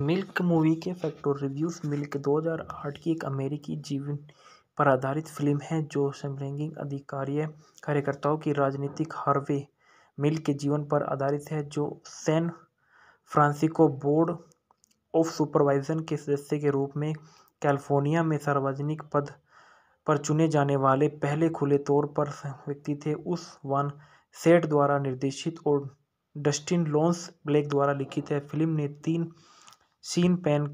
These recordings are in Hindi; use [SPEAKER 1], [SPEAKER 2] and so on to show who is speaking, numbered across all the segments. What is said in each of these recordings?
[SPEAKER 1] मिल्क मूवी के फैक्टर रिव्यूज़ मिल्क 2008 की एक अमेरिकी जीवन पर आधारित फिल्म है जो समलैंगिक अधिकारी कार्यकर्ताओं की राजनीतिक हार्वे मिल्क के जीवन पर आधारित है जो San Francisco board of supervisors के सदस्य के रूप में कैलिफोर्निया में सार्वजनिक पद पर चुने जाने वाले पहले खुले तौर पर व्यक्ति थे उस वन सेट द्वारा निर्देशित और डस्टिन लॉन्स ब्लैक द्वारा लिखित है फिल्म ने तीन सीन पैन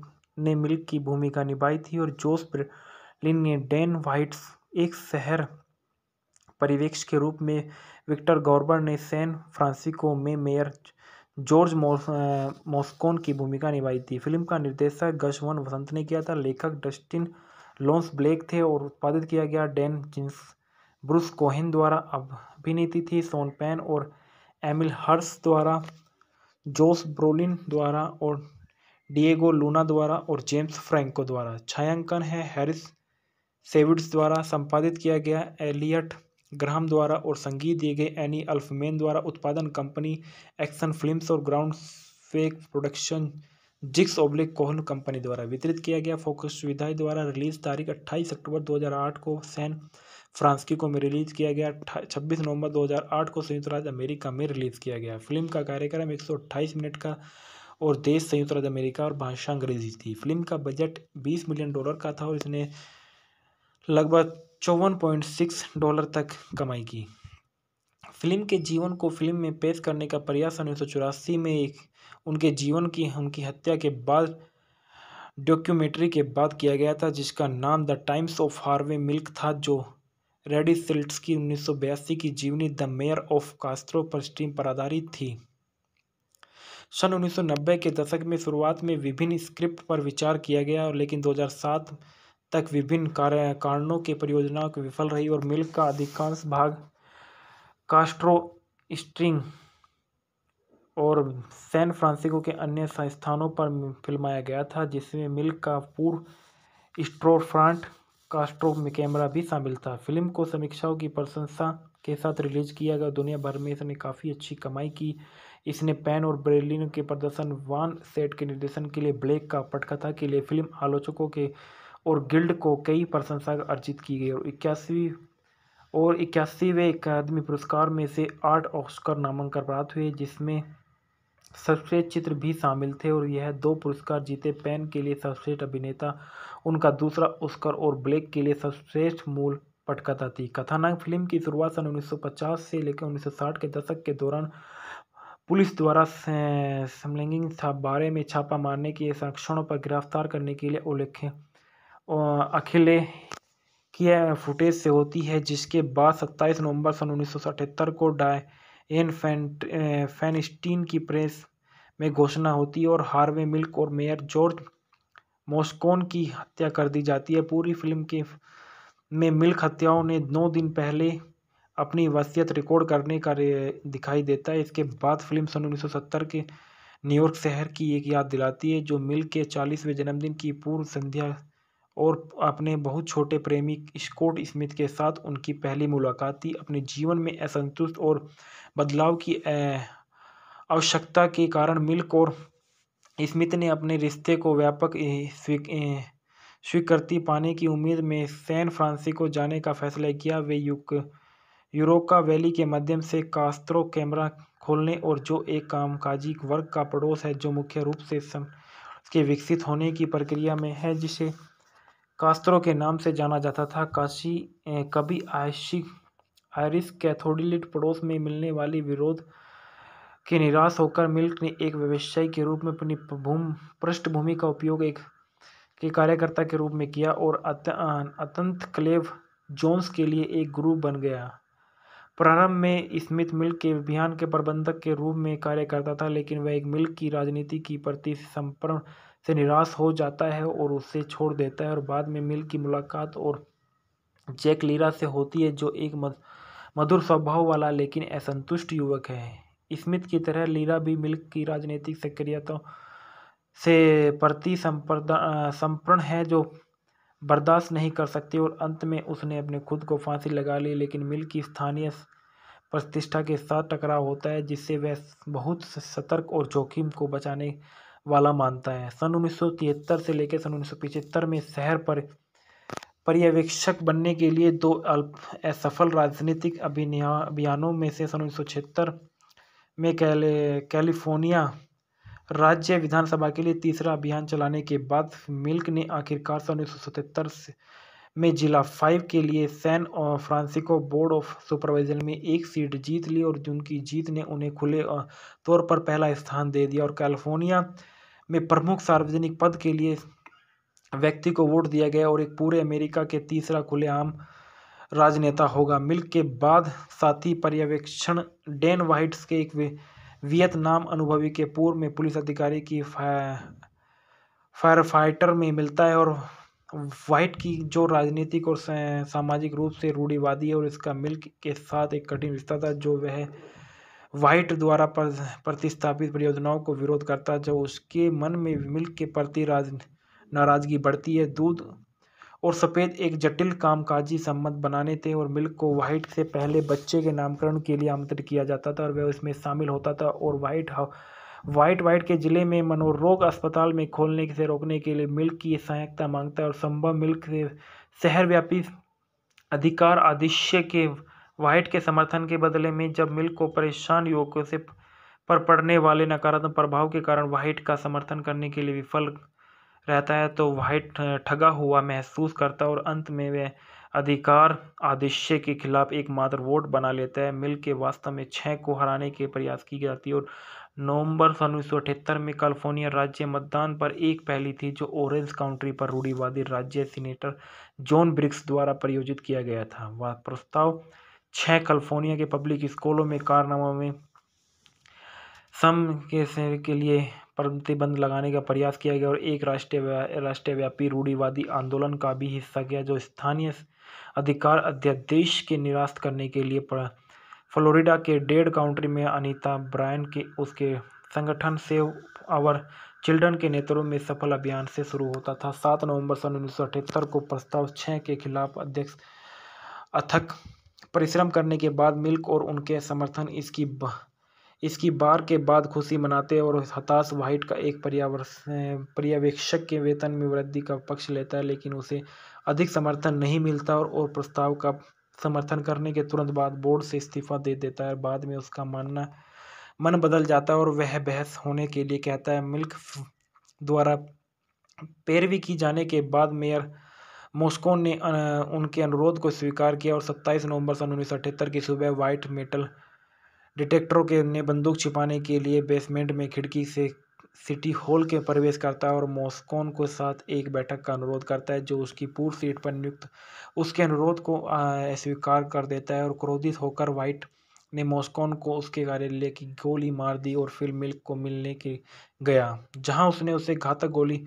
[SPEAKER 1] ने मिल्क की भूमिका निभाई थी और जोस ब्रिलिन ने डैन वाइट्स एक शहर परिवेक्ष के रूप में विक्टर गौरबर ने सैन फ्रांसिस्को में मेयर जॉर्ज मॉस्कोन की भूमिका निभाई थी फिल्म का निर्देशक गशवन वसंत ने किया था लेखक डस्टिन लॉन्स ब्लैक थे और उत्पादित किया गया डैन जिन्स ब्रूस कोहिन द्वारा अभिनेती थी सोन पैन और एमिल हर्स द्वारा जोस ब्रोलिन द्वारा और डिएगो लूना द्वारा और जेम्स फ्रैंको द्वारा छायांकन है हैरिस सेविड्स द्वारा संपादित किया गया एलियट ग्राहम द्वारा और संगीत दिए गए एनी अल्फमेन द्वारा उत्पादन कंपनी एक्शन फिल्म्स और ground fake production Jinks oblique Cohen company द्वारा वितरित किया गया फोकस सुविधाएं द्वारा रिलीज तारीख अट्ठाईस अक्टूबर दो को सैन फ्रांसकिको में रिलीज किया गया छब्बीस नवंबर 2008 को संयुक्त राज्य अमेरिका में रिलीज किया गया फिल्म का कार्यक्रम 128 मिनट का और देश संयुक्त राज्य अमेरिका और भाषा अंग्रेजी थी फिल्म का बजट बीस मिलियन डॉलर का था और इसने लगभग चौवन पॉइंट सिक्स डॉलर तक कमाई की फिल्म के जीवन को फिल्म में पेश करने का प्रयास उन्नीस में एक उनके जीवन की उनकी हत्या के बाद डॉक्यूमेंट्री के बाद किया गया था जिसका नाम the times of Harvey Milk था जो रेडी सिल्ट की उन्नीस की जीवनी द मेयर ऑफ कास्त्रो पर स्ट्रीम पर आधारित थी सन 1990 के दशक में शुरुआत में विभिन्न स्क्रिप्ट पर विचार किया गया और लेकिन 2007 तक विभिन्न कार्य कारणों के परियोजनाओं की विफल रही और मिल्क का अधिकांश भाग कास्ट्रो स्ट्रिंग और सैन फ्रांसिस्को के अन्य संस्थानों पर फिल्माया गया था जिसमें मिल्क का पूर्व स्ट्रोफ्रांट कास्ट्रो कैमरा भी शामिल था फिल्म को समीक्षाओं की प्रशंसा के साथ रिलीज किया गया दुनिया भर में इसने काफ़ी अच्छी कमाई की इसने पेन और ब्रेलिन के प्रदर्शन वन सेट के निर्देशन के लिए ब्लैक का पटकथा के लिए फिल्म आलोचकों के और गिल्ड को कई प्रशंसा अर्जित की गई और इक्यासी और इक्यासीवें अकादमी पुरस्कार में से आठ ऑस्कर नामांकन प्राप्त हुए जिसमें सर्वश्रेष्ठ चित्र भी शामिल थे और यह दो पुरस्कार जीते पेन के लिए सर्वश्रेष्ठ अभिनेता उनका दूसरा ऑस्कर और ब्लैक के लिए सर्वश्रेष्ठ मूल पटकथा थी कथानक फिल्म की शुरुआत सन 1950 से लेकर 1960 के दशक के दौरान पुलिस द्वारा समलैंगिक बारे में छापा मारने के संरक्षणों पर गिरफ्तार करने के लिए उल्लेख अखिले की फुटेज से होती है जिसके बाद सत्ताईस नवंबर सन उन्नीस को डायन फैन फैनस्टीन की प्रेस में घोषणा होती है और हार्वे मिल्क और मेयर जॉर्ज मोस्कोन की हत्या कर दी जाती है पूरी फिल्म के में मिल्क हत्याओं ने नौ दिन पहले अपनी वसीयत रिकॉर्ड करने का दिखाई देता है इसके बाद फिल्म सन 1970 के न्यूयॉर्क शहर की एक याद दिलाती है जो मिल के चालीसवें जन्मदिन की पूर्व संध्या और अपने बहुत छोटे प्रेमी स्कॉट स्मिथ के साथ उनकी पहली मुलाकात थी अपने जीवन में असंतुष्ट और बदलाव की आवश्यकता के कारण मिल्क और स्मिथ ने अपने रिश्ते को व्यापक स्वीकृति पाने की उम्मीद में सैन फ्रांसिस्को जाने का फैसला किया वे युग यूरोका वैली के माध्यम से कास्त्रो कैमरा खोलने और जो एक कामकाजी वर्ग का पड़ोस है जो मुख्य रूप से के विकसित होने की प्रक्रिया में है जिसे कास्त्रो के नाम से जाना जाता था काशी कभी आयशी आयरिस कैथोडिलिट पड़ोस में मिलने वाली विरोध के निराश होकर मिल्क ने एक व्यवसाय के रूप में अपनी भूम पृष्ठभूमि का उपयोग एक के कार्यकर्ता के रूप में किया और अत्यंत क्लेव जोन्स के लिए एक गुरु बन गया प्रारंभ में स्मिथ मिल के अभियान के प्रबंधक के रूप में कार्य करता था लेकिन वह एक मिल की राजनीति की प्रति संपर्ण से निराश हो जाता है और उसे छोड़ देता है और बाद में मिल की मुलाकात और जैक लीरा से होती है जो एक मधुर स्वभाव वाला लेकिन असंतुष्ट युवक है स्मिथ की तरह लीरा भी मिल की राजनीतिक सक्रियता से प्रति संपर्ण है जो बर्दाश्त नहीं कर सकती और अंत में उसने अपने खुद को फांसी लगा ली लेकिन मिल की स्थानीय प्रतिष्ठा के साथ टकराव होता है जिससे वह बहुत सतर्क और जोखिम को बचाने वाला मानता है सन उन्नीस से लेकर सन उन्नीस में शहर पर पर्यवेक्षक बनने के लिए दो अल्प असफल राजनीतिक अभियानों में से सन उन्नीस में कैलिफोर्निया राज्य विधानसभा के लिए तीसरा अभियान चलाने के बाद मिल्क ने आखिरकार सन उन्नीस में जिला फाइव के लिए सैन और बोर्ड ऑफ सुपरवाइजर में एक सीट जीत ली और उनकी जीत ने उन्हें खुले तौर पर पहला स्थान दे दिया और कैलिफोर्निया में प्रमुख सार्वजनिक पद के लिए व्यक्ति को वोट दिया गया और एक पूरे अमेरिका के तीसरा खुलेआम राजनेता होगा मिल्क के बाद साथी पर्यवेक्षण डेन वाइट्स के एक वियतनाम अनुभवी के पूर्व में पुलिस अधिकारी की फायरफाइटर में मिलता है और वाइट की जो राजनीतिक और सामाजिक रूप से रूढ़ीवादी है और इसका मिल्क के साथ एक कठिन रिश्ता था जो वह वाइट द्वारा पर, प्रतिस्थापित परियोजनाओं को विरोध करता जो उसके मन में मिल्क के प्रति राज नाराजगी बढ़ती है दूध और सफ़ेद एक जटिल कामकाजी संबंध बनाने थे और मिल्क को वाइट से पहले बच्चे के नामकरण के लिए आमंत्रित किया जाता था और वह उसमें शामिल होता था और वाइट वाइट वाइट के ज़िले में मनोरोग अस्पताल में खोलने से रोकने के लिए मिल्क की सहायता मांगता है और संभव मिल्क से शहरव्यापी अधिकार आदिश्य के वाइट के समर्थन के बदले में जब मिल्क को परेशान युवकों से पर पड़ने वाले नकारात्मक प्रभाव के कारण वाइट का समर्थन करने के लिए विफल रहता है तो वाइट ठगा हुआ महसूस करता है और अंत में वह अधिकार आदिश्य के खिलाफ एकमात्र वोट बना लेता है मिल के वास्तव में छः को हराने के प्रयास की जाती है और नवंबर सन उन्नीस में कैलिफोर्निया राज्य मतदान पर एक पहली थी जो ओरेंज काउंट्री पर रूढ़ीवादी राज्य सीनेटर जॉन ब्रिक्स द्वारा प्रयोजित किया गया था वह प्रस्ताव छः कैलिफोर्निया के पब्लिक स्कूलों में कारनामा में सम के लिए प्रतिबंध लगाने का प्रयास किया गया और एक राष्ट्रीय राष्ट्रव्यापी रूढ़ीवादी आंदोलन का भी हिस्सा गया जो स्थानीय अधिकार अध्यादेश के निरास्त करने के लिए फ्लोरिडा के डेड काउंट्री में अनीता ब्रायन के उसके संगठन सेव आवर चिल्ड्रन के नेतृत्व में सफल अभियान से शुरू होता था सात नवंबर सन उन्नीस को प्रस्ताव छः के खिलाफ अध्यक्ष अथक परिश्रम करने के बाद मिल्क और उनके समर्थन इसकी इसकी बार के बाद खुशी मनाते और हताश व्हाइट का एक पर्यवेक्षक के वेतन में वृद्धि का पक्ष लेता है लेकिन उसे अधिक समर्थन नहीं मिलता और, और प्रस्ताव का समर्थन करने के तुरंत बाद बोर्ड से इस्तीफा दे देता है बाद में उसका मानना मन बदल जाता है और वह बहस होने के लिए कहता है मिल्क द्वारा पैरवी की जाने के बाद मेयर मोस्कोन ने उनके अनुरोध को स्वीकार किया और 27 नवंबर सन उन्नीस की सुबह व्हाइट मेटल डिटेक्टरों के ने बंदूक छिपाने के लिए बेसमेंट में खिड़की से सिटी हॉल के प्रवेश करता है और मॉस्कोन के साथ एक बैठक का अनुरोध करता है जो उसकी पूर्व सीट पर नियुक्त उसके अनुरोध को अस्वीकार कर देता है और क्रोधित होकर वाइट ने मॉस्कोन को उसके कार्यालय की गोली मार दी और फिर मिल्क को मिलने के गया जहां उसने उसे घातक गोली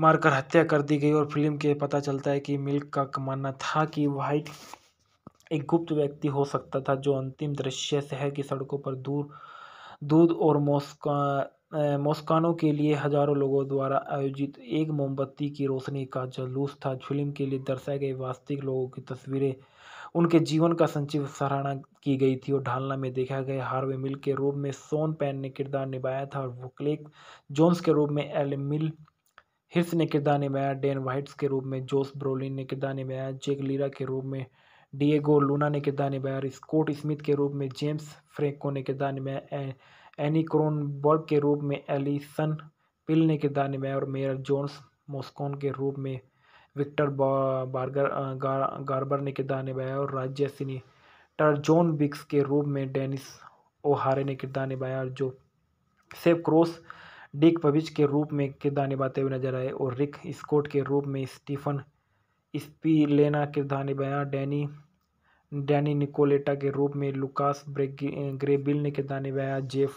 [SPEAKER 1] मारकर हत्या कर दी गई और फिल्म के पता चलता है कि मिल्क का मानना था कि वाइट एक गुप्त व्यक्ति हो सकता था जो अंतिम दृश्य शहर की सड़कों पर दूर दूध और मोस्का मोस्कानों के लिए हजारों लोगों द्वारा आयोजित एक मोमबत्ती की रोशनी का जलूस था फिल्म के लिए दर्शाए गए वास्तविक लोगों की तस्वीरें उनके जीवन का संचिव सराहना की गई थी और ढालना में देखा गया हार्वे मिल के रूप में सोन पैन ने किरदार निभाया था और वुकलेक जोन्स के रूप में एल मिल हिर्स ने किरदार निभाया डेन वाइट्स के रूप में जोस ब्रोलिन ने किरदार निभाया जेक लीरा के रूप में डिएगो लूना ने किरदार निभाया और स्कॉट स्मिथ के रूप में जेम्स फ्रेंको ने किरदार निभाया एनी क्रोनबर्ग के रूप में एलिसन पिल ने किरदार निभाया और मेयर जोन्स मोस्कोन के रूप में विक्टर बार्गर गार्बर ने किरदार निभाया और राज्य सीनेटर टर्जोन बिक्स के रूप में डेनिस ओहारे ने किरदार निभाया और जो सेव क्रॉस डिक पविच के रूप में किरदार निभाते हुए नजर आए और रिक स्कॉट के रूप में स्टीफन स्पिलेना के धानी डैनी डैनी निकोलेटा के रूप में लुकास ग्रेबिल ने किरदार निभाया जेफ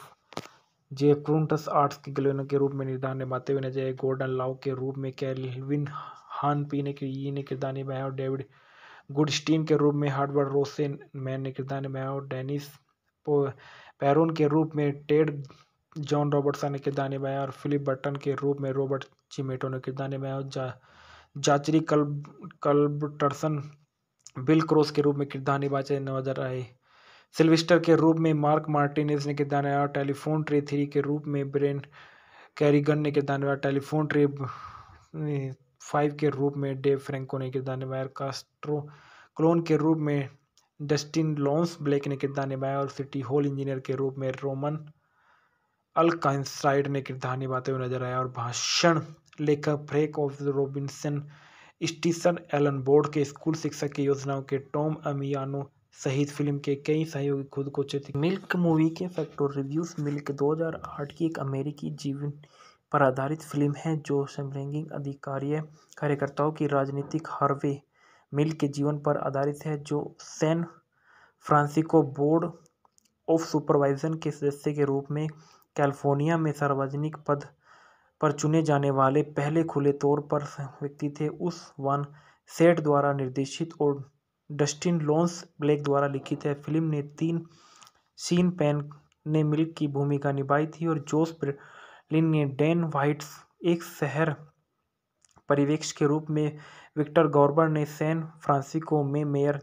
[SPEAKER 1] जेफ्रुंटस आर्ट्स के गलियों के रूप में निर्धार निभाते हुए नजर आए गोल्डन लाव के रूप में कैलविन हानपी ने ने किरदार निभाया और डेविड गुडस्टीन के रूप में हार्डवर्ड रोसे मैन ने किरदार निभाया और डेनिस पैरोन के रूप में टेड जॉन रॉबर्टसन ने किरदार निभाया और फिलिप बर्टन के रूप में रॉबर्ट चिमेटो ने किरदार निभाया और जाचरी कल्ब कल्बर्टसन बिल क्रॉस के रूप में किरदार निभाते नजर आए सिल्विस्टर के रूप में मार्क मार्टिनेज ने किरदार निभाया टेलीफोन ट्रे थ्री के रूप में ब्रेन कैरीगन ने किरदार निभाया टेलीफोन ट्रे फाइव के रूप में डेव फ्रेंको ने किरदार निभाया कास्ट्रो क्लोन के रूप में डस्टिन लॉन्स ब्लैक ने किरदार निभाया और सिटी हॉल इंजीनियर के रूप में रोमन अल ने किरदार निभाते हुए नजर आया और भाषण लेखक फ्रेक ऑफ रॉबिन्सन स्टीसन एलन बोर्ड के स्कूल शिक्षक की योजनाओं के टॉम अमियानो सहित फिल्म के कई सहयोगी खुद को चित्र मिल्क मूवी के फैक्टर रिव्यूज मिल्क 2008 की एक अमेरिकी जीवन पर आधारित फिल्म है जो समलैंगिक अधिकारी कार्यकर्ताओं की राजनीतिक हार्वे मिल्क के जीवन पर आधारित है जो San Francisco board of supervisors के सदस्य के रूप में कैलिफोर्निया में सार्वजनिक पद पर चुने जाने वाले पहले खुले तौर पर व्यक्ति थे उस वन सेट द्वारा निर्देशित और डस्टिन लॉन्स ब्लैक द्वारा लिखित है फिल्म ने तीन सीन पैन ने मिल्क की भूमिका निभाई थी और जोस लिन ने डैन वाइट्स एक शहर परिवेक्ष के रूप में विक्टर गौरबर ने सैन फ्रांसिस्को में मेयर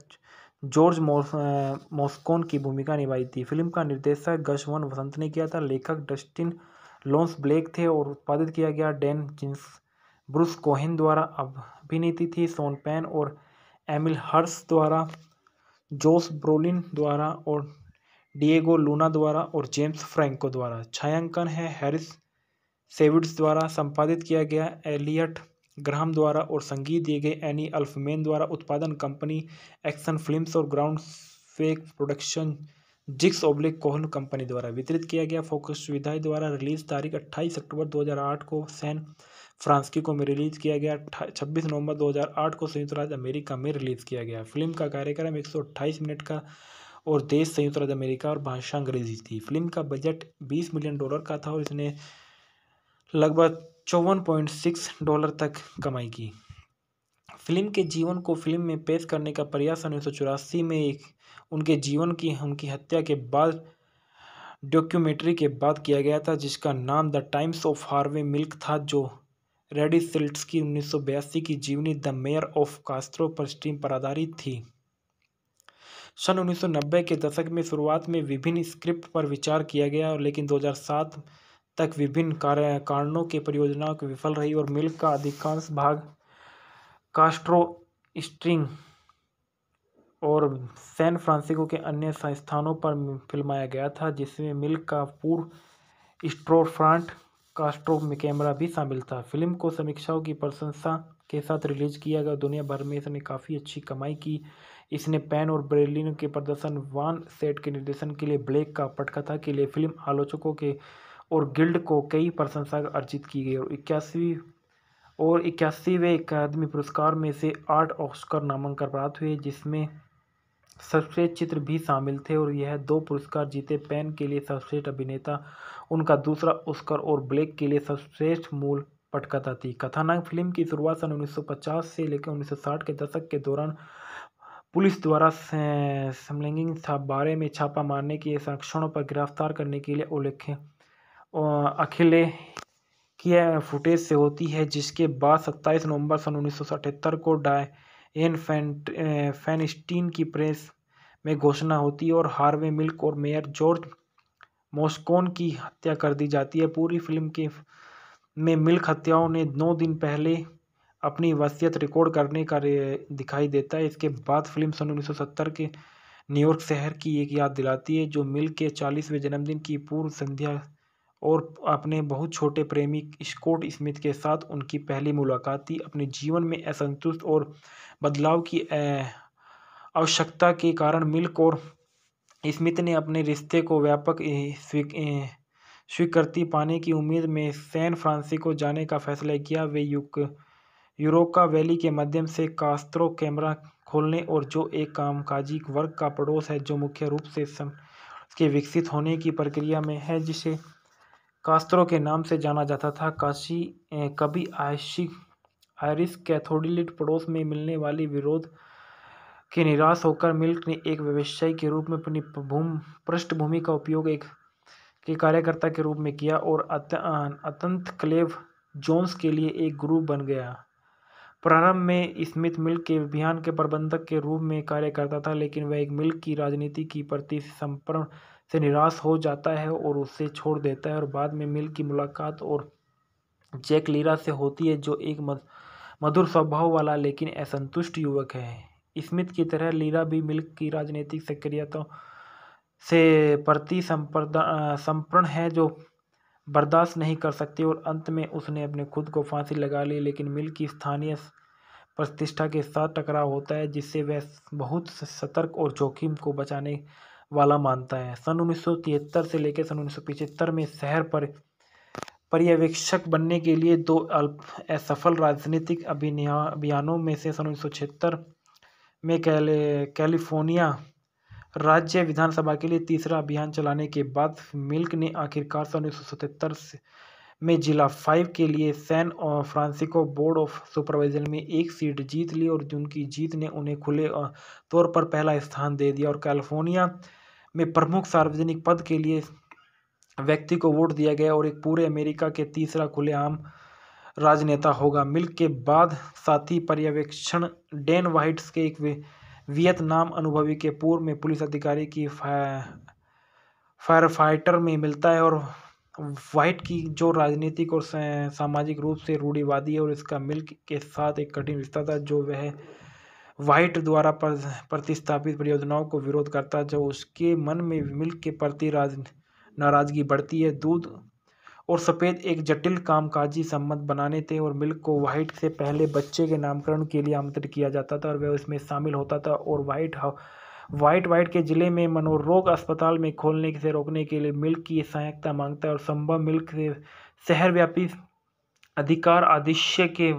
[SPEAKER 1] जॉर्ज मॉस्कोन की भूमिका निभाई थी फिल्म का निर्देशक गशवन वसंत ने किया था लेखक डस्टिन लॉन्स ब्लैक थे और उत्पादित किया गया डैन जिन्स ब्रूस कोहिन द्वारा अभिनीति थी सोन पैन और एमिल हर्स द्वारा जोस ब्रोलिन द्वारा और डिएगो लूना द्वारा और जेम्स फ्रैंको द्वारा छायांकन है हैरिस सेविड्स द्वारा संपादित किया गया एलियट ग्राहम द्वारा और संगीत दिए गए एनी अल्फमेन द्वारा उत्पादन कंपनी एक्शन फिल्म्स और ground fake production Jinks oblique Cohen company द्वारा वितरित किया गया फोकस सुविधाएं द्वारा रिलीज तारीख 28 अक्टूबर 2008 को सैन को में रिलीज किया गया 26 नवंबर 2008 को संयुक्त राज्य अमेरिका में रिलीज किया गया फिल्म का कार्यक्रम एक मिनट का और देश संयुक्त राज्य अमेरिका और भाषा अंग्रेजी थी फिल्म का बजट बीस मिलियन डॉलर का था और इसने लगभग चौवन डॉलर तक कमाई की फिल्म के जीवन को फिल्म में पेश करने का प्रयास उन्नीस में एक उनके जीवन की उनकी हत्या के बाद डॉक्यूमेंट्री के बाद किया गया था जिसका नाम the times of Harvey Milk था जो रेडी सिल्ट्स की उन्नीस की जीवनी द मेयर ऑफ कास्त्रो पर स्टीम पर आधारित थी सन 1990 के दशक में शुरुआत में विभिन्न स्क्रिप्ट पर विचार किया गया और लेकिन 2007 तक विभिन्न कारणों के परियोजनाओं की विफल रही और मिल्क का अधिकांश भाग कास्ट्रो स्ट्रिंग और सैन फ्रांसिस्को के अन्य संस्थानों पर फिल्माया गया था जिसमें मिल्क का पूर्व स्ट्रोफ्रांट कास्ट्रो कैमरा भी शामिल था फिल्म को समीक्षाओं की प्रशंसा के साथ रिलीज किया गया दुनिया भर में इसने काफ़ी अच्छी कमाई की इसने पैन और ब्रेलिन के प्रदर्शन वन सेट के निर्देशन के लिए ब्लैक का पटकथा के लिए फिल्म आलोचकों के और गिल्ड को कई प्रशंसा अर्जित की गई और इक्यासी और इक्यासीवें अकादमी पुरस्कार में से आठ ऑस्कर नामांकन प्राप्त हुए जिसमें सर्वश्रेष्ठ चित्र भी शामिल थे और यह दो पुरस्कार जीते पैन के लिए सर्वश्रेष्ठ अभिनेता उनका दूसरा ऑस्कर और ब्लैक के लिए सर्वश्रेष्ठ मूल पटकथा थी कथानक फिल्म की शुरुआत सन 1950 से लेकर 1960 के दशक के दौरान पुलिस द्वारा स्मलिंग बारे में छापा मारने के संरक्षणों पर गिरफ्तार करने के लिए उल्लेख अखिले की फुटेज से होती है जिसके बाद 27 नवंबर सन उन्नीस को डाय एन फैंट फैनस्टीन की प्रेस में घोषणा होती है और हार्वे मिल्क और मेयर जॉर्ज मोस्कोन की हत्या कर दी जाती है पूरी फिल्म के में मिल्क हत्याओं ने नौ दिन पहले अपनी वसीयत रिकॉर्ड करने का दिखाई देता है इसके बाद फिल्म सन उन्नीस के न्यूयॉर्क शहर की एक याद दिलाती है जो मिल्क के चालीसवें जन्मदिन की पूर्व संध्या और अपने बहुत छोटे प्रेमी स्कॉट स्मिथ के साथ उनकी पहली मुलाकात थी अपने जीवन में असंतुष्ट और बदलाव की आवश्यकता के कारण मिल्क और स्मिथ ने अपने रिश्ते को व्यापक स्वीकृति पाने की उम्मीद में सैन फ्रांसिस्को जाने का फैसला किया वे यूक यूरोका वैली के माध्यम से कास्त्रो कैमरा खोलने और जो एक कामकाजी वर्ग का पड़ोस है जो मुख्य रूप से सम के विकसित होने की प्रक्रिया में है जिसे कास्त्रो के नाम से जाना जाता था काशी कभी आशिक आयरिस कैथोडिलिट पड़ोस में मिलने वाली विरोध के निराश होकर मिल्क ने एक व्यवसायी के रूप में अपनी भूम पृष्ठभूमि का उपयोग एक के कार्यकर्ता के रूप में किया और अत, अतंत क्लेव जोन्स के लिए एक गुरु बन गया प्रारंभ में स्मिथ मिल्क के अभियान के प्रबंधक के रूप में कार्य करता था लेकिन वह एक मिल्क की राजनीति की प्रति संपर्ण से निराश हो जाता है और उसे छोड़ देता है और बाद में मिल्क की मुलाकात और जैक लीरा से होती है जो एक मद, मधुर स्वभाव वाला लेकिन असंतुष्ट युवक है स्मिथ की तरह लीला भी मिल्क की राजनीतिक सक्रियताओं से प्रति संप्रण है जो बर्दाश्त नहीं कर सकती और अंत में उसने अपने खुद को फांसी लगा ली लेकिन मिल की स्थानीय प्रतिष्ठा के साथ टकराव होता है जिससे वह बहुत सतर्क और जोखिम को बचाने वाला मानता है सन 1973 से लेकर सन 1975 में शहर पर पर्यवेक्षक बनने के लिए दो अल्प असफल राजनीतिक अभियानों में से सन उन्नीस सौ छिहत्तर में कैलिफोर्निया राज्य विधानसभा के लिए तीसरा अभियान चलाने के बाद मिल्क ने आखिरकार सन उन्नीस सौ सतहत्तर में जिला फाइव के लिए सैन और फ्रांसिस्को बोर्ड ऑफ सुपरवाइजर में एक सीट जीत ली और उनकी जीत ने उन्हें खुले तौर पर पहला स्थान दे दिया और कैलिफोर्निया में प्रमुख सार्वजनिक पद के लिए व्यक्ति को वोट दिया गया और एक पूरे अमेरिका के तीसरा खुलेआम राजनेता होगा मिल्क के बाद साथी पर्यवेक्षण डेन वाइट्स के एक वियतनाम अनुभवी के पूर्व में पुलिस अधिकारी की फायर फाइटर में मिलता है और वाइट की जो राजनीतिक और सामाजिक रूप से रूढ़ीवादी है और इसका मिल्क के साथ एक कठिन रिश्ता था जो वह वाइट द्वारा प्रतिस्थापित परियोजनाओं को विरोध करता जो उसके मन में मिल्क के प्रति राजनीति नाराज़गी बढ़ती है दूध और सफ़ेद एक जटिल कामकाजी संबंध बनाने थे और मिल्क को वाइट से पहले बच्चे के नामकरण के लिए आमंत्रित किया जाता था और वह उसमें शामिल होता था और वाइट वाइट वाइट के ज़िले में मनोरोग अस्पताल में खोलने से रोकने के लिए मिल्क की सहायता मांगता है और संभव मिल्क से शहरव्यापी अधिकार आदिश्य के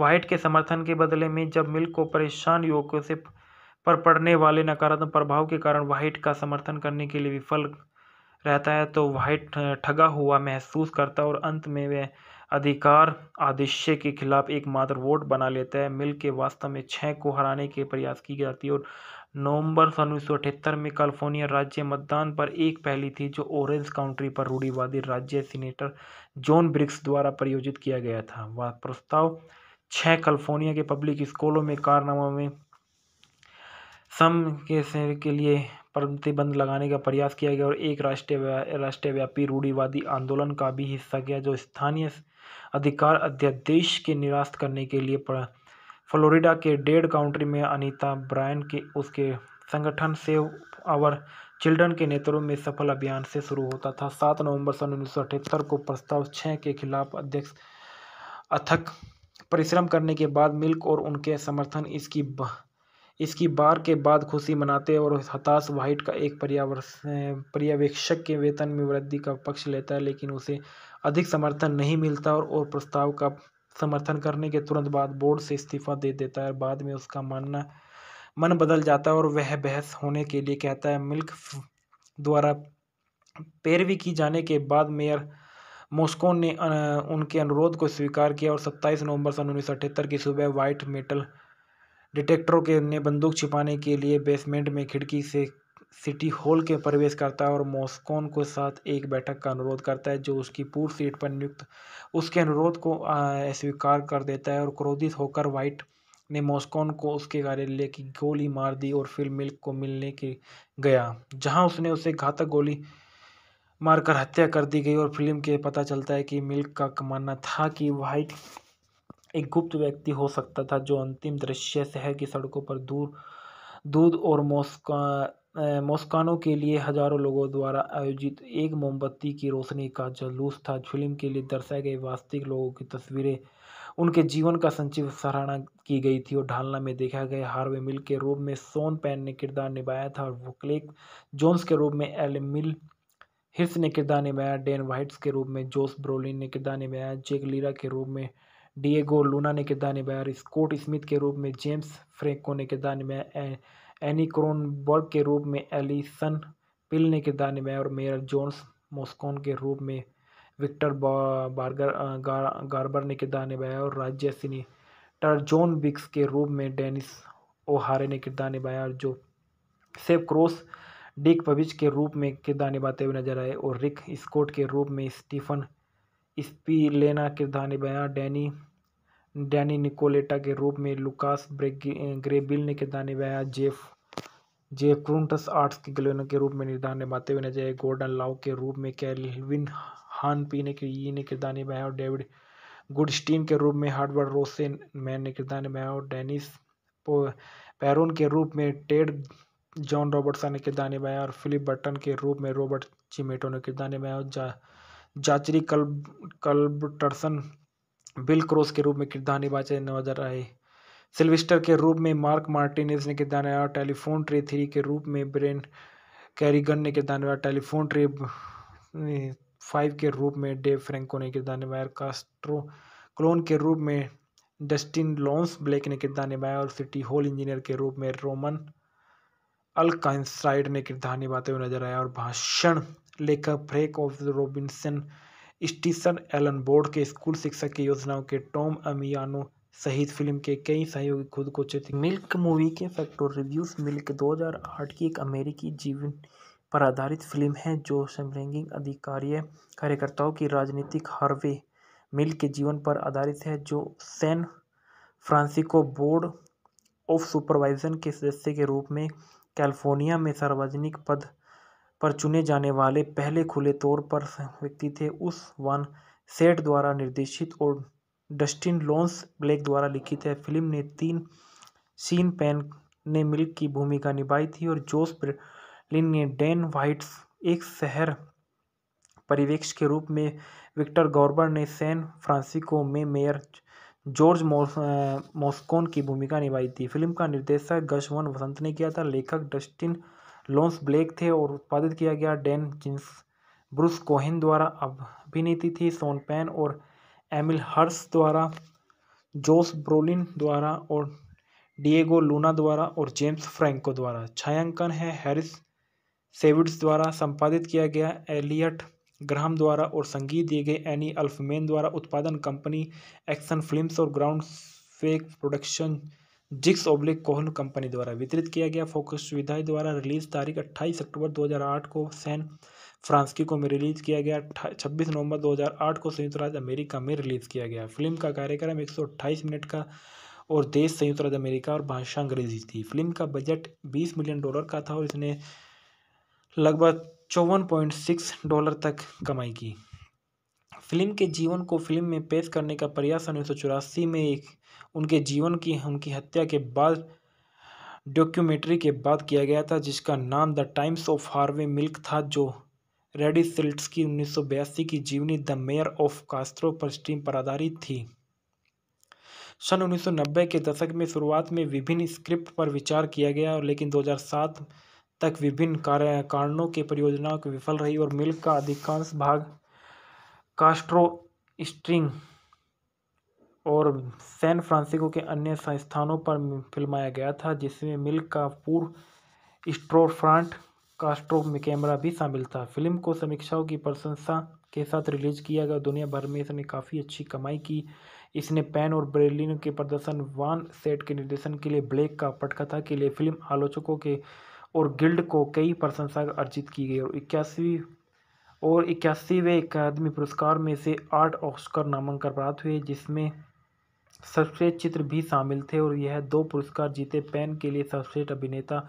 [SPEAKER 1] वाइट के समर्थन के बदले में जब मिल्क को परेशान युवकों से पर पड़ने वाले नकारात्मक प्रभाव के कारण वाइट का समर्थन करने के लिए विफल रहता है तो वाइट ठगा हुआ महसूस करता है और अंत में वह अधिकार आदिश्य के खिलाफ एकमात्र वोट बना लेता है मिल के वास्तव में छः को हराने के प्रयास की जाती है और नवंबर सन उन्नीस सौ अठहत्तर में कैलिफोर्निया राज्य मतदान पर एक पहली थी जो ऑरेंज काउंट्री पर रूढ़ीवादी राज्य सीनेटर जॉन ब्रिक्स द्वारा प्रयोजित किया गया था वह प्रस्ताव छः कैलिफोर्निया के पब्लिक स्कूलों में कारनामा में सम के लिए प्रतिबंध लगाने का प्रयास किया गया और एक राष्ट्रीय राष्ट्रव्यापी रूढ़ीवादी आंदोलन का भी हिस्सा गया जो स्थानीय अधिकार अध्यादेश के निरास्त करने के लिए पड़ा फ्लोरिडा के डेड काउंट्री में अनीता ब्रायन के उसके संगठन सेव आवर चिल्ड्रन के नेतृत्व में सफल अभियान से शुरू होता था सात नवंबर सन उन्नीस को प्रस्ताव छः के खिलाफ अध्यक्ष अथक परिश्रम करने के बाद मिल्क और उनके समर्थन इसकी इसकी बार के बाद खुशी मनाते और हताश व्हाइट का एक पर्यवेक्षक के वेतन में वृद्धि का पक्ष लेता है लेकिन उसे अधिक समर्थन नहीं मिलता और, और प्रस्ताव का समर्थन करने के तुरंत बाद बोर्ड से इस्तीफा दे देता है बाद में उसका मानना मन बदल जाता है और वह बहस होने के लिए कहता है मिल्क द्वारा पैरवी की जाने के बाद मेयर मोस्को ने उनके अनुरोध को स्वीकार किया और 27 नवंबर सन उन्नीस की सुबह वाइट मेटल डिटेक्टरों के ने बंदूक छिपाने के लिए बेसमेंट में खिड़की से सिटी हॉल के प्रवेश करता है और मॉस्कोन के साथ एक बैठक का अनुरोध करता है जो उसकी पूर्व सीट पर नियुक्त उसके अनुरोध को अस्वीकार कर देता है और क्रोधित होकर वाइट ने मॉस्कोन को उसके कार्यालय की गोली मार दी और फिर मिल्क को मिलने के गया जहां उसने उसे घातक गोली मारकर हत्या कर दी गई और फिल्म के पता चलता है कि मिल्क का मानना था कि वाइट एक गुप्त व्यक्ति हो सकता था जो अंतिम दृश्य शहर की सड़कों पर दूर दूध और मोस्का मोस्कानों के लिए हजारों लोगों द्वारा आयोजित एक मोमबत्ती की रोशनी का जलूस था फिल्म के लिए दर्शाए गए वास्तविक लोगों की तस्वीरें उनके जीवन का संचिव सराहना की गई थी और ढालना में देखा गया हार्वे मिल के रूप में सोन पैन ने किरदार निभाया था और क्लेक जोन्स के रूप में एल मिल हिर्स ने किरदार निभाया डेन वाइट्स के रूप में जोस ब्रोलिन ने किरदार निभाया जेक लीरा के रूप में डिएगो लूना ने किरदार निभाया और स्कॉट स्मिथ के रूप में जेम्स फ्रेंको ने किरदार निभाया एनी क्रोनबर्ग के रूप में एलिसन पिल ने किरदार निभाया और मेयर जोन्स मोस्कोन के रूप में विक्टर बार्गर गार्बर ने किरदार निभाया और राज्य सीनेटर टर्जोन बिक्स के रूप में डेनिस ओहारे ने किरदार निभाया और जो सेव क्रॉस डिक पविच के रूप में किरदार निभाते हुए नजर आए और रिक स्कॉट के रूप में स्टीफन स्पिलेना किरदार निभाया डैनी डैनी निकोलेटा के रूप में लुकास ग्रेबिल ने किरदार निभाया जेफ जे क्रूंटस आर्ट्स के गलेनों के रूप में निर्धार निभाते हुए नजर आए गोल्डन लाव के रूप में कैलविन हान पी ने ने किरदार निभाया और डेविड गुडस्टीन के रूप में हार्डवर्ड रोसे मैन ने किरदार निभाया और डेनिस पैरोन के रूप में टेड जॉन रॉबर्टसन ने किरदार निभाया और फिलिप बर्टन के रूप में रॉबर्ट चिमेटो ने किरदार निभाया और जाचरी कल्ब कल्बर्टसन बिल क्रॉस के रूप में किरदार निभाते नजर आए सिल्विस्टर के रूप में मार्क मार्टिनेस ने किरदार निभाया टेलीफोन ट्रे थ्री के रूप में ब्रेन कैरीगन ने किरदार निभाया टेलीफोन ट्रे फाइव के रूप में डेव फ्रेंको ने किरदार निभाया कास्ट्रो क्लोन के रूप में डस्टिन लॉन्स ब्लैक ने किरदार निभाया और सिटी हॉल इंजीनियर के रूप में रोमन अल ने किरदार निभाते हुए नजर आया और भाषण लेखक फ्रेक ऑफ रॉबिन्सन स्टीसन एलन बोर्ड के स्कूल शिक्षक की योजनाओं के टॉम अमियानो सहित फिल्म के कई सहयोगी खुद को चित्र मिल्क मूवी के फैक्टर रिव्यूज मिल्क 2008 की एक अमेरिकी जीवन पर आधारित फिल्म है जो समलैंगिक अधिकारी कार्यकर्ताओं की राजनीतिक हार्वे मिल्क के जीवन पर आधारित है जो San Francisco board of supervisors के सदस्य के रूप में कैलिफोर्निया में सार्वजनिक पद पर चुने जाने वाले पहले खुले तौर पर व्यक्ति थे उस वन सेट द्वारा निर्देशित और डस्टिन लॉन्स ब्लैक द्वारा लिखित है फिल्म ने तीन सीन पैन ने मिल्क की भूमिका निभाई थी और जोस ब्रिलिन ने डैन वाइट्स एक शहर परिवेक्ष के रूप में विक्टर गौरबर ने सैन फ्रांसिस्को में मेयर जॉर्ज मॉस्कोन की भूमिका निभाई थी फिल्म का निर्देशक गशवन वसंत ने किया था लेखक डस्टिन लॉन्स ब्लैक थे और उत्पादित किया गया डैन जिन्स ब्रूस कोहिन द्वारा अभिनीति थी सोन पैन और एमिल हर्स द्वारा जोस ब्रोलिन द्वारा और डिएगो लूना द्वारा और जेम्स फ्रैंको द्वारा छायांकन है हैरिस सेविड्स द्वारा संपादित किया गया एलियट ग्राम द्वारा और संगीत दिए गए एनी अल्फमेन द्वारा उत्पादन कंपनी एक्शन फिल्म्स और ground fake production Jinks oblique Cohen company द्वारा वितरित किया गया फोकस सुविधाएं द्वारा रिलीज तारीख अट्ठाईस अक्टूबर 2008 को सैन फ्रांसिस्को में रिलीज किया गया छब्बीस नवंबर 2008 को संयुक्त राज्य अमेरिका में रिलीज किया गया फिल्म का कार्यक्रम एक मिनट का और देश संयुक्त राज्य अमेरिका और भाषा अंग्रेजी थी फिल्म का बजट बीस मिलियन डॉलर का था और इसने लगभग चौवन पॉइंट सिक्स डॉलर तक कमाई की फिल्म के जीवन को फिल्म में पेश करने का प्रयास उन्नीस में एक उनके जीवन की उनकी हत्या के बाद डॉक्यूमेंट्री के बाद किया गया था जिसका नाम the times of Harvey Milk था जो रेडी सिल्ट्स की उन्नीस की जीवनी द मेयर ऑफ कास्त्रो पर स्ट्रीम पर आधारित थी सन 1990 के दशक में शुरुआत में विभिन्न स्क्रिप्ट पर विचार किया गया और लेकिन 2007 तक विभिन्न कारणों के परियोजनाओं की विफल रही और मिल्क का अधिकांश भाग कास्ट्रो स्ट्रिंग और सैन फ्रांसिस्को के अन्य संस्थानों पर फिल्माया गया था जिसमें मिल्क का पूर्व स्ट्रोफ्रांट कास्ट्रो कैमरा भी शामिल था फिल्म को समीक्षाओं की प्रशंसा के साथ रिलीज किया गया दुनिया भर में इसने काफ़ी अच्छी कमाई की इसने पैन और ब्रेलिन के प्रदर्शन वन सेट के निर्देशन के लिए ब्लैक का पटकथा के लिए फिल्म आलोचकों के और गिल्ड को कई प्रशंसा अर्जित की गई और इक्यासी और इक्यासीवें अकादमी पुरस्कार में से आठ ऑस्कर नामांकन प्राप्त हुए जिसमें सर्वश्रेष्ठ चित्र भी शामिल थे और यह दो पुरस्कार जीते पेन के लिए सर्वश्रेष्ठ अभिनेता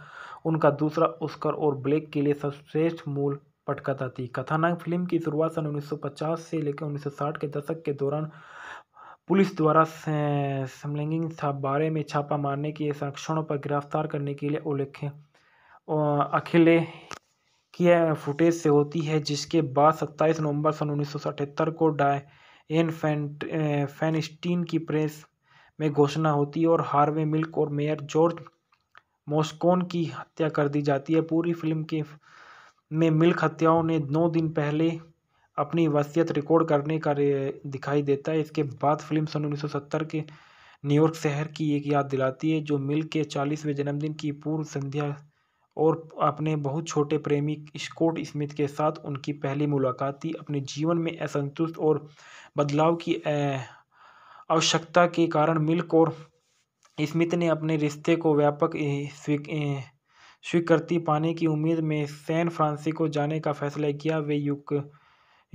[SPEAKER 1] उनका दूसरा ऑस्कर और ब्लैक के लिए सर्वश्रेष्ठ मूल पटकथा थी कथानक फिल्म की शुरुआत सन 1950 से लेकर 1960 के दशक के दौरान पुलिस द्वारा समलैंगिक बारे में छापा मारने के संरक्षणों पर गिरफ्तार करने के लिए उल्लेख अखिले किया फुटेज से होती है जिसके बाद 27 नवंबर सन उन्नीस को डाय एन फैंट फैनस्टीन की प्रेस में घोषणा होती है और हार्वे मिल्क और मेयर जॉर्ज मोस्कोन की हत्या कर दी जाती है पूरी फिल्म के में मिल्क हत्याओं ने नौ दिन पहले अपनी वसीयत रिकॉर्ड करने का दिखाई देता है इसके बाद फिल्म सन उन्नीस के न्यूयॉर्क शहर की एक याद दिलाती है जो मिल्क के चालीसवें जन्मदिन की पूर्व संध्या और अपने बहुत छोटे प्रेमी स्कॉट स्मिथ के साथ उनकी पहली मुलाकात थी अपने जीवन में असंतुष्ट और बदलाव की आवश्यकता के कारण मिल्क और स्मिथ ने अपने रिश्ते को व्यापक स्वीकृति पाने की उम्मीद में सैन फ्रांसिस्को जाने का फैसला किया वे युक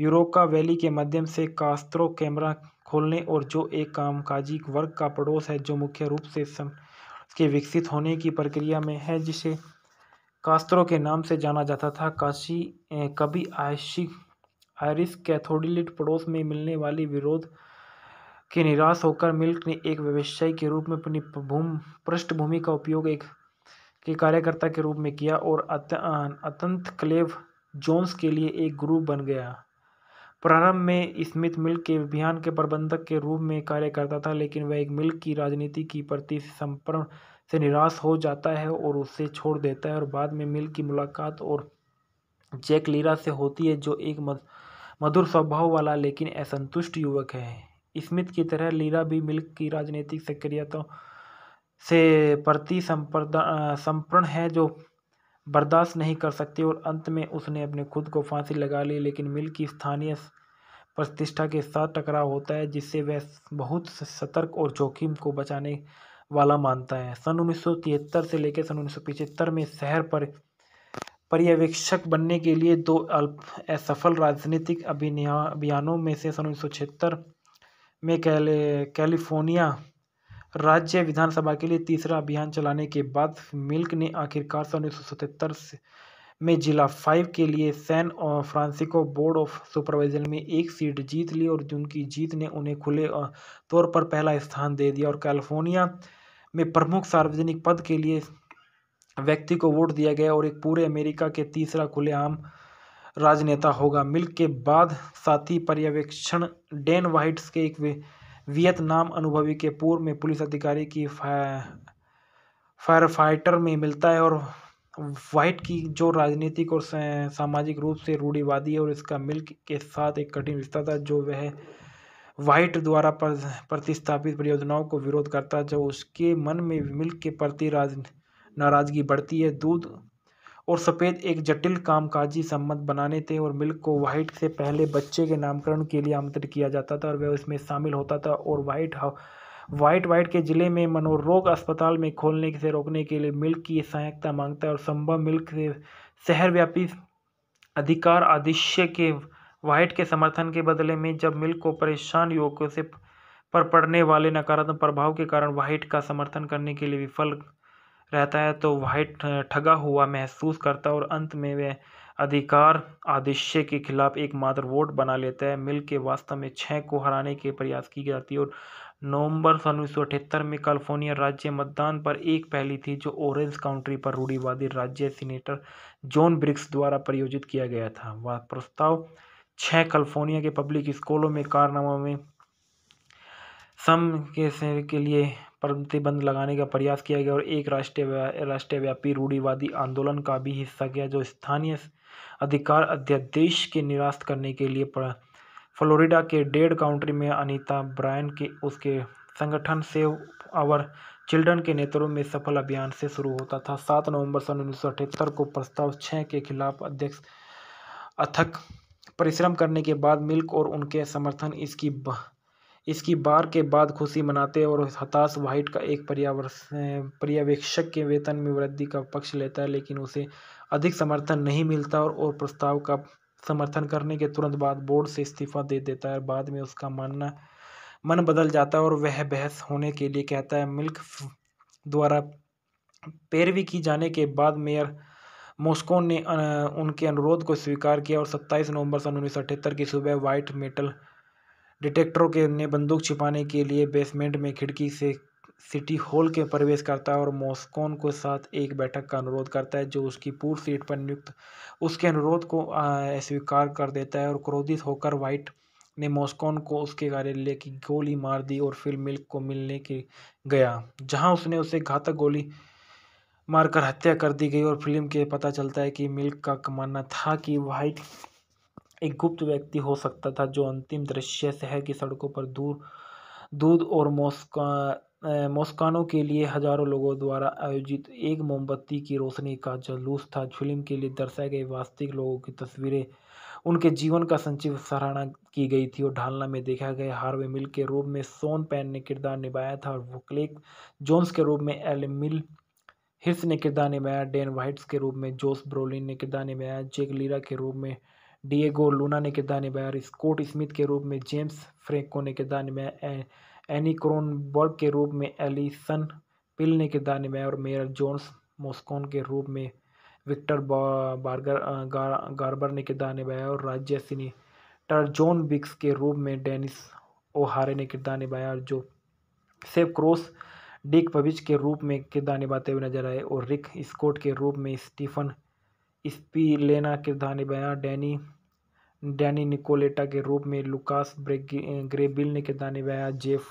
[SPEAKER 1] यूरोका वैली के माध्यम से कास्त्रो कैमरा खोलने और जो एक कामकाजी वर्ग का पड़ोस है जो मुख्य रूप से के विकसित होने की प्रक्रिया में है जिसे कास्त्रो के नाम से जाना जाता था काशी कभी आयशी आयरिस कैथोडिलिट पड़ोस में मिलने वाली विरोध के निराश होकर मिल्क ने एक व्यवसाय के रूप में अपनी भूम पृष्ठभूमि का उपयोग एक के कार्यकर्ता के रूप में किया और अत, अतंत क्लेव जोन्स के लिए एक गुरु बन गया प्रारंभ में स्मिथ मिल्क के अभियान के प्रबंधक के रूप में कार्य करता था लेकिन वह एक मिल्क की राजनीति की प्रति संपर्ण से निराश हो जाता है और उसे छोड़ देता है और बाद में मिल की मुलाकात और जैक लीरा से होती है जो एक मधुर स्वभाव वाला लेकिन असंतुष्ट युवक है स्मिथ की तरह लीरा भी मिल्क की राजनीतिक सक्रियता से प्रति संपर्ण है जो बर्दाश्त नहीं कर सकती और अंत में उसने अपने खुद को फांसी लगा ली लेकिन मिल की स्थानीय प्रतिष्ठा के साथ टकराव होता है जिससे वह बहुत सतर्क और जोखिम को बचाने वाला मानता है सन उन्नीस से लेकर सन उन्नीस में शहर पर पर्यवेक्षक बनने के लिए दो असफल राजनीतिक अभियानों में से सन उन्नीस में कैले कैलिफोर्निया राज्य विधानसभा के लिए तीसरा अभियान चलाने के बाद मिल्क ने आखिरकार सन उन्नीस में जिला फाइव के लिए सैन और फ्रांसिको बोर्ड ऑफ सुपरवाइजर में एक सीट जीत ली और उनकी जीत ने उन्हें खुले तौर पर पहला स्थान दे दिया और कैलिफोर्निया में प्रमुख सार्वजनिक पद के लिए व्यक्ति को वोट दिया गया और एक पूरे अमेरिका के तीसरा खुलेआम राजनेता होगा मिल्क के बाद साथी पर्यवेक्षण डेन वाइट्स के एक वियतनाम अनुभवी के पूर्व में पुलिस अधिकारी की फायर फाइटर में मिलता है और वाइट की जो राजनीतिक और सामाजिक रूप से रूढ़िवादी है और इसका मिल्क के साथ एक कठिन रिश्ता था जो वह व्हाइट द्वारा प्रतिस्थापित परियोजनाओं को विरोध करता है जब उसके मन में मिल्क के प्रति नाराजगी बढ़ती है दूध और सफ़ेद एक जटिल कामकाजी संबंध बनाने थे और मिल्क को वाइट से पहले बच्चे के नामकरण के लिए आमंत्रित किया जाता था और वह उसमें शामिल होता था और वाइट वाइट वाइट के ज़िले में मनोरोग अस्पताल में खोलने से रोकने के लिए मिल्क की सहायता मांगता है और संभव मिल्क से शहरव्यापी अधिकार आदिश्य के व्हाइट के समर्थन के बदले में जब मिल्क को परेशान युवकों से पर पड़ने वाले नकारात्मक प्रभाव के कारण व्हाइट का समर्थन करने के लिए विफल रहता है तो व्हाइट ठगा हुआ महसूस करता है और अंत में वह अधिकार आदेश के खिलाफ एकमात्र वोट बना लेता है मिल के वास्तव में छः को हराने के प्रयास की जाती है और नवंबर सन उन्नीस में कैलिफोर्निया राज्य मतदान पर एक पहली थी जो ऑरेंज काउंट्री पर रूढ़ीवादी राज्य सीनेटर जॉन ब्रिक्स द्वारा प्रयोजित किया गया था वह प्रस्ताव छः कैलिफोर्निया के पब्लिक स्कूलों में कारनामों में सम के के लिए प्रतिबंध लगाने का प्रयास किया गया और एक राष्ट्रीय राष्ट्रव्यापी रूढ़ीवादी आंदोलन का भी हिस्सा गया जो स्थानीय अधिकार अध्यादेश के निराश करने के लिए पड़ा फ्लोरिडा के डेड काउंट्री में अनीता ब्रायन के उसके संगठन सेव आवर चिल्ड्रन के नेतृत्व में सफल अभियान से शुरू होता था सात नवंबर सन उन्नीस को प्रस्ताव छः के खिलाफ अध्यक्ष अथक परिश्रम करने के बाद मिल्क और उनके समर्थन इसकी ब, इसकी बार के बाद खुशी मनाते और हताश व्हाइट का एक पर्यवेक्षक के वेतन में वृद्धि का पक्ष लेता है लेकिन उसे अधिक समर्थन नहीं मिलता और, और प्रस्ताव का समर्थन करने के तुरंत बाद बोर्ड से इस्तीफा दे देता है बाद में उसका मानना मन बदल जाता है और वह बहस होने के लिए कहता है मिल्क द्वारा पैरवी की जाने के बाद मेयर मॉस्को ने उनके अनुरोध को स्वीकार किया और 27 नवंबर सन उन्नीस की सुबह व्हाइट मेटल डिटेक्टरों के ने बंदूक छिपाने के लिए बेसमेंट में खिड़की से सिटी हॉल के प्रवेश करता है और मॉस्कोन को साथ एक बैठक का अनुरोध करता है जो उसकी पूर्व सीट पर नियुक्त उसके अनुरोध को स्वीकार कर देता है और क्रोधित होकर वाइट ने मॉस्कोन को उसके कार्यालय की गोली मार दी और फिर मिल्क को मिलने के गया जहां उसने उसे घातक गोली मारकर हत्या कर दी गई और फिल्म के पता चलता है कि मिल्क का मानना था कि व्हाइट एक गुप्त व्यक्ति हो सकता था जो अंतिम दृश्य शहर की सड़कों पर दूर दूध और मोस्का मोस्कानों के लिए हजारों लोगों द्वारा आयोजित एक मोमबत्ती की रोशनी का जुलूस था फिल्म के लिए दर्शाए गए वास्तविक लोगों की तस्वीरें उनके जीवन का संचिव सराहना की गई थी और ढालना में देखा गया हार्वे मिल के रूप में सोन पैन ने किरदार निभाया था और वो क्लेक जोन्स के रूप में एल मिल हिर्स ने किरदार निभाया डेन वाइट्स के रूप में जोस ब्रोलिन ने किरदार निभाया जेक लीरा के रूप में डिएगो लूना ने किरदार निभाया और स्कॉट स्मिथ के रूप में जेम्स फ्रेंको ने किरदार निभाया एनी क्रोन बर्ग के रूप में एलिसन पिल ने किरदार निभाया और मेयर जोन्स मोस्कोन के रूप में विक्टर बार्गर गार्बर ने किरदार निभाया और राज्य सीनेटर जॉन बिक्स के रूप में डेनिस ओहारे ने किरदार निभाया और जो सेव क्रॉस डिक पविच के रूप में किरदार निभाते हुए नजर आए और रिक स्कॉट के रूप में स्टीफन स्पीलेना किरदार निभाया डैनी डैनी निकोलेटा के रूप में लुकास ग्रेबिल ने किरदार निभाया जेफ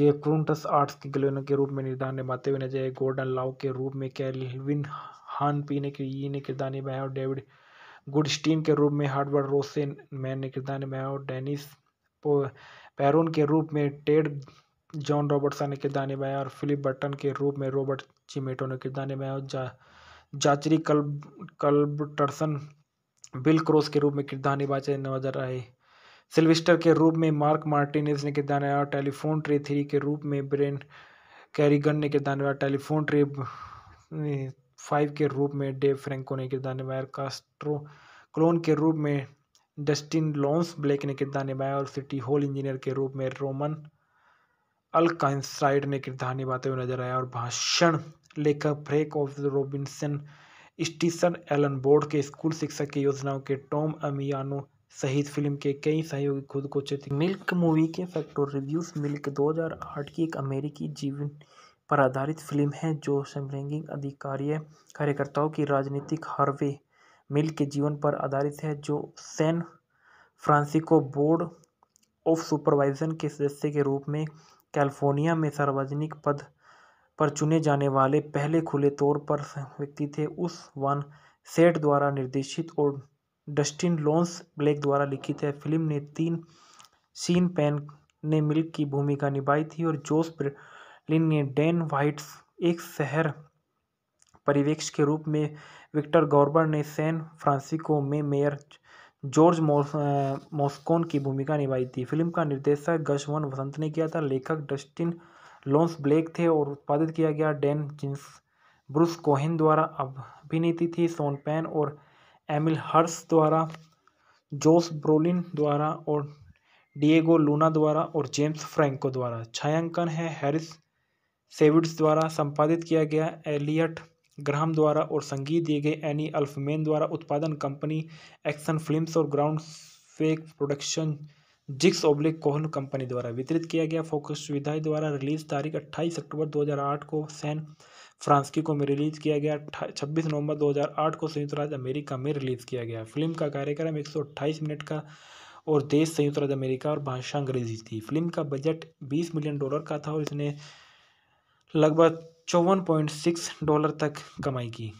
[SPEAKER 1] जे क्रूंटस आर्ट्स के गलेनो के रूप में निर्धार निभाते हुए नजर आए गोल्डन लाव के रूप में कैलविन हानपी ने ये ने किरदार निभाया और डेविड गुडस्टीन के रूप में हार्डवर्ड रोसे मैन ने किरदार निभाया और डेनिस पैरोन के रूप में टेड जॉन रॉबर्टसन ने किरदार निभाया और फिलिप बर्टन के रूप में रॉबर्ट चिमेटो ने किरदार निभाया और जा जाचरी कल्ब कल्बटरसन बिल क्रॉस के रूप में किरदार निभाते नजर आए सिल्विस्टर के रूप में मार्क मार्टिनेस ने किरदार निभाया और टेलीफोन ट्रे थ्री के रूप में ब्रेन कैरीगन ने किरदार निभाया टेलीफोन ट्रे फाइव के रूप में डेव फ्रेंको ने किरदार निभाया कास्ट्रो क्लोन के रूप में डस्टिन लॉन्स ब्लैक ने किरदार निभाया और सिटी हॉल इंजीनियर के रूप में रोमन अलकाइनसाइड ने किरदार निभाते हुए नजर आया और भाषण लेखक फ्रेक ऑफ रॉबिन्सन स्टीसन एलन बोर्ड के स्कूल शिक्षक की योजनाओं के टॉम अमियानो सहित फिल्म के कई सहयोगी खुद को चित्र मिल्क मूवी के फैक्टर रिव्यूज मिल्क 2008 की एक अमेरिकी जीवन पर आधारित फिल्म है जो समलैंगिक अधिकारी कार्यकर्ताओं की राजनीतिक हार्वे मिल्क के जीवन पर आधारित है जो San Francisco board of supervisor के सदस्य के रूप में कैलिफोर्निया में सार्वजनिक पद पर चुने जाने वाले पहले खुले तौर पर व्यक्ति थे उस वन सेट द्वारा निर्देशित और डस्टिन लॉन्स ब्लैक द्वारा लिखित है फिल्म ने तीन सीन पैन ने मिल्क की भूमिका निभाई थी और जोस ब्रिन ने डैन वाइट्स एक शहर परिवेक्ष के रूप में विक्टर गौरबर ने सैन फ्रांसिस्को में मेयर जॉर्ज मोस्कोन की भूमिका निभाई थी फिल्म का निर्देशक गशवन वसंत ने किया था लेखक डस्टिन लॉन्स ब्लैक थे और उत्पादित किया गया डैन जिन्स ब्रूस कोहिन द्वारा अभिनीत थी सोन पैन और एमिल हर्स द्वारा जोस ब्रोलिन द्वारा और डिएगो लूना द्वारा और जेम्स फ्रैंको द्वारा छायांकन है हैरिस सेविड्स द्वारा संपादित किया गया एलियट ग्राहम द्वारा और संगीत दिए गए एनी अल्फमेन द्वारा उत्पादन कंपनी एक्शन फिल्म्स और ground fake production Jinks oblique Cohen company द्वारा वितरित किया गया फोकस सुविधाएं द्वारा रिलीज तारीख अट्ठाईस अक्टूबर 2008 को सैन फ्रांसकिको में रिलीज किया गया 26 नवंबर 2008 को संयुक्त राज्य अमेरिका में रिलीज किया गया फिल्म का कार्यक्रम एक मिनट का और देश संयुक्त राज्य अमेरिका और भाषा अंग्रेजी थी फिल्म का बजट 20 मिलियन डॉलर का था और इसने लगभग चौवन पॉइंट सिक्स डॉलर तक कमाई की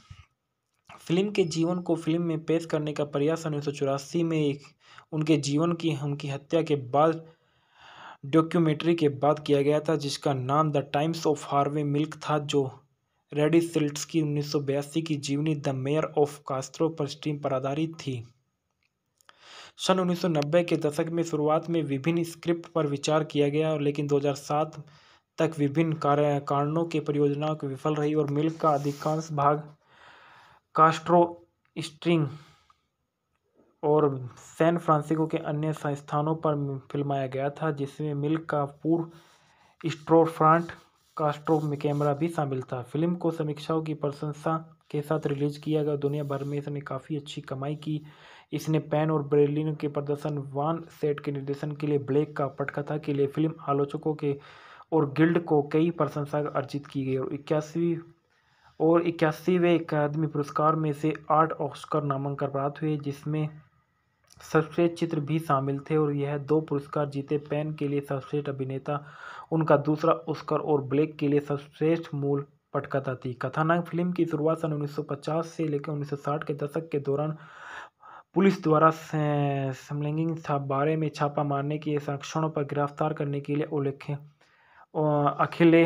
[SPEAKER 1] फिल्म के जीवन को फिल्म में पेश करने का प्रयास उन्नीस में एक उनके जीवन की उनकी हत्या के बाद डॉक्यूमेंट्री के बाद किया गया था जिसका नाम the times of Harvey Milk था जो रेडी सिल्ट्स की उन्नीस की जीवनी द मेयर ऑफ कास्त्रो पर स्ट्रीम पर आधारित थी सन नब्बे के दशक में शुरुआत में विभिन्न स्क्रिप्ट पर विचार किया गया और लेकिन 2007 तक विभिन्न कार्य कारणों के परियोजनाओं की विफल रही और मिल का अधिकांश भाग कास्ट्रो स्ट्रिंग और सैन फ्रांसिस्को के अन्य संस्थानों पर फिल्माया गया था जिसमें मिल का पूर्व स्ट्रोफ्रांट कास्ट्रो में कैमरा भी शामिल था फिल्म को समीक्षाओं की प्रशंसा के साथ रिलीज किया गया दुनिया भर में इसने काफ़ी अच्छी कमाई की इसने पैन और ब्रेलिन के प्रदर्शन वन सेट के निर्देशन के लिए ब्लैक का पटकथा के लिए फिल्म आलोचकों के और गिल्ड को कई प्रशंसा अर्जित की गई और इक्यासी और इक्यासीवें अकादमी पुरस्कार में से आठ ऑस्कर नामांकन प्राप्त हुए जिसमें सर्वश्रेष्ठ चित्र भी शामिल थे और यह दो पुरस्कार जीते पेन के लिए सर्वश्रेष्ठ अभिनेता उनका दूसरा ऑस्कर और ब्लैक के लिए सर्वश्रेष्ठ मूल पटकथा थी कथानाक फिल्म की शुरुआत सन 1950 से लेकर 1960 के दशक के दौरान पुलिस द्वारा समलैंगिक बारे में छापा मारने के संरक्षणों पर गिरफ्तार करने के लिए उल्लेख अखिले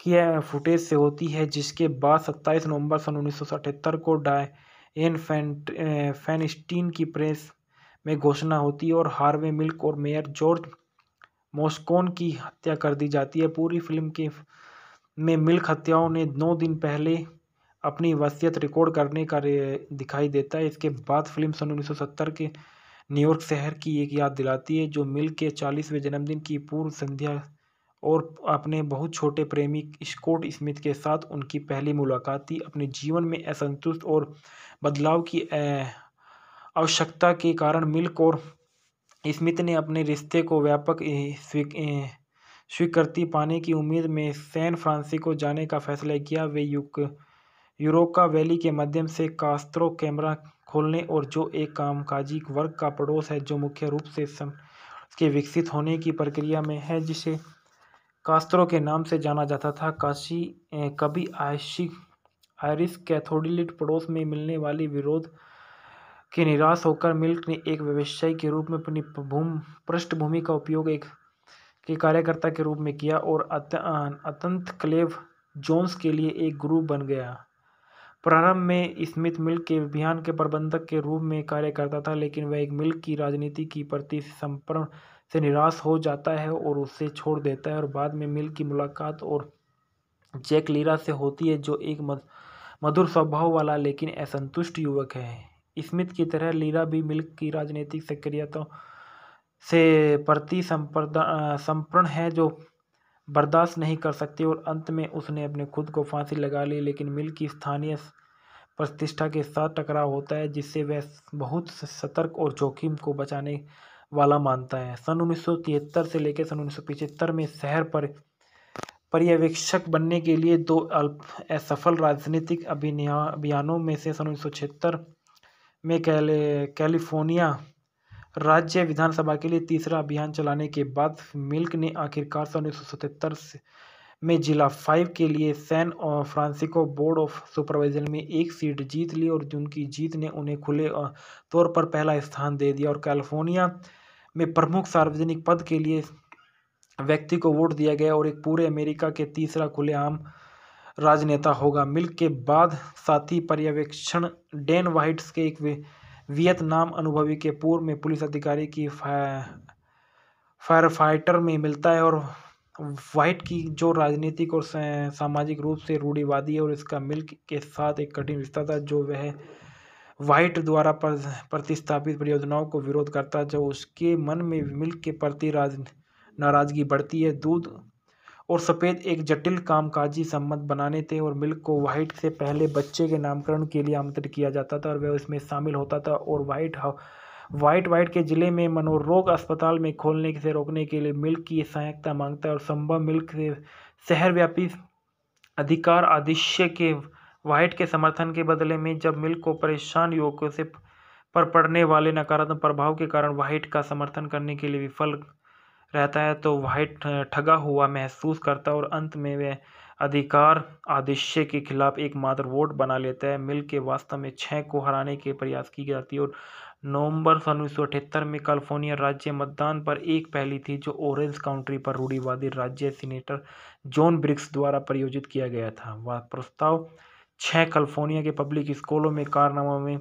[SPEAKER 1] की फुटेज से होती है जिसके बाद सत्ताईस नवंबर सन उन्नीस सौ अठहत्तर को डायन फैंट फैनस्टीन की प्रेस में घोषणा होती है और हार्वे मिल्क और मेयर जॉर्ज मोस्कोन की हत्या कर दी जाती है पूरी फिल्म के में मिल्क हत्याओं ने नौ दिन पहले अपनी वसीयत रिकॉर्ड करने का दिखाई देता है इसके बाद फिल्म सन उन्नीस सौ सत्तर के न्यूयॉर्क शहर की एक याद दिलाती है जो मिल्क के चालीसवें जन्मदिन की पूर्व संध्या और अपने बहुत छोटे प्रेमी स्कॉट स्मिथ के साथ उनकी पहली मुलाकात थी अपने जीवन में असंतुष्ट और बदलाव की आवश्यकता के कारण मिल्क और स्मिथ ने अपने रिश्ते को व्यापक स्वीकृति पाने की उम्मीद में सैन फ्रांसिस्को जाने का फैसला किया वे युक यूरोका वैली के माध्यम से कास्त्रो कैमरा खोलने और जो एक कामकाजी वर्ग का पड़ोस है जो मुख्य रूप से के विकसित होने की प्रक्रिया में है जिसे कास्त्रो के नाम से जाना जाता था काशी कभी आयशी आयरिश कैथोडिलिट पड़ोस में मिलने वाली विरोध के निराश होकर मिल्क ने एक व्यवसायी के रूप में अपनी भूम पृष्ठभूमि का उपयोग एक के कार्यकर्ता के रूप में किया और अत, अतंत क्लेव जोन्स के लिए एक ग्रुप बन गया प्रारंभ में स्मिथ मिल्क के अभियान के प्रबंधक के रूप में कार्य करता था लेकिन वह एक मिल्क की राजनीति की प्रति संपर्ण से निराश हो जाता है और उसे छोड़ देता है और बाद में मिल की मुलाकात और जैक लीरा से होती है जो एक मधुर स्वभाव वाला लेकिन असंतुष्ट युवक है स्मिथ की तरह लीरा भी मिल्क की राजनीतिक सक्रियताओं से प्रति संपर्ण है जो बर्दाश्त नहीं कर सकती और अंत में उसने अपने खुद को फांसी लगा ली लेकिन मिल की स्थानीय प्रतिष्ठा के साथ टकराव होता है जिससे वह बहुत सतर्क और जोखिम को बचाने वाला मानता है सन उन्नीस से लेकर सन उन्नीस में शहर पर पर्यवेक्षक बनने के लिए दो अल्प असफल राजनीतिक अभियानों में से सन उन्नीस में कैले कैलिफोर्निया राज्य विधानसभा के लिए तीसरा अभियान चलाने के बाद मिल्क ने आखिरकार सन उन्नीस से में जिला फाइव के लिए San Francisco board of supervisor में एक सीट जीत ली और उनकी जीत ने उन्हें खुले तौर पर पहला स्थान दे दिया और कैलिफोर्निया में प्रमुख सार्वजनिक पद के लिए व्यक्ति को वोट दिया गया और एक पूरे अमेरिका के तीसरा खुलेआम राजनेता होगा मिल्क के बाद साथी पर्यवेक्षण डेन वाइट्स के एक वियतनाम अनुभवी के पूर्व में पुलिस अधिकारी की फायर फाइटर में मिलता है और वाइट की जो राजनीतिक और सामाजिक रूप से रूढ़ीवादी है और इसका मिल्क के साथ एक कठिन रिश्ता था जो वह वाइट द्वारा प्रतिस्थापित परियोजनाओं को विरोध करता जो उसके मन में मिल्क के प्रति राज नाराजगी बढ़ती है दूध और सफ़ेद एक जटिल कामकाजी संबंध बनाने थे और मिल्क को वाइट से पहले बच्चे के नामकरण के लिए आमंत्रित किया जाता था और वह इसमें शामिल होता था और वाइट व्हाइट व्हाइट के जिले में मनोरोग अस्पताल में खोलने से रोकने के लिए मिल्क की सहायता मांगता है और संभव मिल्क से शहरव्यापी अधिकार आदिश्य के व्हाइट के समर्थन के बदले में जब मिल्क को परेशान युवकों से पर पड़ने वाले नकारात्मक प्रभाव के कारण व्हाइट का समर्थन करने के लिए विफल रहता है तो व्हाइट ठगा हुआ महसूस करता है और अंत में वह अधिकार आदिश्य के खिलाफ एकमात्र वोट बना लेता है मिल के वास्तव में छः को हराने के प्रयास की जाती है और नवंबर सन उन्नीस सौ अठहत्तर में कैलिफोर्निया राज्य मतदान पर एक पहली थी जो ऑरेंज काउंटी पर रूढ़िवादी राज्य सीनेटर जॉन ब्रिक्स द्वारा प्रायोजित किया गया था वह प्रस्ताव छः कैलिफोर्निया के पब्लिक स्कूलों में कारनामा में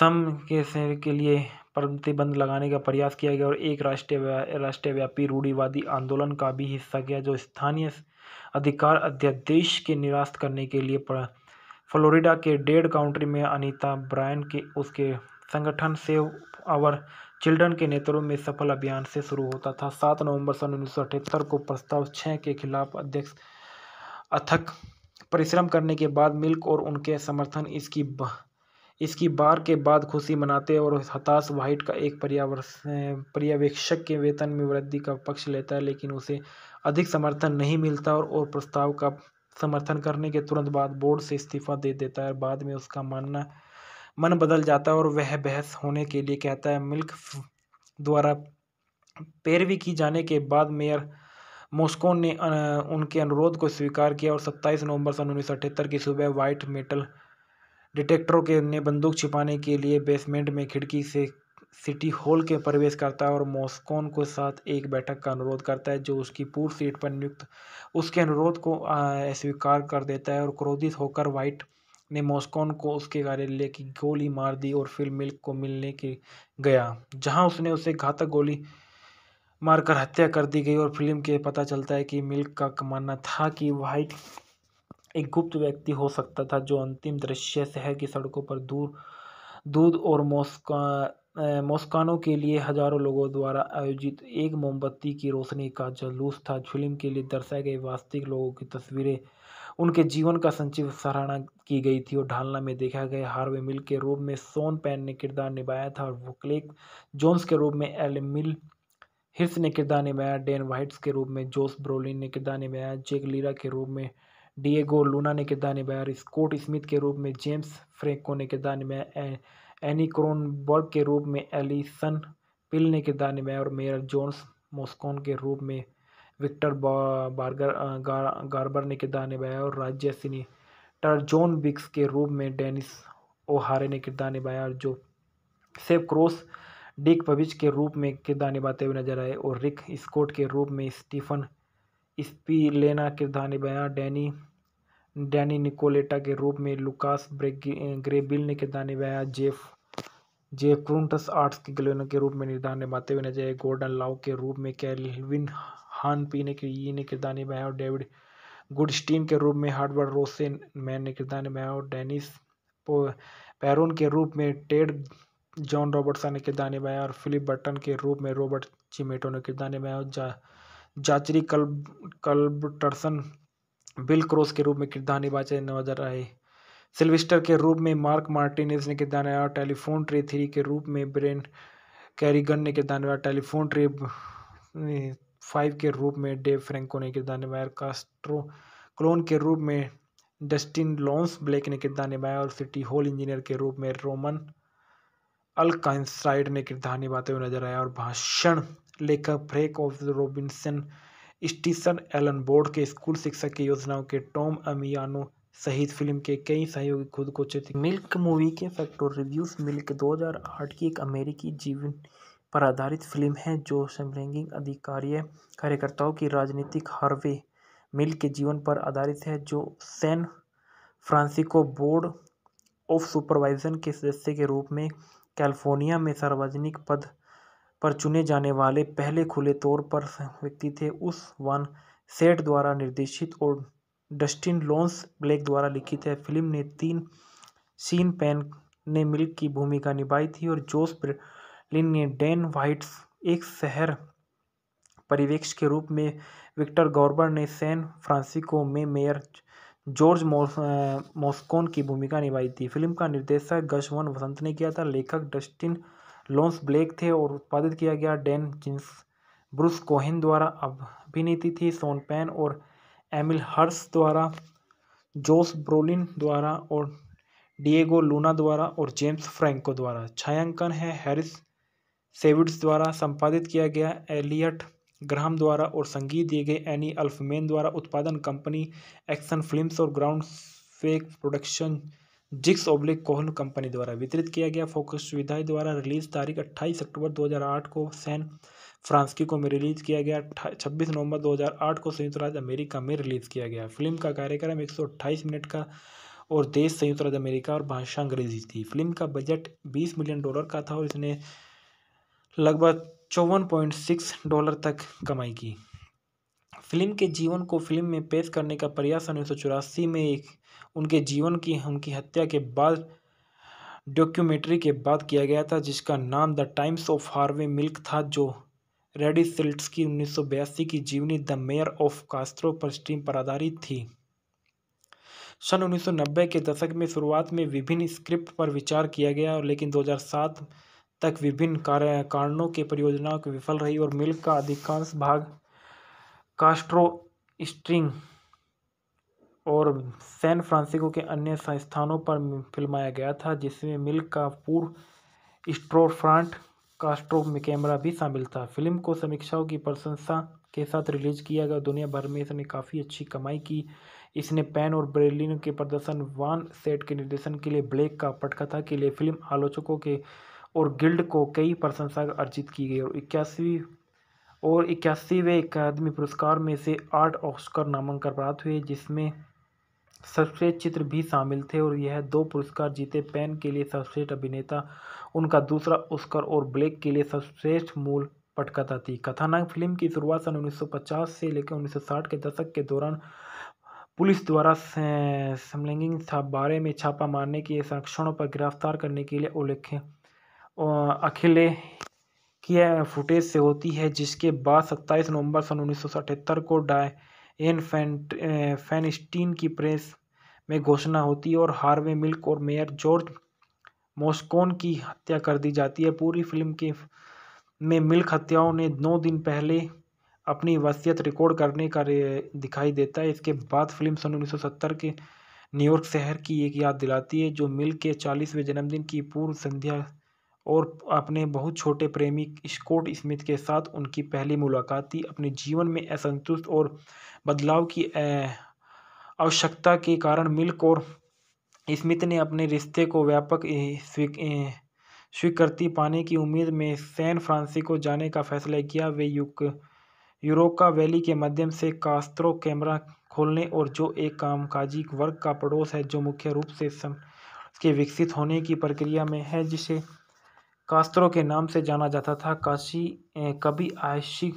[SPEAKER 1] सम के, के लिए प्रतिबंध लगाने का प्रयास किया गया और एक राष्ट्रीय व्या, राष्ट्रव्यापी रूढ़ीवादी आंदोलन का भी हिस्सा गया जो स्थानीय अधिकार अध्यादेश के निराश करने के लिए फ्लोरिडा के डेड काउंटी में अनीता ब्रायन के उसके संगठन सेव आवर चिल्ड्रन के नेतृत्व में सफल अभियान से शुरू होता था सात नवंबर सन उन्नीस को प्रस्ताव छः के खिलाफ अध्यक्ष अथक परिश्रम करने के बाद मिल्क और उनके समर्थन इसकी इसकी बार के बाद खुशी मनाते और हताश व्हाइट का एक पर्यवेक्षक के वेतन में वृद्धि का पक्ष लेता है लेकिन उसे अधिक समर्थन नहीं मिलता और, और प्रस्ताव का समर्थन करने के तुरंत बाद बोर्ड से इस्तीफा दे देता है बाद में उसका मानना मन बदल जाता है और वह बहस होने के लिए कहता है मिल्क द्वारा पैरवी की जाने के बाद मेयर मोस्कोन ने उनके अनुरोध को स्वीकार किया और 27 नवंबर सन उन्नीस की सुबह व्हाइट मेटल डिटेक्टरों के ने बंदूक छिपाने के लिए बेसमेंट में खिड़की से सिटी हॉल के प्रवेश करता है और मॉस्कोन के साथ एक बैठक का अनुरोध करता है जो उसकी पूर्व सीट पर नियुक्त उसके अनुरोध को अस्वीकार कर देता है और क्रोधित होकर वाइट ने मॉस्कोन को उसके कार्यालय की गोली मार दी और फिर मिल्क को मिलने के गया जहां उसने उसे घातक गोली मारकर हत्या कर दी गई और फिल्म के पता चलता है कि मिल्क का मानना था कि वाइट एक गुप्त व्यक्ति हो सकता था जो अंतिम दृश्य शहर की सड़कों पर दूर दूध और मॉस्का मोस्कानो के लिए हजारों लोगों द्वारा आयोजित एक मोमबत्ती की रोशनी का जलूस था फिल्म के लिए दर्शाए गए वास्तविक लोगों की तस्वीरें उनके जीवन का संचिव सराहना की गई थी और ढालना में देखा गया हार्वे मिल के रूप में सोन पैन ने किरदार निभाया था और वोक्लेक जोन्स के रूप में एल मिल हिर्स ने किरदार निभाया डेन वाइट्स के रूप में जोस ब्रोलिन ने किरदार निभाया जेक लीरा के रूप में डिएगो लूना ने किरदार निभाया और स्कॉट स्मिथ के रूप में जेम्स फ्रेंको ने किरदार निभाया एनी क्रोनबर्ग के रूप में एलिसन पिल ने किरदार निभाया और मेयर जोन्स मोस्कोन के रूप में विक्टर बार्गर गार्बर ने किरदार निभाया और राज्य सिनी टर्जोन बिक्स के रूप में डेनिस ओहारे ने किरदार निभाया और जो सेव क्रॉस डिक पविच के रूप में किरदार निभाते हुए नजर आए और रिक स्कॉट के रूप में स्टीफन स्पीलेना किरदार निभाया डैनी डैनी निकोलेटा के रूप में लुकास ग्रेबिल ने किरदार निभाया जेफ जेफ क्रूंटस आर्ट्स के गलेनो के रूप में निर्धार निभाते हुए नजर आए गोल्डन लाव के रूप में कैलविन हान पी ने ने किरदार निभाया और डेविड गुडस्टीन के रूप में हार्डवर्ड रोसे मैन ने किरदार निभाया और डेनिस पैरोन के रूप में टेड जॉन रॉबर्टसन ने किरदार निभाया और फिलिप बर्टन के रूप में रॉबर्ट चिमेटो ने किरदार निभाया और जा, जाचरी कल्ब कल्बटरसन बिल क्रॉस के रूप में किरदार निभाते नजर आए सिल्विस्टर के रूप में मार्क मार्टिनेज ने किरदार निभाया टेलीफोन ट्रे थ्री के रूप में ब्रेन कैरीगन ने किरदार निभाया टेलीफोन ट्रे फाइव के रूप में डेव फ्रेंको ने किरदार निभाया कास्ट्रो क्लोन के रूप में डस्टिन लॉन्स ब्लैक ने किरदार निभाया और सिटी हॉल इंजीनियर के रूप में रोमन अल ने किरदार निभाते हुए नजर आया और भाषण लेखक फ्रेक ऑफ रॉबिन्सन स्टीसन एलन बोर्ड के स्कूल शिक्षा की योजनाओं के टॉम अमियानो सहित फिल्म के कई सहयोगी खुद को चित्र मिल्क मूवी के फैक्टर रिव्यूज मिल्क 2008 की एक अमेरिकी जीवन पर आधारित फिल्म है जो समलैंगिक अधिकारी कार्यकर्ताओं की राजनीतिक हार्वे मिल्क के जीवन पर आधारित है जो San Francisco board of supervisors के सदस्य के रूप में कैलिफोर्निया में सार्वजनिक पद पर चुने जाने वाले पहले खुले तौर पर व्यक्ति थे उस वन सेट द्वारा निर्देशित और डस्टिन लॉन्स ब्लैक द्वारा लिखित है फिल्म ने तीन सीन पैन ने मिल्क की भूमिका निभाई थी और जोस ब्रिलिन ने डैन वाइट्स एक शहर परिवेक्ष के रूप में विक्टर गौरबर ने सैन फ्रांसिस्को में मेयर जॉर्ज मॉस्कोन की भूमिका निभाई थी फिल्म का निर्देशक गशवन वसंत ने किया था लेखक डस्टिन लॉन्स ब्लैक थे और उत्पादित किया गया डैन जिन्स ब्रूस कोहिन द्वारा अभिनीति थी सोन पैन और एमिल हर्स द्वारा जोस ब्रोलिन द्वारा और डिएगो लूना द्वारा और जेम्स फ्रैंको द्वारा छायांकन है हैरिस सेविड्स द्वारा संपादित किया गया एलियट ग्राम द्वारा और संगीत दिए गए एनी अल्फमेन द्वारा उत्पादन कंपनी एक्शन फिल्म्स और ground fake production Jinks oblique Cohen company द्वारा वितरित किया गया फोकस सुविधाएं द्वारा रिलीज तारीख अट्ठाईस अक्टूबर 2008 को सैन फ्रांसकिको में रिलीज किया गया छब्बीस नवंबर 2008 को संयुक्त राज्य अमेरिका में रिलीज किया गया फिल्म का कार्यक्रम एक मिनट का और देश संयुक्त राज्य अमेरिका और भाषा अंग्रेजी थी फिल्म का बजट 20 मिलियन डॉलर का था और इसने लगभग चौवन पॉइंट सिक्स डॉलर तक कमाई की फिल्म के जीवन को फिल्म में पेश करने का प्रयास उन्नीस में एक उनके जीवन की उनकी हत्या के बाद डॉक्यूमेंट्री के बाद किया गया था जिसका नाम the times of Harvey Milk था जो रेडी सिल्ट्स की उन्नीस की जीवनी द मेयर ऑफ कास्त्रो पर स्ट्रीम पर आधारित थी सन 1990 के दशक में शुरुआत में विभिन्न स्क्रिप्ट पर विचार किया गया लेकिन 2007 तक विभिन्न कारणों के परियोजनाओं की विफल रही और मिल्क का अधिकांश भाग कास्ट्रो स्ट्रिंग और सैन फ्रांसिस्को के अन्य संस्थानों पर फिल्माया गया था जिसमें मिल्क का पूर्व स्ट्रोफ्रांट कास्ट्रो कैमरा भी शामिल था फिल्म को समीक्षाओं की प्रशंसा के साथ रिलीज किया गया दुनिया भर में इसने काफ़ी अच्छी कमाई की इसने पैन और ब्रेलिन के प्रदर्शन वन सेट के निर्देशन के लिए ब्लैक का पटकथा के लिए फिल्म आलोचकों के और गिल्ड को कई प्रशंसा अर्जित की गई और इक्यासी और इक्यासीवें अकादमी पुरस्कार में से आठ ऑस्कर नामांकन प्राप्त हुए जिसमें सर्वश्रेष्ठ चित्र भी शामिल थे और यह दो पुरस्कार जीते पैन के लिए सर्वश्रेष्ठ अभिनेता उनका दूसरा ऑस्कर और ब्लैक के लिए सर्वश्रेष्ठ मूल पटकथा थी कथानक फिल्म की शुरुआत सन 1950 से लेकर 1960 के दशक के दौरान पुलिस द्वारा समलैंगिक बारे में छापा मारने के संरक्षणों पर गिरफ्तार करने के लिए उल्लेख अखिले की फुटेज से होती है जिसके बाद 27 नवंबर सन उन्नीस को डाय एन फैंट फैनस्टीन की प्रेस में घोषणा होती है और हार्वे मिल्क और मेयर जॉर्ज मोस्कोन की हत्या कर दी जाती है पूरी फिल्म के में मिल्क हत्याओं ने नौ दिन पहले अपनी वसीयत रिकॉर्ड करने का दिखाई देता है इसके बाद फिल्म सन सत्तर के न्यूयॉर्क शहर की एक याद दिलाती है जो मिल्क के चालीसवें जन्मदिन की पूर्व संध्या और अपने बहुत छोटे प्रेमी स्कॉट स्मिथ के साथ उनकी पहली मुलाकात थी अपने जीवन में असंतुष्ट और बदलाव की आवश्यकता के कारण मिल्क और स्मिथ ने अपने रिश्ते को व्यापक स्वीकृति पाने की उम्मीद में सैन फ्रांसिस्को जाने का फैसला किया वे यूक यूरोका वैली के माध्यम से कास्त्रो कैमरा खोलने और जो एक कामकाजी वर्ग का पड़ोस है जो मुख्य रूप से सम के विकसित होने की प्रक्रिया में है जिसे कास्त्रो के नाम से जाना जाता था काशी कभी आयशी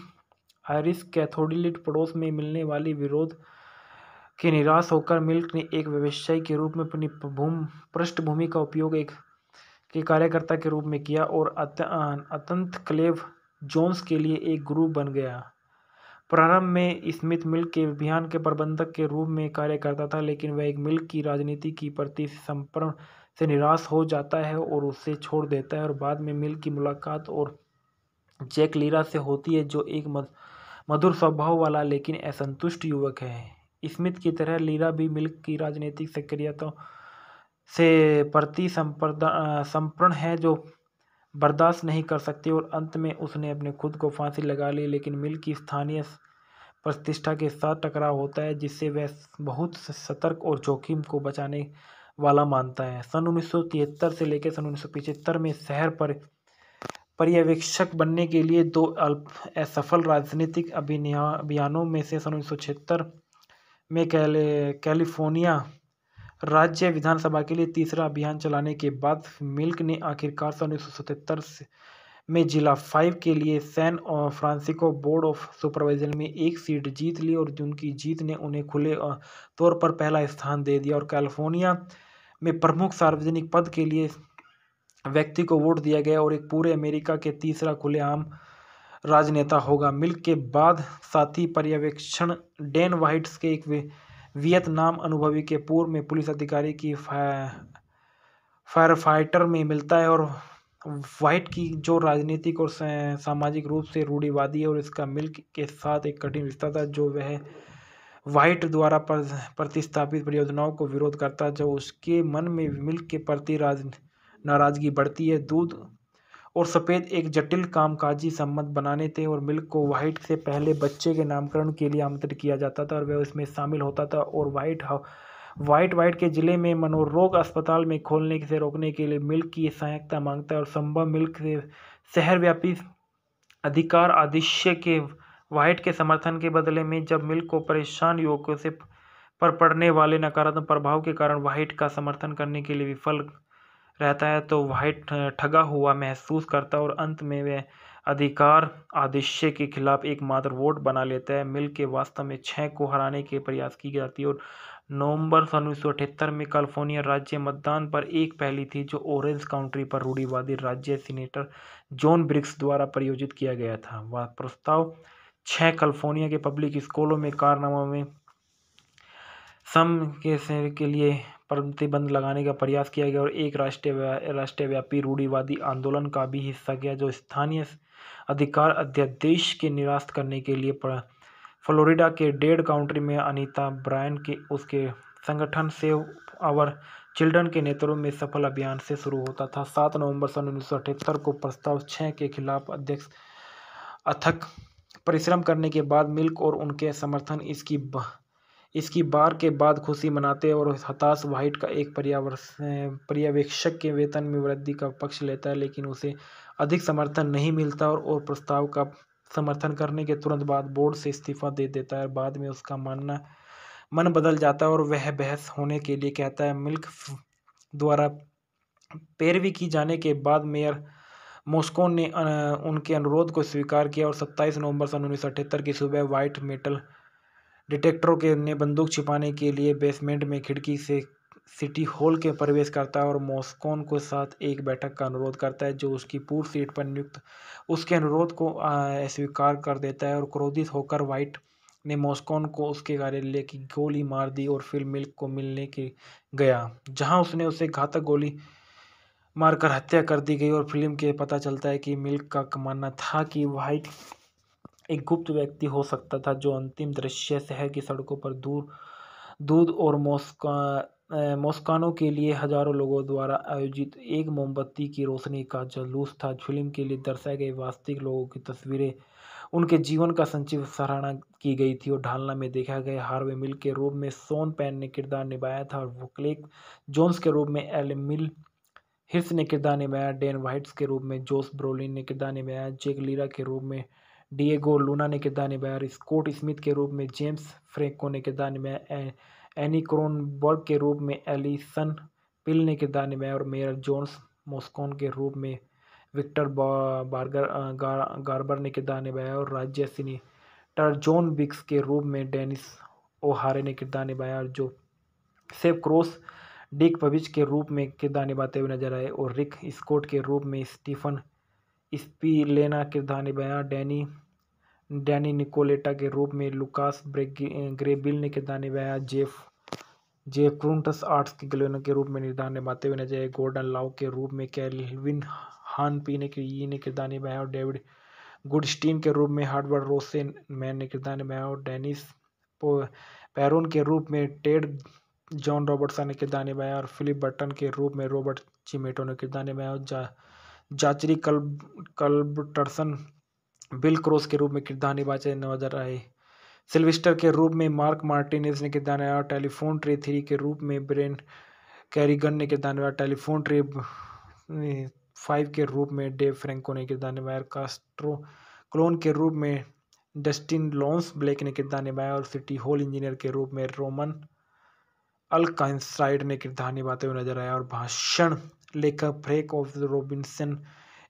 [SPEAKER 1] आयरिश कैथोडिलिट पड़ोस में मिलने वाली विरोध के निराश होकर मिल्क ने एक व्यवसाय के रूप में अपनी भूम पृष्ठभूमि का उपयोग एक के कार्यकर्ता के रूप में किया और अत, अतंत क्लेव जोन्स के लिए एक गुरु बन गया प्रारंभ में स्मिथ मिल्क के अभियान के प्रबंधक के रूप में कार्य करता था लेकिन वह एक मिल्क की राजनीति की प्रति संपर्ण से निराश हो जाता है और उसे छोड़ देता है और बाद में मिल की मुलाकात और जैक लीरा से होती है जो एक मधुर स्वभाव वाला लेकिन असंतुष्ट युवक है स्मिथ की तरह लीरा भी मिल्क की राजनीतिक सक्रियताओं से प्रति संपर्ण है जो बर्दाश्त नहीं कर सकती और अंत में उसने अपने खुद को फांसी लगा ली लेकिन मिल की स्थानीय प्रतिष्ठा के साथ टकराव होता है जिससे वह बहुत सतर्क और जोखिम को बचाने वाला मानता है सन उन्नीस से लेकर सन उन्नीस में शहर पर पर्यवेक्षक बनने के लिए दो असफल राजनीतिक अभियानों में से सन उन्नीस में कैलिफोर्निया राज्य विधानसभा के लिए तीसरा अभियान चलाने के बाद मिल्क ने आखिरकार सन उन्नीस में जिला फाइव के लिए San Francisco board of supervisor में एक सीट जीत ली और उनकी जीत ने उन्हें खुले तौर पर पहला स्थान दे दिया और कैलिफोर्निया में प्रमुख सार्वजनिक पद के लिए व्यक्ति को वोट दिया गया और एक पूरे अमेरिका के तीसरा खुलेआम राजनेता होगा मिल्क के बाद साथी पर्यवेक्षण डेन वाइट्स के एक वियतनाम अनुभवी के पूर्व में पुलिस अधिकारी की फायर फाइटर में मिलता है और वाइट की जो राजनीतिक और सामाजिक रूप से है और इसका मिल्क के साथ एक कठिन रिश्ता था जो वह वाइट द्वारा पर, प्रतिस्थापित परियोजनाओं को विरोध करता जो उसके मन में मिल्क के प्रति राज नाराजगी बढ़ती है दूध और सफ़ेद एक जटिल कामकाजी संबंध बनाने थे और मिल्क को वाइट से पहले बच्चे के नामकरण के लिए आमंत्रित किया जाता था और वह इसमें शामिल होता था और वाइट व्हाइट व्हाइट के जिले में मनोरोग अस्पताल में खोलने से रोकने के लिए मिल्क की सहायता मांगता है और संभव मिल्क से शहरव्यापी अधिकार आदिश्य के व्हाइट के समर्थन के बदले में जब मिल्क को परेशान युवकों से पर पड़ने वाले नकारात्मक प्रभाव के कारण व्हाइट का समर्थन करने के लिए विफल रहता है तो व्हाइट ठगा हुआ महसूस करता है और अंत में वह अधिकार आदिश्य के खिलाफ एकमात्र वोट बना लेता है मिल के वास्तव में छः को हराने के प्रयास की जाती है और नवंबर सन उन्नीस में कैलिफोर्निया राज्य मतदान पर एक पहली थी जो ओरेंज काउंटी पर रूढ़िवादी राज्य सीनेटर जॉन ब्रिक्स द्वारा प्रायोजित किया गया था वह प्रस्ताव छः कैलिफोर्निया के पब्लिक स्कूलों में कारनामा में सम के, के लिए प्रतिबंध लगाने का प्रयास किया गया और एक राष्ट्रीय व्या, राष्ट्रव्यापी रूढ़िवादी आंदोलन का भी हिस्सा गया जो स्थानीय अधिकार अध्यादेश के निराश करने के लिए फ्लोरिडा के डेड काउंटी में अनीता ब्रायन के उसके संगठन सेव आवर चिल्ड्रन के नेतृत्व में सफल अभियान से शुरू होता था सात नवंबर सन उन्नीस को प्रस्ताव छः के खिलाफ अध्यक्ष अथक परिश्रम करने के बाद मिल्क और उनके समर्थन इसकी ब, इसकी बार के बाद खुशी मनाते और हताश व्हाइट का एक पर्यवेक्षक के वेतन में वृद्धि का पक्ष लेता है लेकिन उसे अधिक समर्थन नहीं मिलता और, और प्रस्ताव का समर्थन करने के तुरंत बाद बोर्ड से इस्तीफा दे देता है बाद में उसका मानना मन बदल जाता है और वह बहस होने के लिए कहता है मिल्क द्वारा पैरवी की जाने के बाद मेयर मोस्कोन ने उनके अनुरोध को स्वीकार किया और 27 नवंबर सन उन्नीस की सुबह व्हाइट मेटल डिटेक्टरों के ने बंदूक छिपाने के लिए बेसमेंट में खिड़की से सिटी हॉल के प्रवेश करता है और मॉस्कोन के साथ एक बैठक का अनुरोध करता है जो उसकी पूर्व सीट पर नियुक्त उसके अनुरोध को स्वीकार कर देता है और क्रोधित होकर वाइट ने मॉस्कोन को उसके कार्यालय की गोली मार दी और फिर मिल्क को मिलने के गया जहां उसने उसे घातक गोली मारकर हत्या कर दी गई और फिल्म के पता चलता है कि मिल्क का मानना था कि वाइट एक गुप्त व्यक्ति हो सकता था जो अंतिम दृश्य शहर की सड़कों पर दूर दूध और मॉस्को मोस्कानो के लिए हजारों लोगों द्वारा आयोजित एक मोमबत्ती की रोशनी का जलूस था फिल्म के लिए दर्शाए गए वास्तविक लोगों की तस्वीरें उनके जीवन का संचिव सराहना की गई थी और ढालना में देखा गया हार्वे मिल के रूप में सोन पैन ने किरदार निभाया था और वोक्लेक जोन्स के रूप में एल मिल हिर्स ने किरदार निभाया डेन वाइट्स के रूप में जोस ब्रोलिन ने किरदार निभाया जेक लीरा के रूप में डिएगो लूना ने किरदार निभाया और स्कॉट स्मिथ के रूप में जेम्स फ्रेंको ने किरदार निभाया एनी क्रोनबर्ग के रूप में एलिसन पिल ने किरदार निभाया और मेयर जोन्स मोस्कोन के रूप में विक्टर बार्गर गार्बर ने किरदार निभाया और राज्य सिनी टर्जोन बिक्स के रूप में डेनिस ओहारे ने किरदार निभाया और जो सेव क्रॉस डिक पविच के रूप में किरदार निभाते हुए नजर आए और रिक स्कॉट के रूप में स्टीफन स्पीलेना किरदार निभाया डैनी डैनी निकोलेटा के रूप में लुकास ग्रेबिल ने किरदार निभाया जेफ जेफ क्रूंटस आर्ट्स के गिलोन के रूप में किरदार निभाते हुए नजर आए गोल्डन लाव के रूप में कैलविन हानपी ने ने किरदार निभाया और डेविड गुडस्टीन के रूप में हार्डवर्ड रोसे मैन ने किरदार निभाया और डेनिस पैरोन के रूप में टेड जॉन रॉबर्टसन ने किरदार निभाया और फिलिप बर्टन के रूप में रॉबर्ट चिमेटो ने किरदार निभाया और जा, जाचरी कल्ब कल्बर्टसन बिल क्रॉस के रूप में किरदार निभाते नजर आए सिल्विस्टर के रूप में मार्क मार्टिनेज ने किरदार निभाया टेलीफोन ट्रे थ्री के रूप में ब्रेन कैरीगन ने किरदार निभाया टेलीफोन ट्रे फाइव के रूप में डेव फ्रेंको ने किरदार निभाया कास्ट्रो क्लोन के रूप में डस्टिन लॉन्स ब्लैक ने किरदार निभाया और सिटी होल इंजीनियर के रूप में रोमन अलकाइनसाइड ने किरदार निभाते हुए नजर आया और भाषण लेखक फ्रेक ऑफ रॉबिन्सन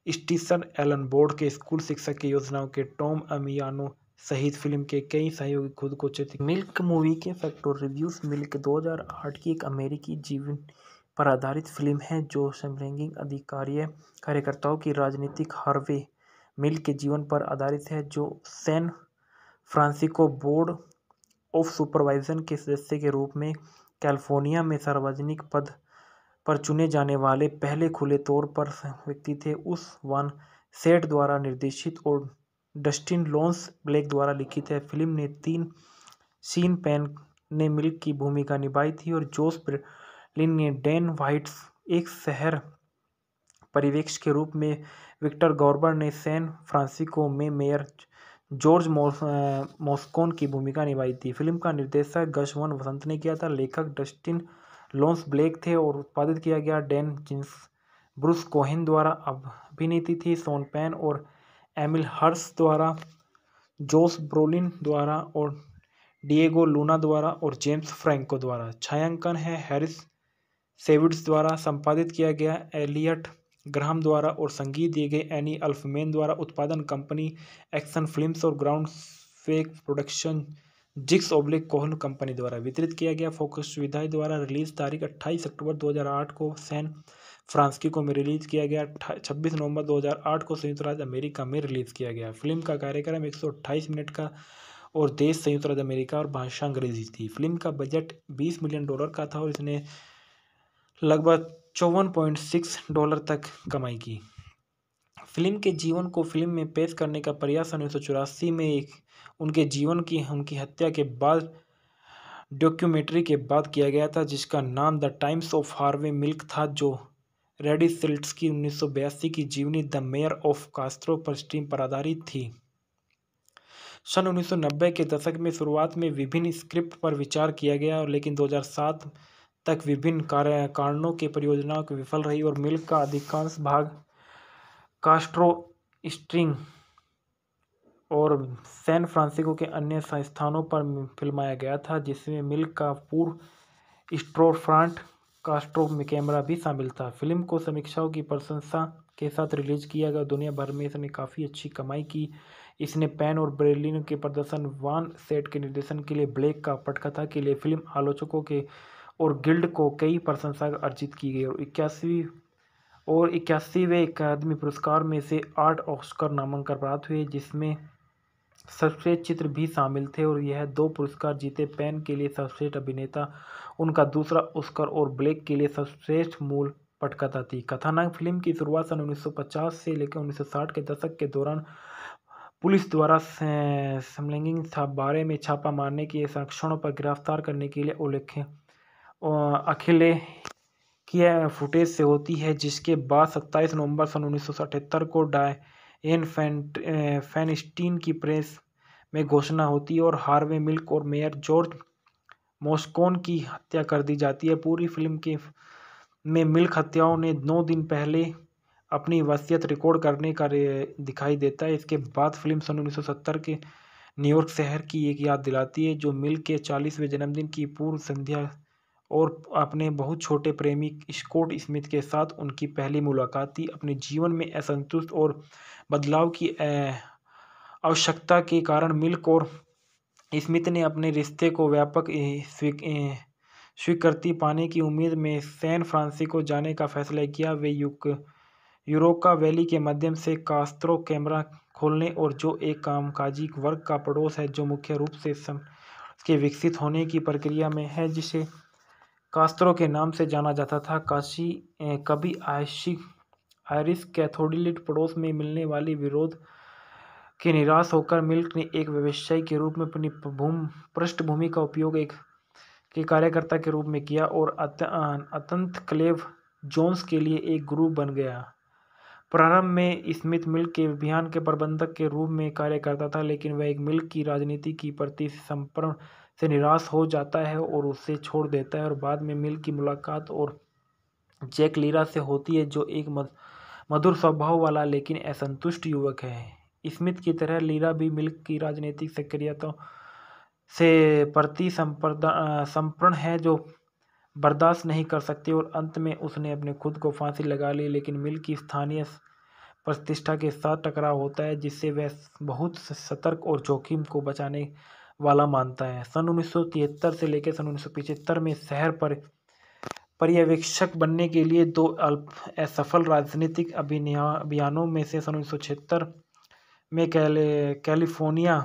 [SPEAKER 1] स्टीसन एलन बोर्ड के स्कूल शिक्षा की योजनाओं के टॉम अमियानो सहित फिल्म के कई सहयोगी खुद को चेत मिल्क मूवी के फैक्टर रिव्यूज मिल्क 2008 की एक अमेरिकी जीवन पर आधारित फिल्म है जो संरैंगिंग अधिकारी कार्यकर्ताओं की राजनीतिक हार्वे मिल्क के जीवन पर आधारित है जो San Francisco board of supervisors के सदस्य के रूप में कैलिफोर्निया में सार्वजनिक पद पर चुने जाने वाले पहले खुले तौर पर व्यक्ति थे उस वन सेट द्वारा निर्देशित और डस्टिन लॉन्स ब्लैक द्वारा लिखित है फिल्म ने तीन सीन पैन ने मिल्क की भूमिका निभाई थी और जोस ब्रिलिन ने डैन वाइट्स एक शहर परिवेक्ष के रूप में विक्टर गौरबर ने सैन फ्रांसिस्को में मेयर जॉर्ज मॉस्कोन की भूमिका निभाई थी फिल्म का निर्देशक गशवन वसंत ने किया था लेखक डस्टिन लॉन्स ब्लैक थे और उत्पादित किया गया डैन जिन्स ब्रूस कोहिन द्वारा अभिनीति थी सोन पैन और एमिल हर्स द्वारा जोस ब्रोलिन द्वारा और डिएगो लूना द्वारा और जेम्स फ्रैंको द्वारा छायांकन है हैरिस सेविड्स द्वारा संपादित किया गया एलियट ग्राहम द्वारा और संगीत दिए गए एनी अल्फमेन द्वारा उत्पादन कंपनी एक्शन फिल्म्स और ground fake production Jinks oblique Cohen company द्वारा वितरित किया गया फोकस सुविधाएं द्वारा रिलीज तारीख अट्ठाईस अक्टूबर 2008 को सैन को में रिलीज किया गया 26 नवंबर 2008 को संयुक्त राज्य अमेरिका में रिलीज किया गया फिल्म का कार्यक्रम एक मिनट का और देश संयुक्त राज्य अमेरिका और भाषा अंग्रेजी थी फिल्म का बजट 20 मिलियन डॉलर का था और इसने लगभग चौवन पॉइंट सिक्स डॉलर तक कमाई की फिल्म के जीवन को फिल्म में पेश करने का प्रयास उन्नीस में एक उनके जीवन की उनकी हत्या के बाद डॉक्यूमेंट्री के बाद किया गया था जिसका नाम the times of Harvey Milk था जो रेडी सिल्ट्स की उन्नीस की जीवनी द मेयर ऑफ कास्त्रो पर स्ट्रीम पर आधारित थी सन 1990 के दशक में शुरुआत में विभिन्न स्क्रिप्ट पर विचार किया गया और लेकिन 2007 तक विभिन्न कारणों के परियोजनाओं की विफल रही और मिल्क का अधिकांश भाग कास्ट्रो स्ट्रिंग और सैन फ्रांसिस्को के अन्य संस्थानों पर फिल्माया गया था जिसमें मिल का पूर्व स्ट्रोफ्रांट कास्ट्रो में कैमरा भी शामिल था फिल्म को समीक्षाओं की प्रशंसा के साथ रिलीज किया गया दुनिया भर में इसने काफ़ी अच्छी कमाई की इसने पैन और ब्रेलिन के प्रदर्शन वान सेट के निर्देशन के लिए ब्लैक का पटकथा के लिए फिल्म आलोचकों के और गिल्ड को कई प्रशंसा अर्जित की गई और इक्यासी और इक्यासीवें अकादमी पुरस्कार में से आठ ऑस्कर नामांकन प्राप्त हुए जिसमें सर्वश्रेष्ठ चित्र भी शामिल थे और यह दो पुरस्कार जीते पैन के लिए सर्वश्रेष्ठ अभिनेता उनका दूसरा ऑस्कर और ब्लैक के लिए सर्वश्रेष्ठ मूल पटकथा थी कथानक फिल्म की शुरुआत सन 1950 से लेकर 1960 के दशक के दौरान पुलिस द्वारा समलैंगिक बारे में छापा मारने के संरक्षणों पर गिरफ्तार करने के लिए उल्लेख अखिले की फुटेज से होती है जिसके बाद 27 नवंबर सन उन्नीस को डाय एन फैंट फैनस्टीन की प्रेस में घोषणा होती है और हार्वे मिल्क और मेयर जॉर्ज मोस्कोन की हत्या कर दी जाती है पूरी फिल्म के में मिल्क हत्याओं ने नौ दिन पहले अपनी वसीयत रिकॉर्ड करने का दिखाई देता है इसके बाद फिल्म सन उन्नीस के न्यूयॉर्क शहर की एक याद दिलाती है जो मिल्क के चालीसवें जन्मदिन की पूर्व संध्या और अपने बहुत छोटे प्रेमी स्कॉट स्मिथ के साथ उनकी पहली मुलाकात थी अपने जीवन में असंतुष्ट और बदलाव की आवश्यकता के कारण मिल्क और स्मिथ ने अपने रिश्ते को व्यापक स्वीकृति पाने की उम्मीद में सैन फ्रांसिस्को जाने का फैसला किया वे युक यूरोका वैली के माध्यम से कास्त्रो कैमरा खोलने और जो एक कामकाजी वर्ग का पड़ोस है जो मुख्य रूप से सम के विकसित होने की प्रक्रिया में है जिसे कास्त्रो के नाम से जाना जाता था काशी कभी आयशी आयरिश कैथोडिलिट पड़ोस में मिलने वाली विरोध के निराश होकर मिल्क ने एक व्यवसायी के रूप में अपनी भूम पृष्ठभूमि का उपयोग एक के कार्यकर्ता के रूप में किया और अत, अतंत क्लेव जोन्स के लिए एक गुरु बन गया प्रारंभ में स्मिथ मिल्क के अभियान के प्रबंधक के रूप में कार्य करता था लेकिन वह एक मिल्क की राजनीति की प्रति संपर्ण से निराश हो जाता है और उसे छोड़ देता है और बाद में मिल की मुलाकात और जैक लीरा से होती है जो एक मधुर स्वभाव वाला लेकिन असंतुष्ट युवक है स्मिथ की तरह लीरा भी मिल्क की राजनीतिक सक्रियताओं से प्रति संपर्ण है जो बर्दाश्त नहीं कर सकती और अंत में उसने अपने खुद को फांसी लगा ली लेकिन मिल की स्थानीय प्रतिष्ठा के साथ टकराव होता है जिससे वह बहुत सतर्क और जोखिम को बचाने वाला मानता है सन उन्नीस से लेकर सन उन्नीस में शहर पर पर्यवेक्षक बनने के लिए दो असफल राजनीतिक अभियानों में से सन उन्नीस में कैले कैलिफोर्निया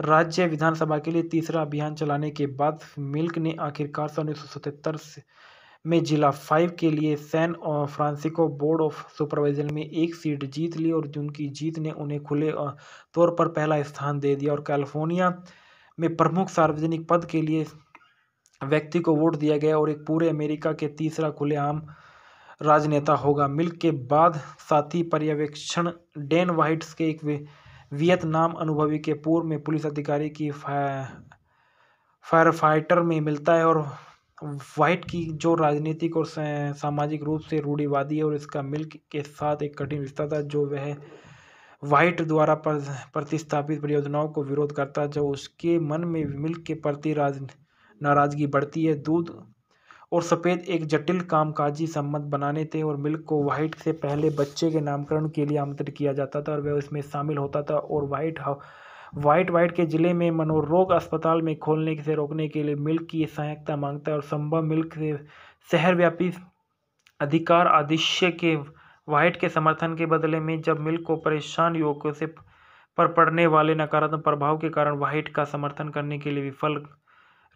[SPEAKER 1] राज्य विधानसभा के लिए तीसरा अभियान चलाने के बाद मिल्क ने आखिरकार सन उन्नीस में जिला फाइव के लिए सैन और बोर्ड ऑफ सुपरवाइजर में एक सीट जीत ली और उनकी जीत ने उन्हें खुले तौर पर पहला स्थान दे दिया और कैलिफोर्निया में प्रमुख सार्वजनिक पद के लिए व्यक्ति को वोट दिया गया और एक पूरे अमेरिका के तीसरा खुलेआम राजनेता होगा मिल्क के बाद साथी पर्यवेक्षण डेन वाइट्स के एक वियतनाम अनुभवी के पूर्व में पुलिस अधिकारी की फायर फाइटर में मिलता है और वाइट की जो राजनीतिक और सामाजिक रूप से रूढ़िवादी है और इसका मिल्क के साथ एक कठिन रिश्ता था जो वह व्हाइट द्वारा पर, प्रतिस्थापित परियोजनाओं को विरोध करता है उसके मन में मिल्क के प्रति राज नाराजगी बढ़ती है दूध और सफ़ेद एक जटिल कामकाजी संबंध बनाने थे और मिल्क को वाइट से पहले बच्चे के नामकरण के लिए आमंत्रित किया जाता था और वह उसमें शामिल होता था और वाइट वाइट वाइट के ज़िले में मनोरोग अस्पताल में खोलने से रोकने के लिए मिल्क की सहायता मांगता है और संभव मिल्क से शहरव्यापी अधिकार आदिश्य के व्हाइट के समर्थन के बदले में जब मिल को परेशान युवकों से पर पड़ने वाले नकारात्मक प्रभाव के कारण व्हाइट का समर्थन करने के लिए विफल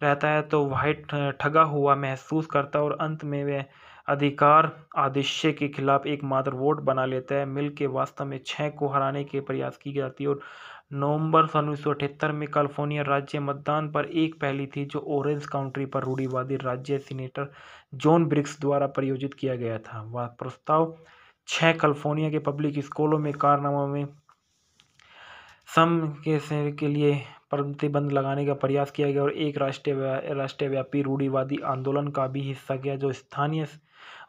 [SPEAKER 1] रहता है तो व्हाइट ठगा हुआ महसूस करता है और अंत में वह अधिकार आदिश्य के खिलाफ एकमात्र वोट बना लेता है मिल के वास्तव में छः को हराने के प्रयास की जाती है और नवंबर सन उन्नीस में कैलिफोर्निया राज्य मतदान पर एक पहली थी जो ओरेंज काउंट्री पर रूढ़ीवादी राज्य सीनेटर जॉन ब्रिक्स द्वारा प्रायोजित किया गया था वह प्रस्ताव छः कैलिफोर्निया के पब्लिक स्कूलों में कारनामों में सम के के लिए प्रतिबंध लगाने का प्रयास किया गया और एक राष्ट्रीय राष्ट्रव्यापी रूढ़ीवादी आंदोलन का भी हिस्सा गया जो स्थानीय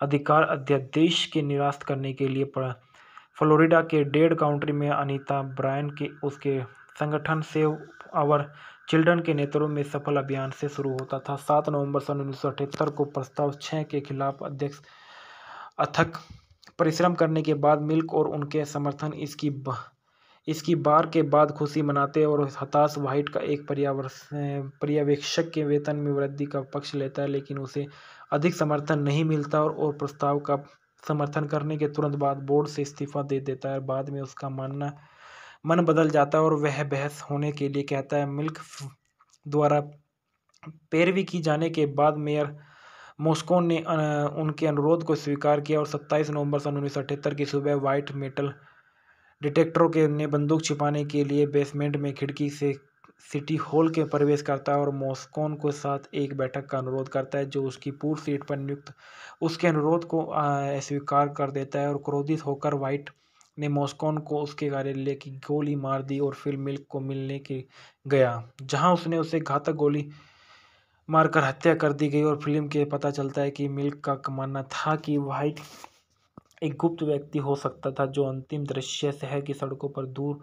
[SPEAKER 1] अधिकार अध्यादेश के निराश करने के लिए फ्लोरिडा के डेड काउंट्री में अनीता ब्रायन के उसके संगठन सेव आवर चिल्ड्रन के नेतृत्व में सफल अभियान से शुरू होता था सात नवंबर सन उन्नीस को प्रस्ताव छः के खिलाफ अध्यक्ष अथक परिश्रम करने के बाद मिल्क और उनके समर्थन इसकी बा, इसकी बार के बाद खुशी मनाते और हताश व्हाइट का एक पर्यवेक्षक के वेतन में वृद्धि का पक्ष लेता है लेकिन उसे अधिक समर्थन नहीं मिलता और, और प्रस्ताव का समर्थन करने के तुरंत बाद बोर्ड से इस्तीफा दे देता है बाद में उसका मानना मन बदल जाता है और वह बहस होने के लिए कहता है मिल्क द्वारा पैरवी की जाने के बाद मेयर मॉस्को ने उनके अनुरोध को स्वीकार किया और 27 नवंबर सन उन्नीस की सुबह व्हाइट मेटल डिटेक्टरों के ने बंदूक छिपाने के लिए बेसमेंट में खिड़की से सिटी हॉल के प्रवेश करता है और मॉस्कोन को साथ एक बैठक का अनुरोध करता है जो उसकी पूर्व सीट पर नियुक्त उसके अनुरोध को स्वीकार कर देता है और क्रोधित होकर वाइट ने मॉस्कोन को उसके कार्यालय की गोली मार दी और फिर मिल्क को मिलने के गया जहां उसने उसे घातक गोली मारकर हत्या कर दी गई और फिल्म के पता चलता है कि मिल्क का मानना था कि वाइट एक गुप्त व्यक्ति हो सकता था जो अंतिम दृश्य शहर की सड़कों पर दूर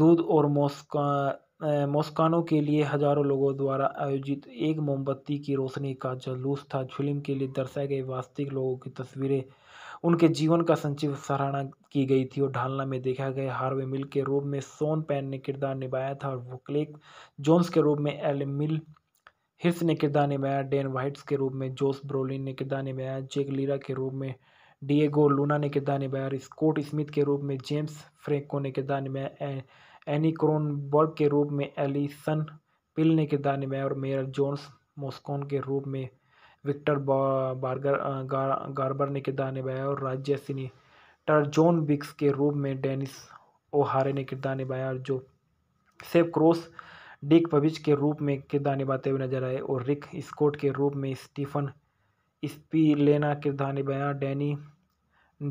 [SPEAKER 1] दूध और मोस्का मॉस्कानों के लिए हजारों लोगों द्वारा आयोजित एक मोमबत्ती की रोशनी का जलूस था फिल्म के लिए दर्शाए गए वास्तविक लोगों की तस्वीरें उनके जीवन का संचिव सराहना की गई थी और ढालना में देखा गया हार्वे मिल के रूप में सोन पैन ने किरदार निभाया था और वो क्लेक जोन्स के रूप में एल मिल हिर्स ने किरदार निभाया डेन वाइट्स के रूप में जोस ब्रोलिन ने किरदार निभाया जेक लीरा के रूप में डिएगो लूना ने किरदार निभाया स्कॉट स्मिथ के रूप में जेम्स फ्रेंको ने किरदार निभाया एनी क्रोनबर्ग के रूप में एलिसन पिल ने किरदार निभाया और मेयर जोन्स मोस्कोन के रूप में विक्टर बार्गर गार्बर ने किरदार निभाया और राज्य सीनेटर टर्जोन बिक्स के रूप में डेनिस ओहारे ने किरदार निभाया और जो सेफ क्रॉस डिक पविच के रूप में किरदार निभाते हुए नजर आए और रिक स्कॉट के रूप में स्टीफन स्पीलेना किरदार निभाया डैनी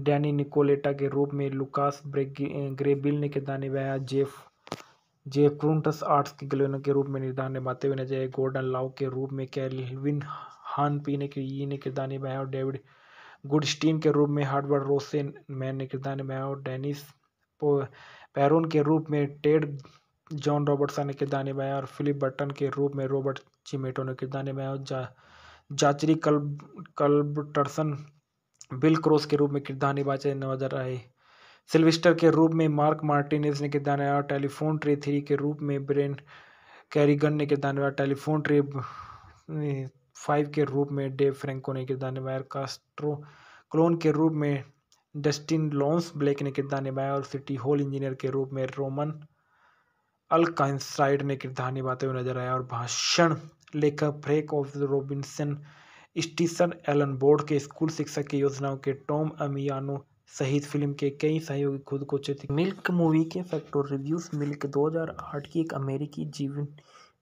[SPEAKER 1] डैनी निकोलेटा के रूप में लुकास ग्रेबिल ने किरदार निभाया जेफ जे क्रूंटस आर्ट्स के गलेनो के रूप में निर्धार निभाते हुए नजर आए गोल्डन लाव के रूप में कैलविन के ने ने किरदार निभाया और डेविड गुडस्टीन के रूप में हार्डवर्ड रोसेन मैन ने किरदार निभाया और डेनिस पैरोन के रूप में टेड जॉन रॉबर्टसन ने किरदार निभाया और फिलिप बर्टन के रूप में रॉबर्ट चिमेटो ने किरदार निभाया और जा जाचरी कल्ब कल्बटरसन बिल क्रॉस के रूप में किरदार निभाते नजर आए सिल्विस्टर के रूप में मार्क मार्टिनेस ने किरदार निभाया और टेलीफोन ट्रे थ्री के रूप में ब्रेन कैरीगन ने किरदार निभाया टेलीफोन ट्रे फाइव के रूप में डेव फ्रेंको ने किरदार निभाया कास्ट्रो क्लोन के रूप में डस्टिन लॉन्स ब्लैक ने किरदार निभाया और सिटी हॉल इंजीनियर के रूप में रोमन अल्काइनसाइड ने किरदार निभाते हुए नजर आया और भाषण लेखक फ्रेक ऑफ रॉबिन्सन स्टीसन एलन बोर्ड के स्कूल शिक्षक की योजनाओं के टॉम अमियानो सहित फिल्म के कई सहयोगी खुद को चेत मिल्क मूवी के फैक्टर रिव्यूज मिल्क 2008 की एक अमेरिकी जीवन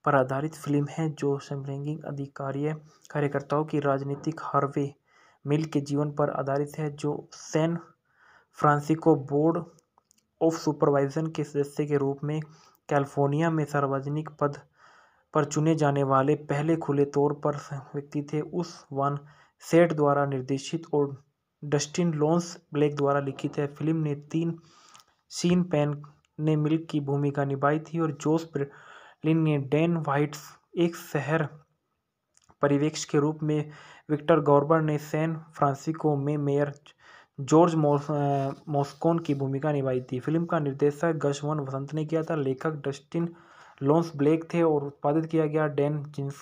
[SPEAKER 1] पर आधारित फिल्म है जो समलैंगिक अधिकारी कार्यकर्ताओं की राजनीतिक हार्वे मिल्क के जीवन पर आधारित है जो San Francisco board of supervisors के सदस्य के रूप में कैलिफ़ोर्निया में सार्वजनिक पद पर चुने जाने वाले पहले खुले तौर पर व्यक्ति थे उस वन सेठ द्वारा निर्देशित और डस्टिन लॉन्स ब्लैक द्वारा लिखित है फिल्म ने तीन सीन पैन ने मिल्क की भूमिका निभाई थी और जोस ब्रिलिन ने डैन वाइट्स एक शहर परिवेक्ष के रूप में विक्टर गौरबर ने सैन फ्रांसिस्को में मेयर जॉर्ज मोस्कोन की भूमिका निभाई थी फिल्म का निर्देशक गशवन वसंत ने किया था लेखक डस्टिन लॉन्स ब्लैक थे और उत्पादित किया गया डैन जिन्स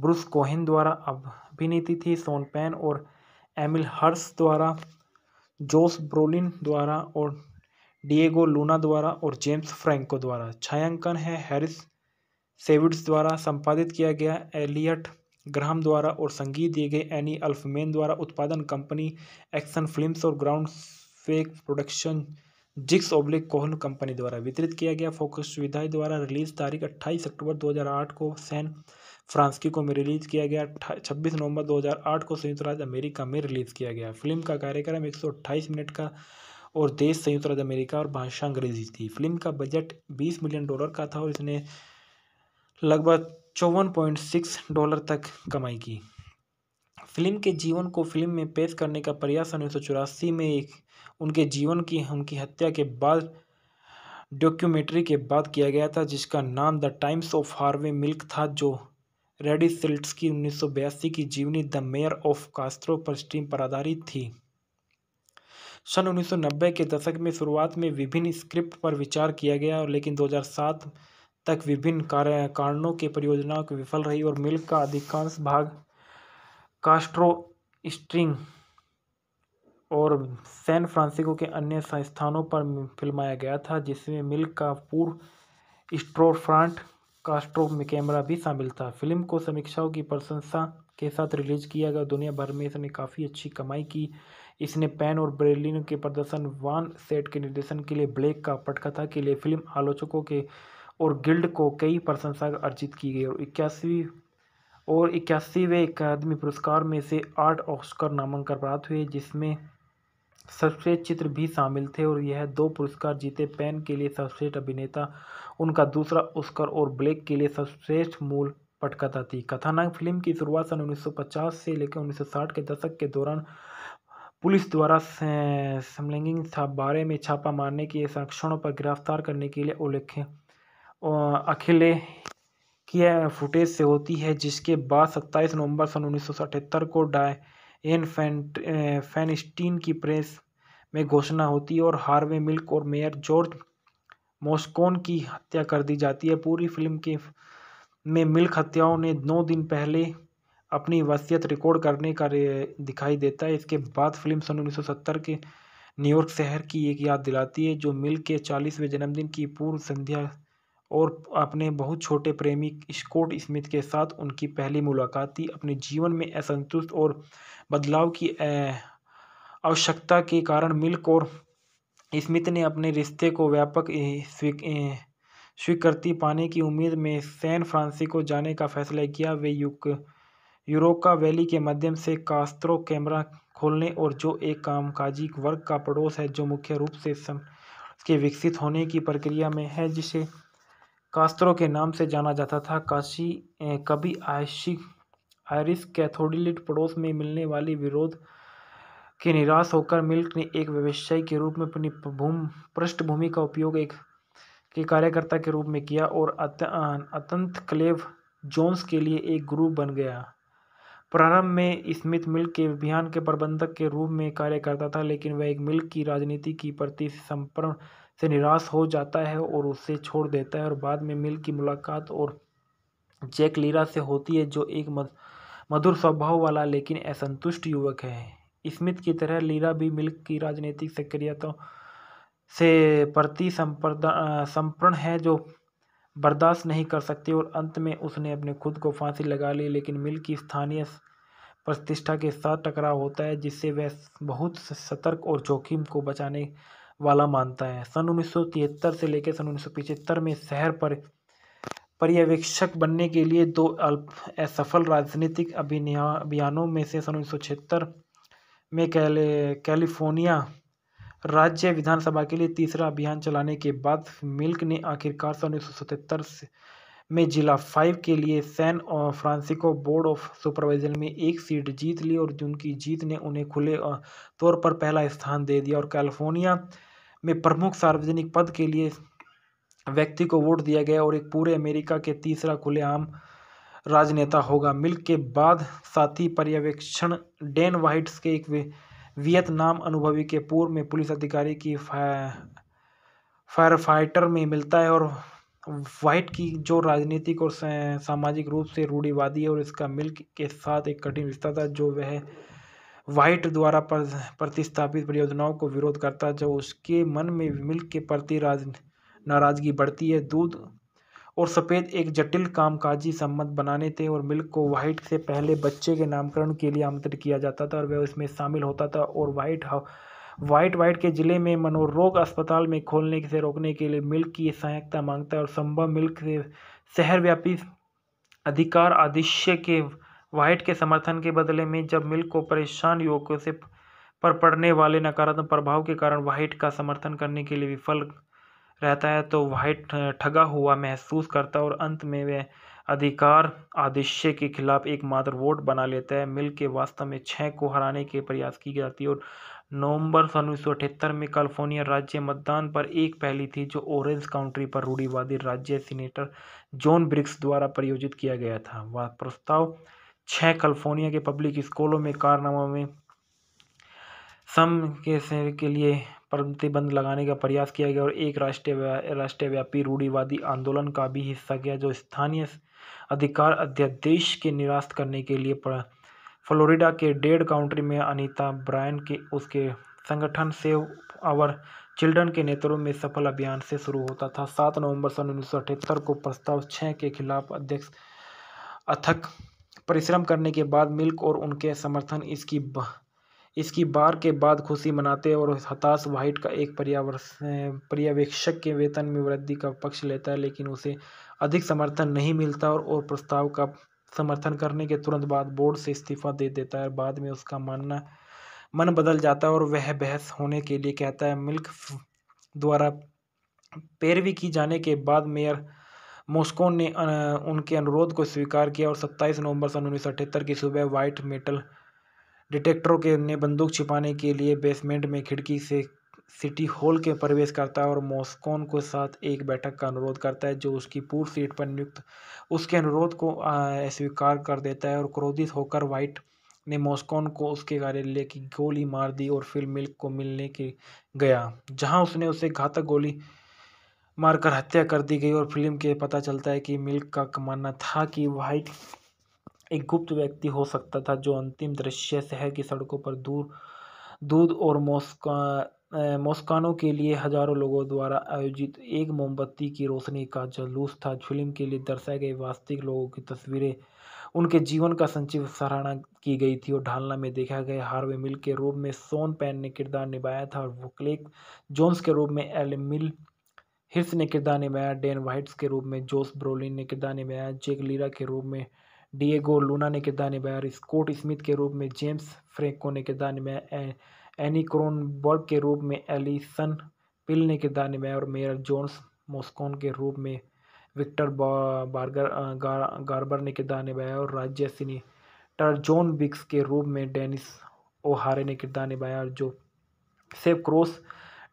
[SPEAKER 1] ब्रूस कोहिन द्वारा अभिनेती थी सोन पैन और एमिल हर्स द्वारा जोस ब्रोलिन द्वारा और डिएगो लूना द्वारा और जेम्स फ्रैंको द्वारा छायांकन है हैरिस सेविड्स द्वारा संपादित किया गया एलियट ग्राहम द्वारा और संगीत दिए गए एनी अल्फमेन द्वारा उत्पादन कंपनी एक्शन फिल्म्स और ground fake production Jinks oblique Cohen company द्वारा वितरित किया गया फोकस सुविधाएं द्वारा रिलीज तारीख अट्ठाईस अक्टूबर दो को सैन फ्रांसकिको में रिलीज किया गया 26 नवंबर 2008 को संयुक्त राज्य अमेरिका में रिलीज किया गया फिल्म का कार्यक्रम एक मिनट का और देश संयुक्त राज्य अमेरिका और भाषा अंग्रेजी थी फिल्म का बजट 20 मिलियन डॉलर का था और इसने लगभग चौवन पॉइंट सिक्स डॉलर तक कमाई की फिल्म के जीवन को फिल्म में पेश करने का प्रयास उन्नीस में एक उनके जीवन की उनकी हत्या के बाद डॉक्यूमेंट्री के बाद किया गया था जिसका नाम the times of Harvey Milk था जो रेडी सिल्ट्स की उन्नीस की जीवनी द मेयर ऑफ कास्त्रो पर स्ट्रीम पर आधारित थी सन 1990 के दशक में शुरुआत में विभिन्न स्क्रिप्ट पर विचार किया गया लेकिन 2007 तक विभिन्न कार्य कारणों के परियोजनाओं की विफल रही और मिल का अधिकांश भाग कास्ट्रो स्ट्रिंग और सैन फ्रांसिस्को के अन्य संस्थानों पर फिल्माया गया था जिसमें मिल का पूर्व स्ट्रोफ्रांट कास्ट्रो में कैमरा भी शामिल था फिल्म को समीक्षाओं की प्रशंसा के साथ रिलीज किया गया दुनिया भर में इसने काफ़ी अच्छी कमाई की इसने पैन और ब्रेलिन के प्रदर्शन वान सेट के निर्देशन के लिए ब्लैक का पटकथा के लिए फिल्म आलोचकों के और गिल्ड को कई प्रशंसा अर्जित की गई और इक्यासी और इक्यासीवें अकादमी पुरस्कार में से आठ ऑस्कर नामांकन प्राप्त हुए जिसमें सर्वश्रेष्ठ चित्र भी शामिल थे और यह दो पुरस्कार जीते पेन के लिए सर्वश्रेष्ठ अभिनेता उनका दूसरा ऑस्कर और ब्लैक के लिए सर्वश्रेष्ठ मूल पटकथा थी कथानक फिल्म की शुरुआत सन 1950 से लेकर 1960 के दशक के दौरान पुलिस द्वारा समलैंगिक बारे में छापा मारने के संरक्षणों पर गिरफ्तार करने के लिए उल्लेख अखिले की फुटेज से होती है जिसके बाद सत्ताईस नवंबर सन उन्नीस सौ अठहत्तर को एन फैंट फैनस्टीन की प्रेस में घोषणा होती है और हार्वे मिल्क और मेयर जॉर्ज मोस्कोन की हत्या कर दी जाती है पूरी फिल्म के में मिल्क हत्याओं ने नौ दिन पहले अपनी वसीयत रिकॉर्ड करने का दिखाई देता है इसके बाद फिल्म सन 1970 के न्यूयॉर्क शहर की एक याद दिलाती है जो मिल्क के चालीसवें जन्मदिन की पूर्व संध्या और अपने बहुत छोटे प्रेमी स्कॉट स्मिथ के साथ उनकी पहली मुलाकात थी अपने जीवन में असंतुष्ट और बदलाव की आवश्यकता के कारण मिल्क और स्मिथ ने अपने रिश्ते को व्यापक स्वीकृति पाने की उम्मीद में सैन फ्रांसिस्को जाने का फैसला किया वे युक यूरोका वैली के माध्यम से कास्त्रो कैमरा खोलने और जो एक कामकाजी वर्ग का पड़ोस है जो मुख्य रूप से के विकसित होने की प्रक्रिया में है जिसे कास्त्रो के नाम से जाना जाता था काशी कभी आयशी आयरिस कैथोडिलिट पड़ोस में मिलने वाली विरोध के निराश होकर मिल्क ने एक व्यवसायी के रूप में अपनी भूम पृष्ठभूमि का उपयोग एक के कार्यकर्ता के रूप में किया और अत, अतंत क्लेव जोन्स के लिए एक गुरु बन गया प्रारंभ में स्मिथ मिल्क के अभियान के प्रबंधक के रूप में कार्य करता था लेकिन वह एक मिल्क की राजनीति की प्रति संपर्ण से निराश हो जाता है और उसे छोड़ देता है और बाद में मिल की मुलाकात और जैक लीरा से होती है जो एक मधुर स्वभाव वाला लेकिन असंतुष्ट युवक है स्मिथ की तरह लीरा भी मिल्क की राजनीतिक सक्रियताओं से प्रति संपर्ण है जो बर्दाश्त नहीं कर सकती और अंत में उसने अपने खुद को फांसी लगा ली लेकिन मिल की स्थानीय प्रतिष्ठा के साथ टकराव होता है जिससे वह बहुत सतर्क और जोखिम को बचाने वाला मानता है सन उन्नीस से लेकर सन उन्नीस में शहर पर पर्यवेक्षक बनने के लिए दो अल्प असफल राजनीतिक अभियानों में से सन उन्नीस में कैले कैलिफोर्निया राज्य विधानसभा के लिए तीसरा अभियान चलाने के बाद मिल्क ने आखिरकार सन उन्नीस में जिला फाइव के लिए सैन और बोर्ड ऑफ सुपरवाइजर में एक सीट जीत ली और उनकी जीत ने उन्हें खुले तौर पर पहला स्थान दे दिया और कैलिफोर्निया में प्रमुख सार्वजनिक पद के लिए व्यक्ति को वोट दिया गया और एक पूरे अमेरिका के तीसरा खुलेआम राजनेता होगा मिल के बाद साथी पर्यवेक्षण डेन वाइट्स के एक वियतनाम अनुभवी के पूर्व में पुलिस अधिकारी की फायर फाइटर में मिलता है और वाइट की जो राजनीतिक और सामाजिक रूप से रूढ़िवादी है और इसका मिल्क के साथ एक कठिन रिश्ता था जो वह व्हाइट द्वारा प्रतिस्थापित परियोजनाओं को विरोध करता है उसके मन में मिल्क के प्रति नाराजगी बढ़ती है दूध और सफ़ेद एक जटिल कामकाजी संबंध बनाने थे और मिल्क को व्हाइट से पहले बच्चे के नामकरण के लिए आमंत्रित किया जाता था और वह उसमें शामिल होता था और वाइट व्हाइट व्हाइट के ज़िले में मनोरोग अस्पताल में खोलने से रोकने के लिए मिल्क की सहायता मांगता है और संभव मिल्क से शहरव्यापी अधिकार आदिश्य के व्हाइट के समर्थन के बदले में जब मिल को परेशान युवकों से पर पड़ने वाले नकारात्मक प्रभाव के कारण व्हाइट का समर्थन करने के लिए विफल रहता है तो व्हाइट ठगा हुआ महसूस करता है और अंत में वह अधिकार आदिश्य के खिलाफ एकमात्र वोट बना लेता है मिल के वास्तव में छः को हराने के प्रयास की जाती है और नवंबर सन उन्नीस में कैलिफोर्निया राज्य मतदान पर एक पहली थी जो ओरेंज काउंट्री पर रूढ़ीवादी राज्य सीनेटर जॉन ब्रिक्स द्वारा प्रायोजित किया गया था वह प्रस्ताव छः कैलिफोर्निया के पब्लिक स्कूलों में कारनामों में सम के के लिए प्रतिबंध लगाने का प्रयास किया गया और एक राष्ट्रीय राष्ट्रव्यापी रूढ़ीवादी आंदोलन का भी हिस्सा गया जो स्थानीय अधिकार अध्यादेश के निरास्त करने के लिए फ्लोरिडा के डेड काउंट्री में अनीता ब्रायन के उसके संगठन सेव आवर चिल्ड्रन के नेतृत्व में सफल अभियान से शुरू होता था सात नवंबर सन उन्नीस को प्रस्ताव छः के खिलाफ अध्यक्ष अथक परिश्रम करने के बाद मिल्क और उनके समर्थन इसकी बा, इसकी बार के बाद खुशी मनाते और हताश वाइट का एक पर्यावरण पर्यवेक्षक के वेतन में वृद्धि का पक्ष लेता है लेकिन उसे अधिक समर्थन नहीं मिलता और, और प्रस्ताव का समर्थन करने के तुरंत बाद बोर्ड से इस्तीफा दे देता है बाद में उसका मानना मन बदल जाता है और वह बहस होने के लिए कहता है मिल्क द्वारा पैरवी की जाने के बाद मेयर मॉस्को ने उनके अनुरोध को स्वीकार किया और 27 नवंबर सन उन्नीस की सुबह व्हाइट मेटल डिटेक्टरों के ने बंदूक छिपाने के लिए बेसमेंट में खिड़की से सिटी हॉल के प्रवेश करता है और मॉस्कोन के साथ एक बैठक का अनुरोध करता है जो उसकी पूर्व सीट पर नियुक्त उसके अनुरोध को स्वीकार कर देता है और क्रोधित होकर वाइट ने मॉस्कोन को उसके कार्यालय की गोली मार दी और फिर मिल्क को मिलने के गया जहां उसने उसे घातक गोली मारकर हत्या कर दी गई और फिल्म के पता चलता है कि मिल्क का मानना था कि वाइट एक गुप्त व्यक्ति हो सकता था जो अंतिम दृश्य शहर की सड़कों पर दूर दूध और मोस्का मोस्कानों के लिए हजारों लोगों द्वारा आयोजित एक मोमबत्ती की रोशनी का जलूस था फिल्म के लिए दर्शाए गए वास्तविक लोगों की तस्वीरें उनके जीवन का संचिव सराहना की गई थी और ढालना में देखा गया हार्वे मिल के रूप में सोन पैन ने किरदार निभाया था और वो क्लेक जोन्स के रूप में एल मिल हिर्स ने किरदार निभाया डेन वाइट्स के रूप में जोस ब्रोलिन ने किरदार निभाया जेक लीरा के रूप में डिएगो लूना ने किरदार निभाया स्कॉट स्मिथ के रूप में जेम्स फ्रेंको ने किरदार निभाया एनी क्रोनबर्ग के रूप में एलिसन पिल ने किरदार निभाया और मेयर जोन्स मोस्कोन के रूप में विक्टर बार्गर गार्बर ने किरदार निभाया और राज्य सीनेटर टर्जोन बिक्स के रूप में डेनिस ओहारे ने किरदार निभाया और जो सेव क्रॉस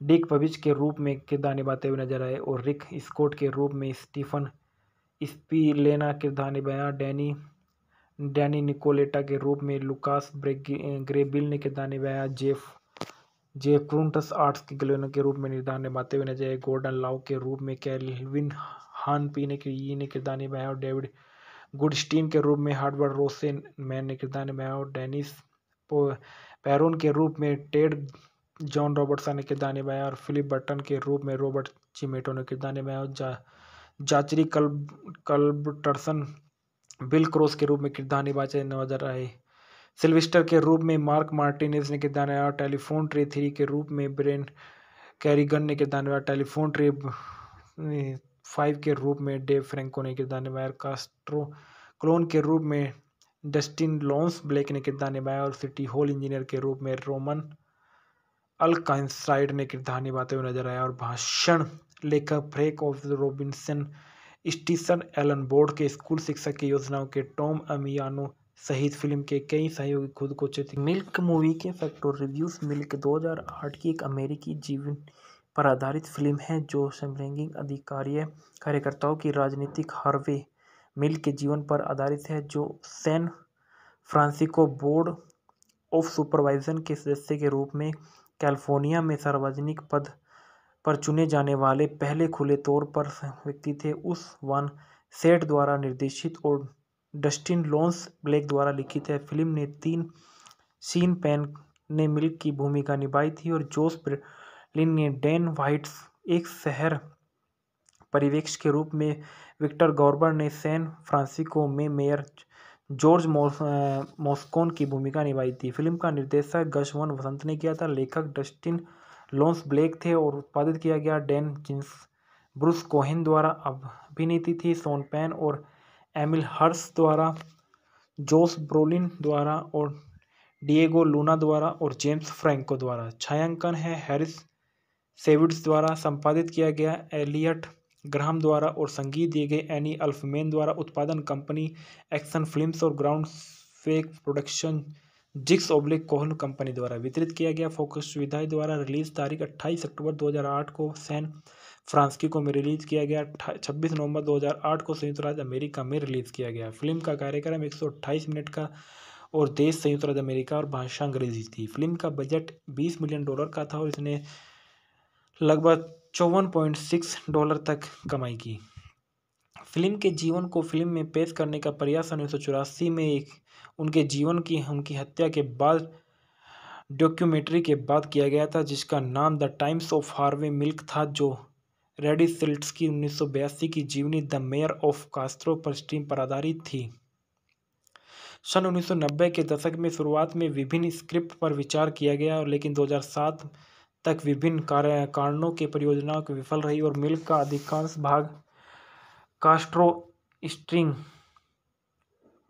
[SPEAKER 1] डिक पविच के रूप में किरदार निभाते हुए नजर आए और रिक स्कॉट के रूप में स्टीफन स्पीलेना किरदार निभाया डैनी डैनी निकोलेटा के रूप में लुकास ग्रेबिल ने किरदार निभाया जेफ जे क्रूंटस आर्ट्स के गलियों के रूप में निर्धारण निभाते हुए नजर आए गोल्डन लाव के रूप में कैलविन हानपी ने ने किरदार निभाया और डेविड गुडस्टीन के रूप में हार्डवर्ड रोसे मैन ने किरदार निभाया और डेनिस पैरोन के रूप में टेड जॉन रॉबर्टसन ने किरदार निभाया और फिलिप बर्टन के रूप में रॉबर्ट चिमेटो ने किरदार निभाया और जा जाचरी कल्ब कल्बटरसन बिल क्रॉस के रूप में किरदार निभाते नजर आए सिल्विस्टर के रूप में मार्क मार्टिनेज ने किरदार निभाया टेलीफोन ट्रे थ्री के रूप में ब्रेन कैरीगन ने किरदार निभाया टेलीफोन ट्रे फाइव के रूप में डेव फ्रेंको ने किरदार निभाया कास्ट्रो क्लोन के रूप में डस्टिन लॉन्स ब्लैक ने किरदार निभाया और सिटी हॉल इंजीनियर के रूप में रोमन अलकाइड ने किरदार निभाते हुए नजर आया और भाषण लेखक फ्रेक ऑफ रॉबिन्सन स्टीसन एलन बोर्ड के स्कूल शिक्षा की योजनाओं के टॉम अमियानो सहित फिल्म के कई सहयोगी खुद को चित मिल्क मूवी के फैक्टर रिव्यूज मिल्क 2008 की एक अमेरिकी जीवन पर आधारित फिल्म है जो समलैंगिक अधिकारी कार्यकर्ताओं की राजनीतिक हार्वे मिल्क के जीवन पर आधारित है जो San Francisco board of supervisors के सदस्य के रूप में कैलिफ़ोर्निया में सार्वजनिक पद पर चुने जाने वाले पहले खुले तौर पर व्यक्ति थे उस वन सेट द्वारा निर्देशित और डस्टिन लॉन्स ब्लैक द्वारा लिखित है फिल्म ने तीन सीन पैन ने मिल्क की भूमिका निभाई थी और जोस लिन ने डैन वाइट्स एक शहर परिवेक्ष के रूप में विक्टर गौरबर ने सैन फ्रांसिस्को में मेयर जॉर्ज मोस्कोन की भूमिका निभाई थी फिल्म का निर्देशक गशवन वसंत ने किया था लेखक डस्टिन लॉन्स ब्लैक थे और उत्पादित किया गया डैन जिन्स ब्रूस कोहिन द्वारा अभिनीति थी सोन पैन और एमिल हर्स द्वारा जोस ब्रोलिन द्वारा और डिएगो लूना द्वारा और जेम्स फ्रैंको द्वारा छायांकन है हैरिस सेविड्स द्वारा संपादित किया गया एलियट ग्राहम द्वारा और संगीत दिए गए एनी अल्फमेन द्वारा उत्पादन कंपनी एक्शन फिल्म्स और ground fake production Jinks oblique Cohen company द्वारा वितरित किया गया फोकस सुविधाएं द्वारा रिलीज तारीख अट्ठाईस अक्टूबर दो को सैन फ्रांसकिको में रिलीज किया गया 26 नवंबर 2008 को संयुक्त राज्य अमेरिका में रिलीज किया गया फिल्म का कार्यक्रम एक मिनट का और देश संयुक्त राज्य अमेरिका और भाषा अंग्रेजी थी फिल्म का बजट 20 मिलियन डॉलर का था और इसने लगभग चौवन पॉइंट सिक्स डॉलर तक कमाई की फिल्म के जीवन को फिल्म में पेश करने का प्रयास उन्नीस में एक उनके जीवन की उनकी हत्या के बाद डॉक्यूमेंट्री के बाद किया गया था जिसका नाम the times of Harvey Milk था जो रेडी सिल्ट्स की उन्नीस की जीवनी द मेयर ऑफ कास्त्रो पर स्ट्रीम पर आधारित थी सन 1990 के दशक में शुरुआत में विभिन्न स्क्रिप्ट पर विचार किया गया और लेकिन 2007 तक विभिन्न कारणों के परियोजनाओं की विफल रही और मिल का अधिकांश भाग कास्ट्रो स्ट्रिंग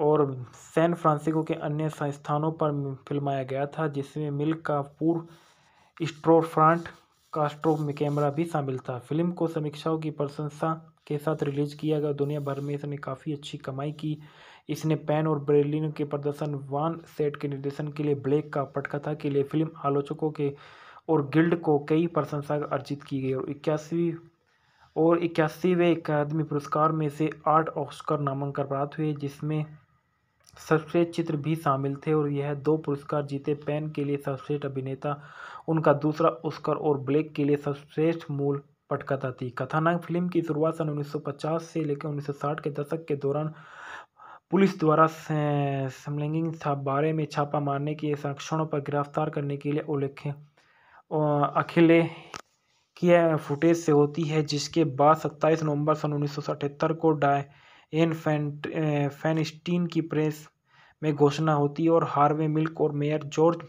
[SPEAKER 1] और सैन फ्रांसिस्को के अन्य संस्थानों पर फिल्माया गया था जिसमें मिल का पूर्व स्ट्रोफ्रांट कास्ट्रो में कैमरा भी शामिल था फिल्म को समीक्षाओं की प्रशंसा के साथ रिलीज किया गया दुनिया भर में इसने काफ़ी अच्छी कमाई की इसने पैन और ब्रेलिन के प्रदर्शन वान सेट के निर्देशन के लिए ब्लैक का पटकथा के लिए फिल्म आलोचकों के और गिल्ड को कई प्रशंसा अर्जित की गई और इक्यासी और इक्यासीवें अकादमी पुरस्कार में से आठ ऑस्कर नामांकन प्राप्त हुए जिसमें सर्वश्रेष्ठ चित्र भी शामिल थे और यह दो पुरस्कार जीते पेन के लिए सर्वश्रेष्ठ अभिनेता उनका दूसरा ऑस्कर और ब्लैक के लिए सर्वश्रेष्ठ मूल पटकथा थी कथानक फिल्म की शुरुआत सन 1950 से लेकर 1960 के दशक के दौरान पुलिस द्वारा समलैंगिक बारे में छापा मारने के संरक्षणों पर गिरफ्तार करने के लिए उल्लेख अखिले की फुटेज से होती है जिसके बाद सत्ताईस नवंबर सन उन्नीस को डाय एन फैंट फैनस्टीन की प्रेस में घोषणा होती है और हार्वे मिल्क और मेयर जॉर्ज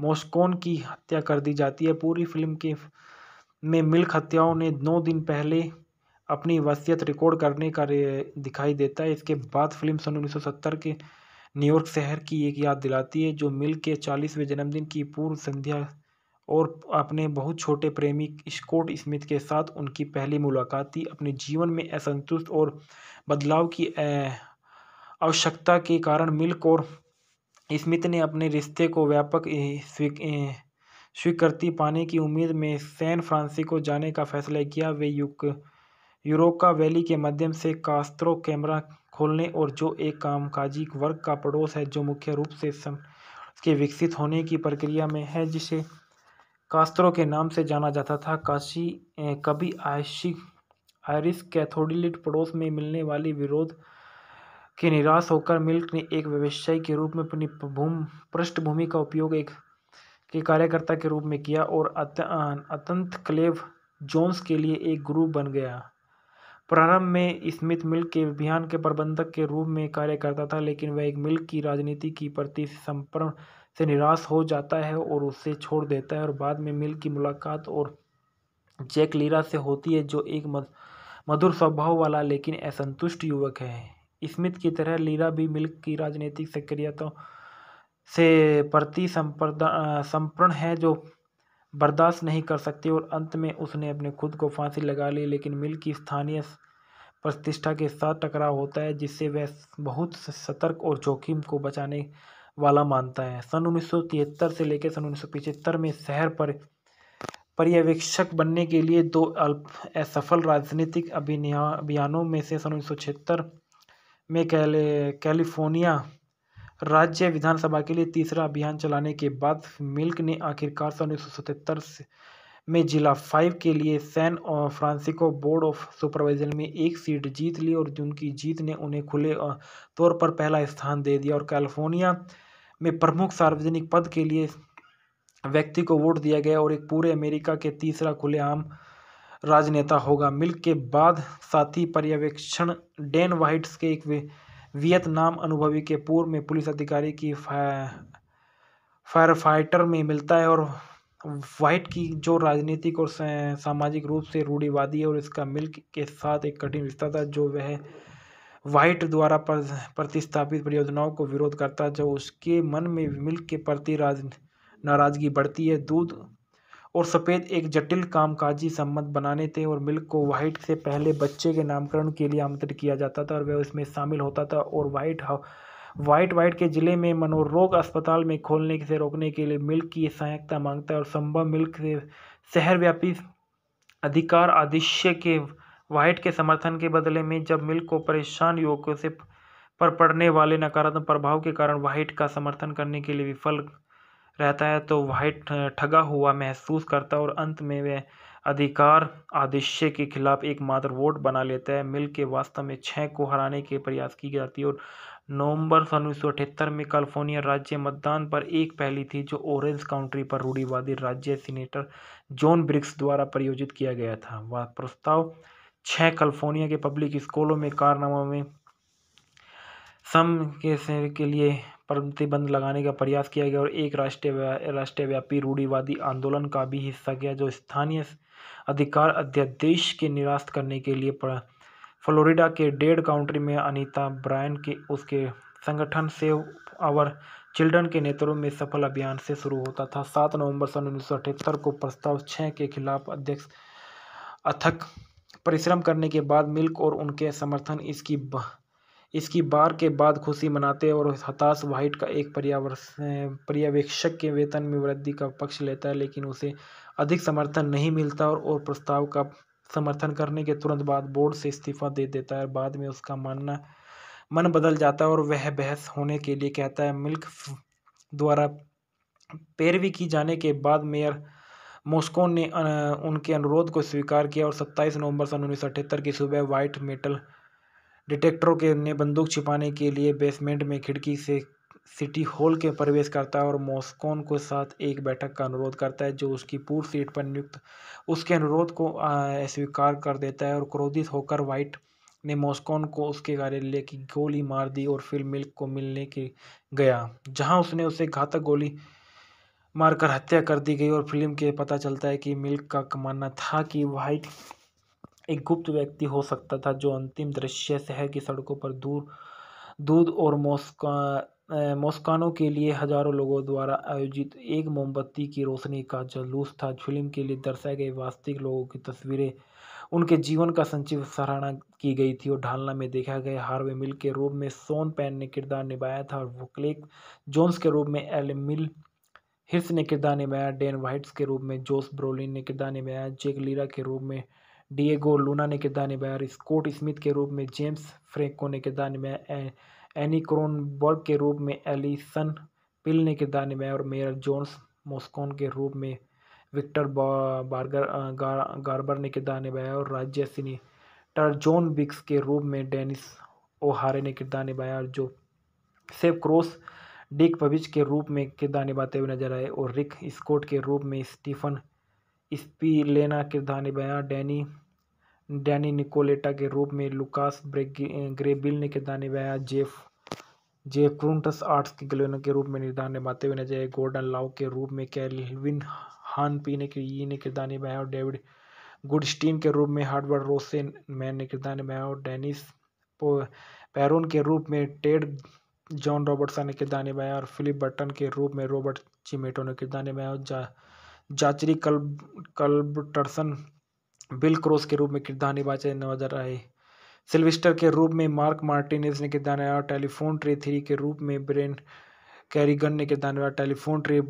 [SPEAKER 1] मोस्कोन की हत्या कर दी जाती है पूरी फिल्म के में मिल्क हत्याओं ने नौ दिन पहले अपनी वसीयत रिकॉर्ड करने का दिखाई देता है इसके बाद फिल्म सन 1970 के न्यूयॉर्क शहर की एक याद दिलाती है जो मिल्क के चालीसवें जन्मदिन की पूर्व संध्या और अपने बहुत छोटे प्रेमी स्कॉट स्मिथ के साथ उनकी पहली मुलाकात थी अपने जीवन में असंतुष्ट और बदलाव की आवश्यकता के कारण मिल्क और स्मिथ ने अपने रिश्ते को व्यापक स्वीकृति पाने की उम्मीद में सैन फ्रांसिस्को जाने का फैसला किया वे युक यूरोका वैली के माध्यम से कास्त्रो कैमरा खोलने और जो एक कामकाजी वर्ग का पड़ोस है जो मुख्य रूप से के विकसित होने की प्रक्रिया में है जिसे कास्त्रो के नाम से जाना जाता था काशी कभी आयशी आयरिस कैथोडिलिट पड़ोस में मिलने वाली विरोध के निराश होकर मिल्क ने एक व्यवसायी के रूप में अपनी भूम पृष्ठभूमि का उपयोग एक के कार्यकर्ता के रूप में किया और अत, अतंत क्लेव जोन्स के लिए एक गुरु बन गया प्रारंभ में स्मिथ मिल्क के अभियान के प्रबंधक के रूप में कार्य करता था लेकिन वह एक मिल्क की राजनीति की प्रति समर्पण से निराश हो जाता है और उसे छोड़ देता है और बाद में मिल की मुलाकात और जैक लीरा से होती है जो एक मधुर स्वभाव वाला लेकिन असंतुष्ट युवक है स्मिथ की तरह लीरा भी मिल्क की राजनीतिक सक्रियताओं से प्रति संप्रण है जो बर्दाश्त नहीं कर सकती और अंत में उसने अपने खुद को फांसी लगा ली लेकिन मिल की स्थानीय प्रतिष्ठा के साथ टकराव होता है जिससे वह बहुत सतर्क और जोखिम को बचाने वाला मानता है सन उन्नीस से लेकर सन उन्नीस में शहर पर पर्यवेक्षक बनने के लिए दो असफल राजनीतिक अभियानों में से सन उन्नीस में कैलिफोर्निया राज्य विधानसभा के लिए तीसरा अभियान चलाने के बाद मिल्क ने आखिरकार सन उन्नीस में जिला फाइव के लिए सैन और फ्रांसिको बोर्ड ऑफ सुपरवाइजर में एक सीट जीत ली और उनकी जीत ने उन्हें खुले तौर पर पहला स्थान दे दिया और कैलिफोर्निया में प्रमुख सार्वजनिक पद के लिए व्यक्ति को वोट दिया गया और एक पूरे अमेरिका के तीसरा खुलेआम राजनेता होगा मिल्क के बाद साथी पर्यवेक्षण डेन वाइट्स के एक वियतनाम अनुभवी के पूर्व में पुलिस अधिकारी की फायर फाइटर में मिलता है और वाइट की जो राजनीतिक और सामाजिक रूप से रूढ़िवादी है और इसका मिल्क के साथ एक कठिन रिश्ता था जो वह व्हाइट द्वारा प्रतिस्थापित परियोजनाओं को विरोध करता है उसके मन में मिल्क के प्रति नाराजगी बढ़ती है दूध और सफ़ेद एक जटिल कामकाजी संबंध बनाने थे और मिल्क को व्हाइट से पहले बच्चे के नामकरण के लिए आमंत्रित किया जाता था और वह उसमें शामिल होता था और वाइट व्हाइट व्हाइट के ज़िले में मनोरोग अस्पताल में खोलने से रोकने के लिए मिल्क की सहायता मांगता है और संभव मिल्क से शहरव्यापी अधिकार आदिश्य के व्हाइट के समर्थन के बदले में जब मिल को परेशान युवकों से पर पड़ने वाले नकारात्मक प्रभाव के कारण व्हाइट का समर्थन करने के लिए विफल रहता है तो व्हाइट ठगा हुआ महसूस करता है और अंत में वह अधिकार आदेश के खिलाफ एकमात्र वोट बना लेता है मिल के वास्तव में छः को हराने के प्रयास की जाती है और नवंबर सन उन्नीस सौ अठहत्तर में कैलिफोर्निया राज्य मतदान पर एक पहली थी जो ऑरेंज काउंट्री पर रूढ़ीवादी राज्य सीनेटर जॉन ब्रिक्स द्वारा प्रयोजित किया गया था वह प्रस्ताव छः कैलिफोर्निया के पब्लिक स्कूलों में कारनामों में सम के के लिए प्रतिबंध लगाने का प्रयास किया गया और एक राष्ट्रीय राष्ट्रव्यापी रूढ़ीवादी आंदोलन का भी हिस्सा गया जो स्थानीय अधिकार अध्यादेश के निराश करने के लिए फ्लोरिडा के डेड काउंट्री में अनीता ब्रायन के उसके संगठन सेव आवर चिल्ड्रन के नेतृत्व में सफल अभियान से शुरू होता था सात नवंबर सन उन्नीस को प्रस्ताव छः के खिलाफ अध्यक्ष अथक परिश्रम करने के बाद मिल्क और उनके समर्थन इसकी इसकी बार के बाद खुशी मनाते और हताश वाइट का एक पर्यवेक्षक के वेतन में वृद्धि का पक्ष लेता है लेकिन उसे अधिक समर्थन नहीं मिलता और, और प्रस्ताव का समर्थन करने के तुरंत बाद बोर्ड से इस्तीफा दे देता है बाद में उसका मानना मन बदल जाता है और वह बहस होने के लिए कहता है मिल्क द्वारा पैरवी की जाने के बाद मेयर मॉस्को ने उनके अनुरोध को स्वीकार किया और 27 नवंबर सन उन्नीस की सुबह व्हाइट मेटल डिटेक्टरों के ने बंदूक छिपाने के लिए बेसमेंट में खिड़की से सिटी हॉल के प्रवेश करता है और मॉस्कोन के साथ एक बैठक का अनुरोध करता है जो उसकी पूर्व सीट पर नियुक्त उसके अनुरोध को स्वीकार कर देता है और क्रोधित होकर वाइट ने मॉस्कोन को उसके कार्यालय की गोली मार दी और फिर मिल्क को मिलने के गया जहां उसने उसे घातक गोली मारकर हत्या कर दी गई और फिल्म के पता चलता है कि मिल्क का मानना था कि वाइट एक गुप्त व्यक्ति हो सकता था जो अंतिम दृश्य शहर की सड़कों पर दूर दूध और मोस्का मोस्कानों के लिए हजारों लोगों द्वारा आयोजित एक मोमबत्ती की रोशनी का जलूस था फिल्म के लिए दर्शाए गए वास्तविक लोगों की तस्वीरें उनके जीवन का संचिव सराहना की गई थी और ढालना में देखा गया हार्वे मिल के रूप में सोन पैन ने किरदार निभाया था और वो क्लेक जोन्स के रूप में एल मिल हिर्स ने किरदार निभाया डेन वाइट्स के रूप में जोस ब्रोलिन ने किरदार निभाया जेक लीरा के रूप में डिएगो लूना ने किरदार निभाया स्कॉट स्मिथ के रूप में जेम्स फ्रेंको ने किरदार निभाया एनी क्रोनबर्ग के रूप में एलिसन पिल ने किरदार निभाया और मेयर जोन्स मोस्कोन के रूप में विक्टर बार्गर गार्बर ने किरदार निभाया और राज्य सिनी टर्जोन बिक्स के रूप में डेनिस ओहारे ने किरदार निभाया और जो सेव क्रॉस डिक पविच के रूप में किरदार निभाते हुए नजर आए और रिक स्कॉट के रूप में स्टीफन स्पीलेना किरदार निभाया डैनी डैनी निकोलेटा के रूप में लुकास ग्रेबिल ने किरदार निभाया जेफ जे क्रूंटस आर्ट्स के गलेनों के रूप में निर्धार निभाते हुए नजर आए गोल्डन लाव के रूप में कैलविन हानपी ने ने किरदार निभाया और डेविड गुडस्टीन के रूप में हार्डवर्ड रोसे मैन ने किरदार निभाया और डेनिस पैरोन के रूप में टेड जॉन रॉबर्टसन ने किरदार निभाया और फिलिप बर्टन के रूप में रॉबर्ट चिमेटो ने किरदार निभाया और जा जाचरी कल्ब कल्बटरसन बिल क्रॉस के रूप में किरदार निभाते नजर आए सिल्विस्टर के रूप में मार्क मार्टिनेस ने किरदार निभाया टेलीफोन ट्रे थ्री के रूप में ब्रेन कैरीगन ने किरदार निभाया टेलीफोन ट्रे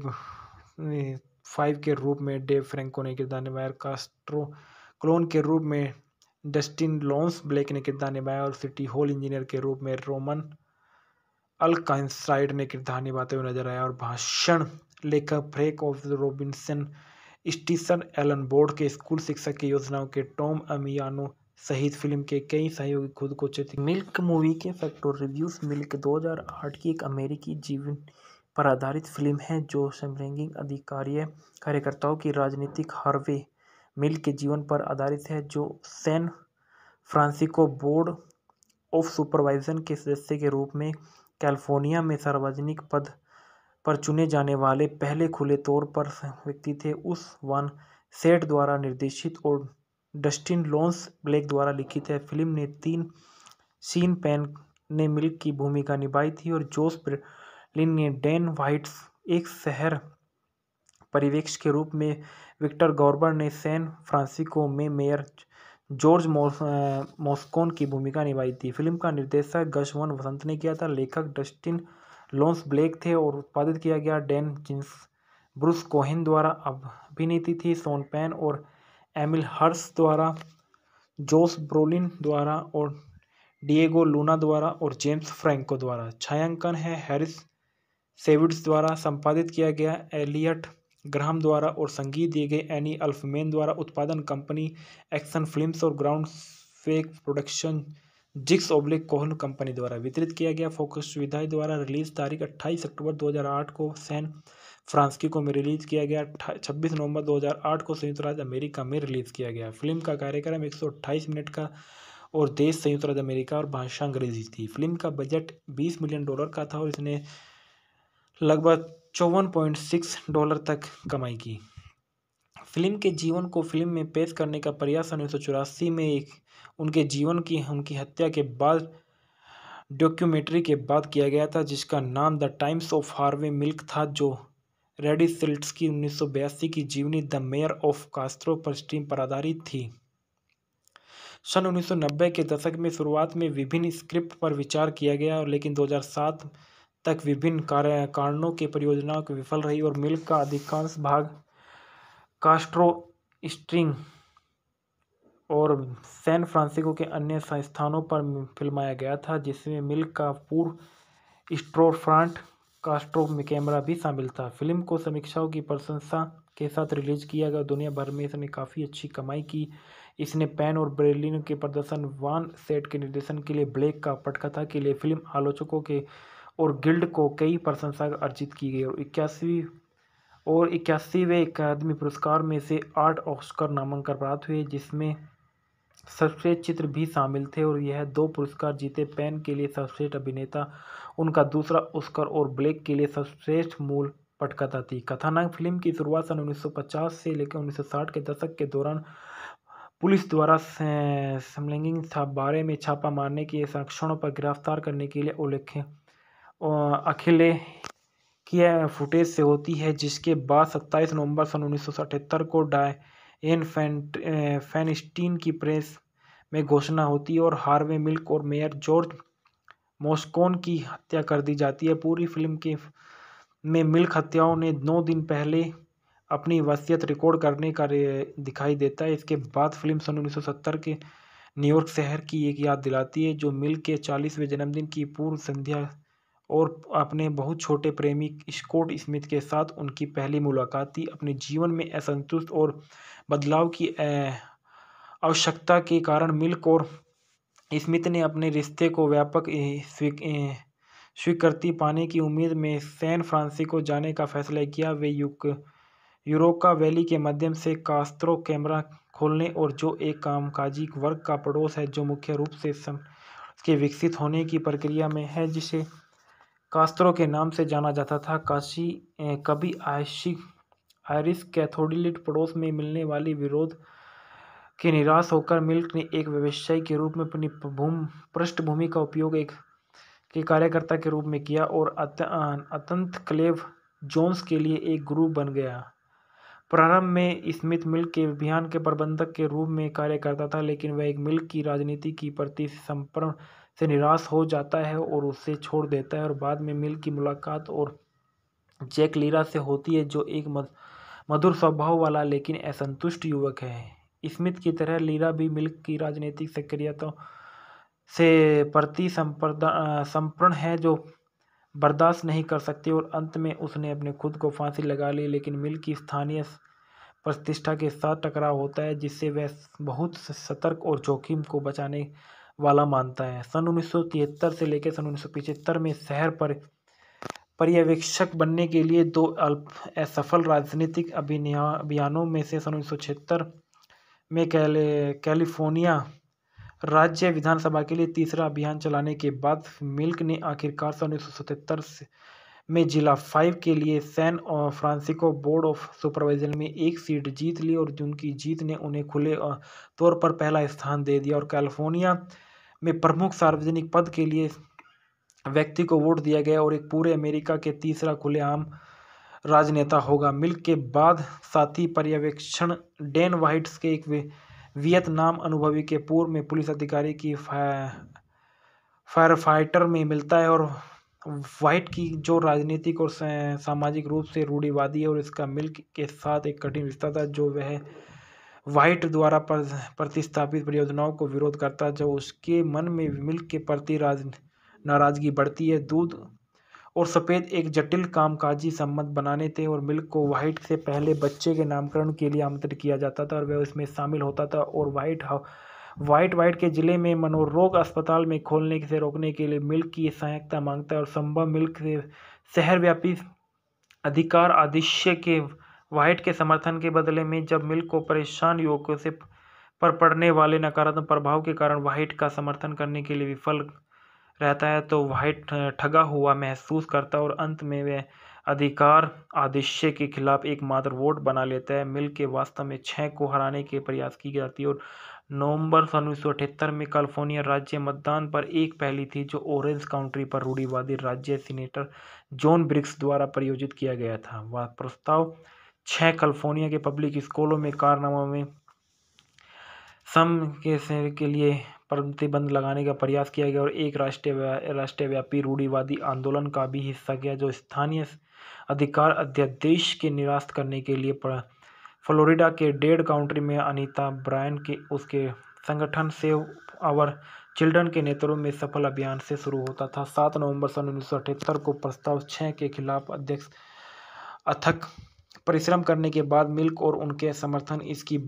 [SPEAKER 1] फाइव के रूप में डेव फ्रेंको ने किरदार निभाया कास्ट्रो क्लोन के रूप में डस्टिन लॉन्स ब्लैक ने किरदार निभाया और सिटी हॉल इंजीनियर के रूप में रोमन अलकाइनसाइड ने किरदार निभाते हुए नजर आया और भाषण लेखक फ्रेक ऑफ रॉबिन्सन स्टीसन एलन बोर्ड के स्कूल शिक्षक की योजनाओं के टॉम अमियानो सहित फिल्म के कई सहयोगी खुद को चित मिल्क मूवी के फैक्टर रिव्यूज मिल्क 2008 की एक अमेरिकी जीवन पर आधारित फिल्म है जो समलैंगिक अधिकारी कार्यकर्ताओं की राजनीतिक हार्वे मिल्क के जीवन पर आधारित है जो San Francisco board of supervisors के सदस्य के रूप में कैलिफ़ोर्निया में सार्वजनिक पद पर चुने जाने वाले पहले खुले तौर पर व्यक्ति थे उस वन सेट द्वारा निर्देशित और डस्टिन लॉन्स ब्लैक द्वारा लिखित है फिल्म ने तीन सीन पैन ने मिल्क की भूमिका निभाई थी और जोस लिन ने डैन वाइट्स एक शहर परिवेक्ष के रूप में विक्टर गौरबर ने सैन फ्रांसिस्को में मेयर जॉर्ज मोस्कोन की भूमिका निभाई थी फिल्म का निर्देशक गशवन वसंत ने किया था लेखक डस्टिन लॉन्स ब्लैक थे और उत्पादित किया गया डैन जिन्स ब्रूस कोहिन द्वारा अभिनेती थी सोन पैन और एमिल हर्स द्वारा जोस ब्रोलिन द्वारा और डिएगो लूना द्वारा और जेम्स फ्रैंको द्वारा छायांकन है हैरिस सेविड्स द्वारा संपादित किया गया एलियट ग्राहम द्वारा और संगीत दिए गए एनी अल्फमेन द्वारा उत्पादन कंपनी एक्शन फिल्म्स और ground fake production Jinks oblique Cohen company द्वारा वितरित किया गया फोकस सुविधाएं द्वारा रिलीज तारीख 28 अक्टूबर 2008 को सैन फ्रांसकिको में रिलीज़ किया गया 26 नवंबर 2008 को संयुक्त राज्य अमेरिका में रिलीज़ किया गया फिल्म का कार्यक्रम एक मिनट का और देश संयुक्त राज्य अमेरिका और भाषा अंग्रेजी थी फिल्म का बजट बीस मिलियन डॉलर का था और इसने लगभग चौवन पॉइंट सिक्स डॉलर तक कमाई की फिल्म के जीवन को फिल्म में पेश करने का प्रयास उन्नीस में एक उनके जीवन की उनकी हत्या के बाद डॉक्यूमेंट्री के बाद किया गया था जिसका नाम the times of Harvey Milk था जो रेडी सिल्ट्स की उन्नीस सौ बयासी की जीवनी द मेयर ऑफ कास्त्रो पर स्ट्रीम पर आधारित थी सन 1990 के दशक में शुरुआत में विभिन्न स्क्रिप्ट पर विचार किया गया और लेकिन 2007 तक विभिन्न कारणों के परियोजनाओं की विफल रही और मिल का अधिकांश भाग कास्ट्रो स्ट्रिंग और सैन फ्रांसिस्को के अन्य संस्थानों पर फिल्माया गया था जिसमें मिल का पूर्व स्ट्रोफ्रांट कास्ट्रो कैमरा भी शामिल था फिल्म को समीक्षाओं की प्रशंसा के साथ रिलीज किया गया दुनिया भर में इसने काफ़ी अच्छी कमाई की इसने पैन और ब्रेलिन के प्रदर्शन वान सेट के निर्देशन के लिए ब्लैक का पटकथा के लिए फिल्म आलोचकों के और गिल्ड को कई प्रशंसा अर्जित की गई और इक्यासी और इक्यासीवें अकादमी पुरस्कार में से आठ ऑस्कर नामांकन प्राप्त हुए जिसमें सर्वश्रेष्ठ चित्र भी शामिल थे और यह दो पुरस्कार जीते पेन के लिए सर्वश्रेष्ठ अभिनेता उनका दूसरा ऑस्कर और ब्लैक के लिए सर्वश्रेष्ठ मूल पटकथा थी कथानक फिल्म की शुरुआत सन 1950 से लेकर 1960 के दशक के दौरान पुलिस द्वारा समलैंगिक बारे में छापा मारने के संरक्षणों पर गिरफ्तार करने के लिए उल्लेख अखिले किए फुटेज से होती है जिसके बाद 27 नवंबर सन उन्नीस को डायन फैंट फैनस्टीन की प्रेस में घोषणा होती है और हार्वे मिल्क और मेयर जॉर्ज मोस्कोन की हत्या कर दी जाती है पूरी फिल्म के में मिल्क हत्याओं ने नौ दिन पहले अपनी वसीयत रिकॉर्ड करने का दिखाई देता है इसके बाद फिल्म सन 1970 के न्यूयॉर्क शहर की एक याद दिलाती है जो मिल्क के चालीसवें जन्मदिन की पूर्व संध्या और अपने बहुत छोटे प्रेमी स्कॉट स्मिथ के साथ उनकी पहली मुलाकात थी अपने जीवन में असंतुष्ट और बदलाव की आवश्यकता के कारण मिल्क और स्मिथ ने अपने रिश्ते को व्यापक स्वीकृति पाने की उम्मीद में सैन फ्रांसिस्को जाने का फैसला किया वे युक यूरोका वैली के माध्यम से कास्त्रो कैमरा खोलने और जो एक कामकाजी वर्ग का पड़ोस है जो मुख्य रूप से के विकसित होने की प्रक्रिया में है जिसे कास्त्रो के नाम से जाना जाता था काशी कभी आयशी आयरिस कैथोडिलिट पड़ोस में मिलने वाली विरोध के निराश होकर मिल्क ने एक व्यवसायी के रूप में अपनी भूम पृष्ठभूमि का उपयोग एक के कार्यकर्ता के रूप में किया और अत, अतंत क्लेव जोन्स के लिए एक गुरु बन गया प्रारंभ में स्मिथ मिल्क के अभियान के प्रबंधक के रूप में कार्य करता था लेकिन वह एक मिल्क की राजनीति की प्रति समर्पण से निराश हो जाता है और उसे छोड़ देता है और बाद में मिल की मुलाकात और जैक लीरा से होती है जो एक मधुर स्वभाव वाला लेकिन असंतुष्ट युवक है स्मिथ की तरह लीरा भी मिल्क की राजनीतिक सक्रियता से प्रति संप्रण है जो बर्दाश्त नहीं कर सकती और अंत में उसने अपने खुद को फांसी लगा ली लेकिन मिल की स्थानीय प्रतिष्ठा के साथ टकराव होता है जिससे वह बहुत सतर्क और जोखिम को बचाने वाला मानता है सन उन्नीस से लेकर सन उन्नीस में शहर पर पर्यवेक्षक बनने के लिए दो असफल राजनीतिक अभियानों में से सन उन्नीस में कैलिफोर्निया राज्य विधानसभा के लिए तीसरा अभियान चलाने के बाद मिल्क ने आखिरकार सन उन्नीस में जिला फाइव के लिए सैन और फ्रांसिको बोर्ड ऑफ सुपरवाइजर में एक सीट जीत ली और उनकी जीत ने उन्हें खुले तौर पर पहला स्थान दे दिया और कैलिफोर्निया में प्रमुख सार्वजनिक पद के लिए व्यक्ति को वोट दिया गया और एक पूरे अमेरिका के तीसरा खुलेआम राजनेता होगा मिल के बाद साथी पर्यवेक्षण डेन वाइट्स के एक वियतनाम अनुभवी के पूर्व में पुलिस अधिकारी की फायर फाइटर में मिलता है और वाइट की जो राजनीतिक और सामाजिक रूप से रूढ़िवादी है और इसका मिल्क के साथ एक कठिन रिश्ता था जो वह व्हाइट द्वारा प्रतिस्थापित परियोजनाओं को विरोध करता है जो उसके मन में मिल्क के प्रति नाराजगी बढ़ती है दूध और सफ़ेद एक जटिल कामकाजी संबंध बनाने थे और मिल्क को व्हाइट से पहले बच्चे के नामकरण के लिए आमंत्रित किया जाता था और वह उसमें शामिल होता था और वाइट व्हाइट व्हाइट के ज़िले में मनोरोग अस्पताल में खोलने से रोकने के लिए मिल्क की सहायता मांगता है और संभव मिल्क से शहरव्यापी अधिकार आदिश्य के व्हाइट के समर्थन के बदले में जब मिल को परेशान युवकों से पर पड़ने वाले नकारात्मक प्रभाव के कारण व्हाइट का समर्थन करने के लिए विफल रहता है तो व्हाइट ठगा हुआ महसूस करता है और अंत में वह अधिकार आदेश के खिलाफ एकमात्र वोट बना लेता है मिल के वास्तव में छः को हराने के प्रयास की जाती है और नवंबर सन उन्नीस में कैलिफोर्निया राज्य मतदान पर एक पहली थी जो ऑरेंज काउंट्री पर रूढ़ीवादी राज्य सीनेटर जॉन ब्रिक्स द्वारा प्रयोजित किया गया था वह प्रस्ताव छः कैलिफोर्निया के पब्लिक स्कूलों में कारनामों में सम के के लिए प्रतिबंध लगाने का प्रयास किया गया और एक राष्ट्रीय राष्ट्रव्यापी रूढ़ीवादी आंदोलन का भी हिस्सा गया जो स्थानीय अधिकार अध्यादेश के निराश करने के लिए पड़ा फ्लोरिडा के डेड काउंट्री में अनीता ब्रायन के उसके संगठन सेव आवर चिल्ड्रन के नेतृत्व में सफल अभियान से शुरू होता था सात नवंबर सन उन्नीस को प्रस्ताव छः के खिलाफ अध्यक्ष अथक परिश्रम करने के बाद मिल्क और उनके समर्थन इसकी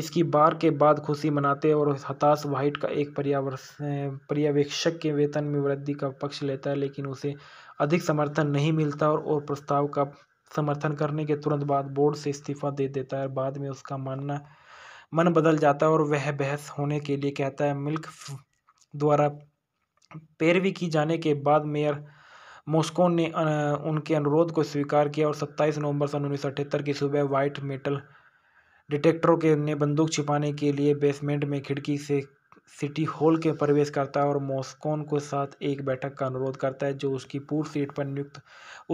[SPEAKER 1] इसकी बार के बाद खुशी मनाते और हताश वाइट का एक पर्यवेक्षक के वेतन में वृद्धि का पक्ष लेता है लेकिन उसे अधिक समर्थन नहीं मिलता और, और प्रस्ताव का समर्थन करने के तुरंत बाद बोर्ड से इस्तीफा दे देता है बाद में उसका मानना मन बदल जाता है और वह बहस होने के लिए कहता है मिल्क द्वारा पैरवी की जाने के बाद मेयर मॉस्को ने उनके अनुरोध को स्वीकार किया और 27 नवंबर सन उन्नीस की सुबह व्हाइट मेटल डिटेक्टरों के ने बंदूक छिपाने के लिए बेसमेंट में खिड़की से सिटी हॉल के प्रवेश करता है और मॉस्कोन के साथ एक बैठक का अनुरोध करता है जो उसकी पूर्व सीट पर नियुक्त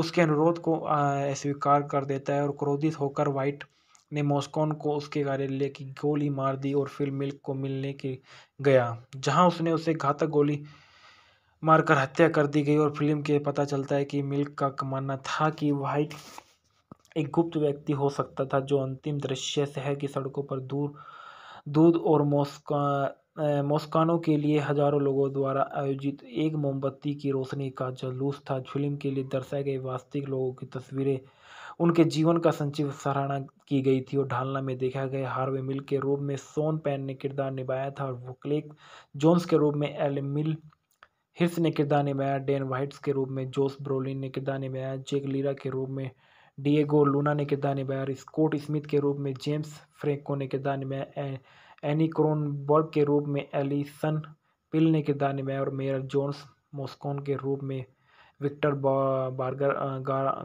[SPEAKER 1] उसके अनुरोध को स्वीकार कर देता है और क्रोधित होकर वाइट ने मॉस्कोन को उसके कार्यालय की गोली मार दी और फिर मिल्क को मिलने के गया जहां उसने उसे घातक गोली मारकर हत्या कर दी गई और फिल्म के पता चलता है कि मिल्क का मानना था कि वाइट एक गुप्त व्यक्ति हो सकता था जो अंतिम दृश्य शहर की सड़कों पर दूर दूध और मोस्का मोस्कानों के लिए हजारों लोगों द्वारा आयोजित एक मोमबत्ती की रोशनी का जलूस था फिल्म के लिए दर्शाए गए वास्तविक लोगों की तस्वीरें उनके जीवन का संचिव सराहना की गई थी और ढालना में देखा गया हार्वे मिल के रूप में सोन पैन ने किरदार निभाया था और वो क्लेक जोन्स के रूप में एल मिल हिर्स ने किरदार निभाया डेन वाइट्स के रूप में जोस ब्रोलिन ने किरदार निभाया जेक लीरा के रूप में डिएगो लूना ने किरदार निभाया और स्कॉट स्मिथ के रूप में जेम्स फ्रेंको ने किरदार निभाया एनी क्रोनबर्ग के रूप में एलिसन पिल ने किरदार निभाया और मेयर जोन्स मोस्कोन के रूप में विक्टर बार्गर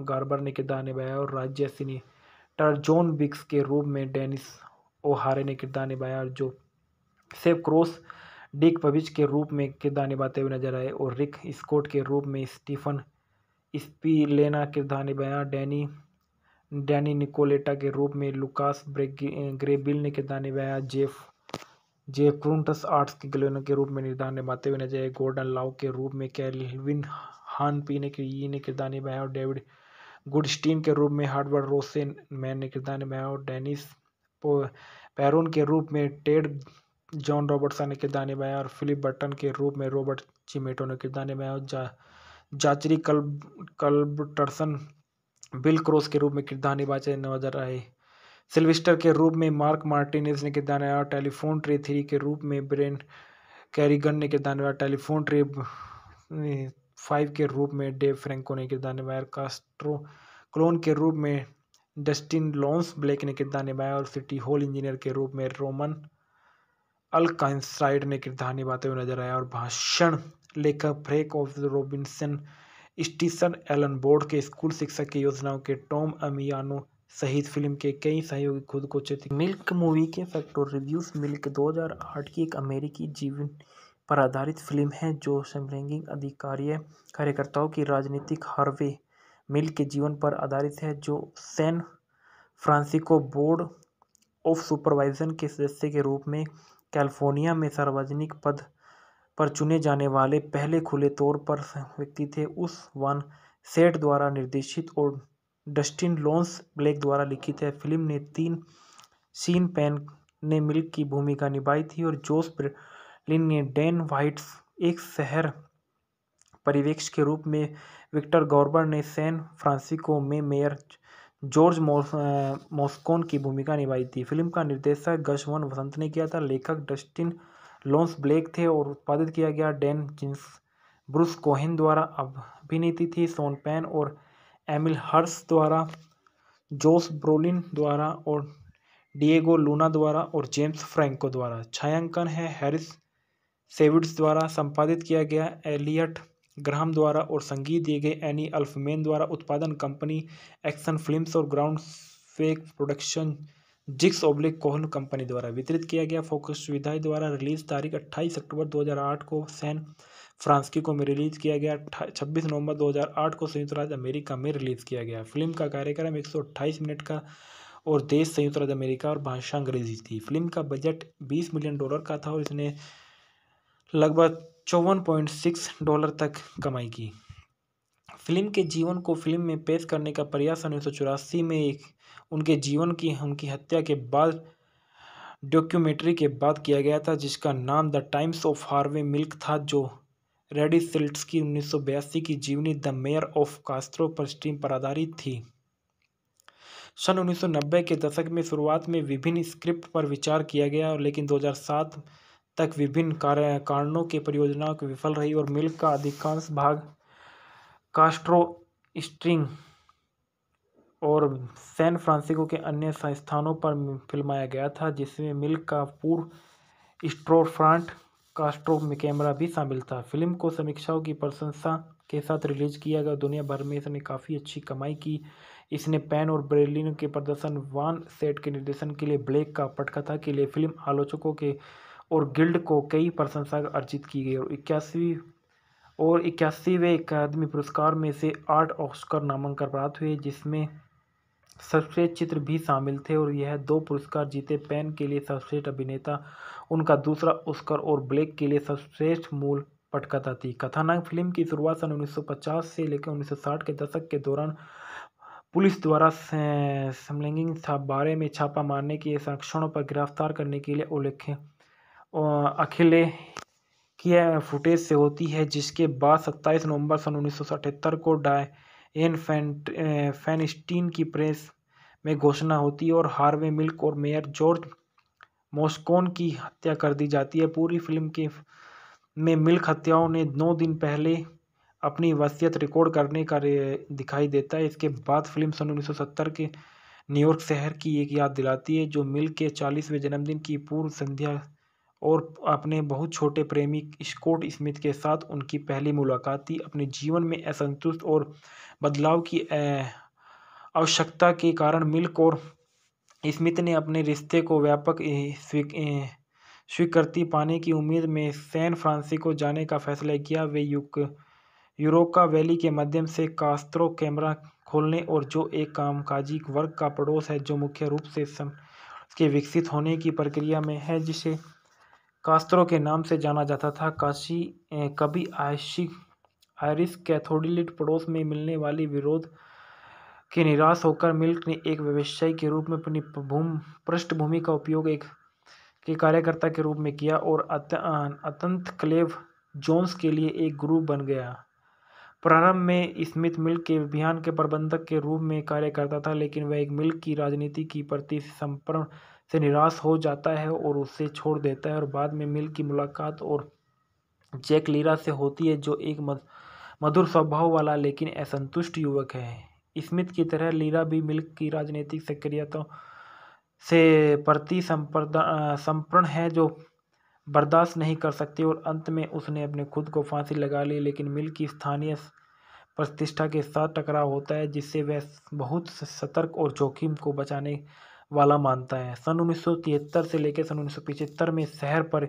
[SPEAKER 1] गार्बर ने किरदार निभाया और राज्य सिनी टर्जोन बिक्स के रूप में डेनिस ओहारे ने किरदार निभाया और जो सेफ क्रॉस डिक पविच के रूप में किरदार निभाते हुए नजर आए और रिक स्कॉट के रूप में स्टीफन स्पीलेना किरदार निभाया डैनी डैनी निकोलेटा के रूप में लुकास ग्रेबिल ने किरदार निभाया जेफ जे क्रूंटस आर्ट्स के गलेनों के रूप में निर्धार निभाते हुए नजर आए गोल्डन लाव के रूप में कैलविन हान पी ने ने किरदार निभाया और डेविड गुडस्टीन के रूप में हार्डवर्ड रोसेन मैन ने किरदार निभाया और डेनिस पैरोन के रूप में टेड जॉन रॉबर्टसन ने किरदार निभाया और फिलिप बर्टन के रूप में रॉबर्ट चिमेटो ने किरदार निभाया और जा जाचरी कल्ब कल्बटरसन बिल क्रॉस के रूप में किरदार निभाते नजर आए सिल्विस्टर के रूप में मार्क मार्टिनेस ने किरदार निभाया टेलीफोन ट्रे थ्री के रूप में ब्रेन कैरीगन ने किरदार निभाया टेलीफोन ट्रे फाइव के रूप में डेव फ्रेंको ने किरदार निभाया कास्ट्रो क्लोन के रूप में डस्टिन लॉन्स ब्लैक ने किरदार निभाया और सिटी हॉल इंजीनियर के रूप में रोमन अलकाइनसाइड ने किरदार निभाते हुए नजर आया और भाषण लेखक फ्रेक ऑफ रॉबिन्सन स्टीसन एलन बोर्ड के स्कूल शिक्षक की योजनाओं के टॉम अमियानो सहित फिल्म के कई सहयोगी खुद को चेत मिल्क मूवी के फैक्टर रिव्यूज मिल्क 2008 की एक अमेरिकी जीवन पर आधारित फिल्म है जो समलैंगिक अधिकारी कार्यकर्ताओं की राजनीतिक हार्वे मिल्क के जीवन पर आधारित है जो San Francisco board of supervisors के सदस्य के रूप में कैलिफ़ोर्निया में सार्वजनिक पद पर चुने जाने वाले पहले खुले तौर पर व्यक्ति थे उस वन सेट द्वारा निर्देशित और डस्टिन लॉन्स ब्लैक द्वारा लिखित है फिल्म ने तीन सीन पैन ने मिल्क की भूमिका निभाई थी और जोस ब्रिलिन ने डैन वाइट्स एक शहर परिवेक्ष के रूप में विक्टर गौरबर ने सैन फ्रांसिस्को में मेयर जॉर्ज मोस्कोन की भूमिका निभाई थी फिल्म का निर्देशक गशवन वसंत ने किया था लेखक डस्टिन लॉन्स ब्लैक थे और उत्पादित किया गया डैन जिन्स ब्रूस कोहिन द्वारा अभिनीति थी सोन पैन और एमिल हर्स द्वारा जोस ब्रोलिन द्वारा और डिएगो लूना द्वारा और जेम्स फ्रैंको द्वारा छायांकन है हैरिस सेविड्स द्वारा संपादित किया गया एलियट ग्राहम द्वारा और संगीत दिए गए एनी अल्फमेन द्वारा उत्पादन कंपनी एक्शन फिल्म्स और ground fake production Jinks oblique Cohen company द्वारा वितरित किया गया फोकस सुविधाएं द्वारा रिलीज तारीख 28 अक्टूबर 2008 को सैन फ्रांसकिको में रिलीज किया गया 26 नवंबर 2008 को संयुक्त राज्य अमेरिका में रिलीज किया गया फिल्म का कार्यक्रम एक मिनट का और देश संयुक्त राज्य अमेरिका और भाषा अंग्रेजी थी फिल्म का बजट बीस मिलियन डॉलर का था और इसने लगभग चौवन पॉइंट सिक्स डॉलर तक कमाई की फिल्म के जीवन को फिल्म में पेश करने का प्रयास उन्नीस में एक उनके जीवन की उनकी हत्या के बाद डॉक्यूमेंट्री के बाद किया गया था जिसका नाम the times of Harvey Milk था जो रेडी सिल्ट्स की उन्नीस की जीवनी द मेयर ऑफ कास्त्रो पर स्ट्रीम पर आधारित थी सन 1990 के दशक में शुरुआत में विभिन्न स्क्रिप्ट पर विचार किया गया लेकिन सात तक विभिन्न कार्य कारणों के परियोजना विफल रही और मिल का अधिकांश भाग कास्ट्रो स्ट्रिंग और सैन फ्रांसिस्को के अन्य संस्थानों पर फिल्माया गया था जिसमें मिल का पूर्व स्ट्रोफ्रांट कास्ट्रो में कैमरा भी शामिल था फिल्म को समीक्षाओं की प्रशंसा के साथ रिलीज किया गया दुनिया भर में इसने काफ़ी अच्छी कमाई की इसने पैन और ब्रेलिन के प्रदर्शन वान सेट के निर्देशन के लिए ब्लैक का पटकथा के लिए फिल्म आलोचकों के और गिल्ड को कई प्रशंसा अर्जित की गई और इक्यासी और इक्यासीवें अकादमी पुरस्कार में से आठ ऑस्कर नामांकन प्राप्त हुए जिसमें सर्वश्रेष्ठ चित्र भी शामिल थे और यह दो पुरस्कार जीते पेन के लिए सर्वश्रेष्ठ अभिनेता उनका दूसरा ऑस्कर और ब्लैक के लिए सर्वश्रेष्ठ मूल पटकथा थी कथानाक फिल्म की शुरुआत सन 1950 से लेकर 1960 के दशक के दौरान पुलिस द्वारा समलैंगिक बारे में छापा मारने के संरक्षणों पर गिरफ्तार करने के लिए उल्लेख अखिले की फुटेज से होती है जिसके बाद 27 नवंबर सन उन्नीस को डायन फैंट फैनस्टीन की प्रेस में घोषणा होती है और हार्वे मिल्क और मेयर जॉर्ज मोस्कोन की हत्या कर दी जाती है पूरी फिल्म के में मिल्क हत्याओं ने नौ दिन पहले अपनी वसीयत रिकॉर्ड करने का दिखाई देता है इसके बाद फिल्म सन 1970 के न्यूयॉर्क शहर की एक याद दिलाती है जो मिल्क के चालीसवें जन्मदिन की पूर्व संध्या और अपने बहुत छोटे प्रेमी स्कॉट स्मिथ के साथ उनकी पहली मुलाकात थी अपने जीवन में असंतुष्ट और बदलाव की आवश्यकता के कारण मिल्क और स्मिथ ने अपने रिश्ते को व्यापक स्वीकृति पाने की उम्मीद में सैन फ्रांसिस्को जाने का फैसला किया वे यूक यूरोका वैली के माध्यम से कास्त्रो कैमरा खोलने और जो एक कामकाजी वर्ग का पड़ोस है जो मुख्य रूप से सम के विकसित होने की प्रक्रिया में है जिसे कास्त्रो के नाम से जाना जाता था काशी कभी आयशी आयरिस कैथोडिलिट पड़ोस में मिलने वाली विरोध के निराश होकर मिल्क ने एक व्यवसायी के रूप में अपनी भूम पृष्ठभूमि का उपयोग एक के कार्यकर्ता के रूप में किया और अत, अतंत क्लेव जोन्स के लिए एक गुरु बन गया प्रारंभ में स्मिथ मिल्क के अभियान के प्रबंधक के रूप में कार्य करता था लेकिन वह एक मिल्क की राजनीति की प्रति संपर्ण से निराश हो जाता है और उसे छोड़ देता है और बाद में मिल की मुलाकात और जैक लीरा से होती है जो एक मधुर स्वभाव वाला लेकिन असंतुष्ट युवक है स्मिथ की तरह लीरा भी मिल्क की राजनीतिक सक्रियता से प्रति संपर्ण है जो बर्दाश्त नहीं कर सकती और अंत में उसने अपने खुद को फांसी लगा ली लेकिन मिल की स्थानीय प्रतिष्ठा के साथ टकराव होता है जिससे वह बहुत सतर्क और जोखिम को बचाने वाला मानता है सन उन्नीस से लेकर सन उन्नीस में शहर पर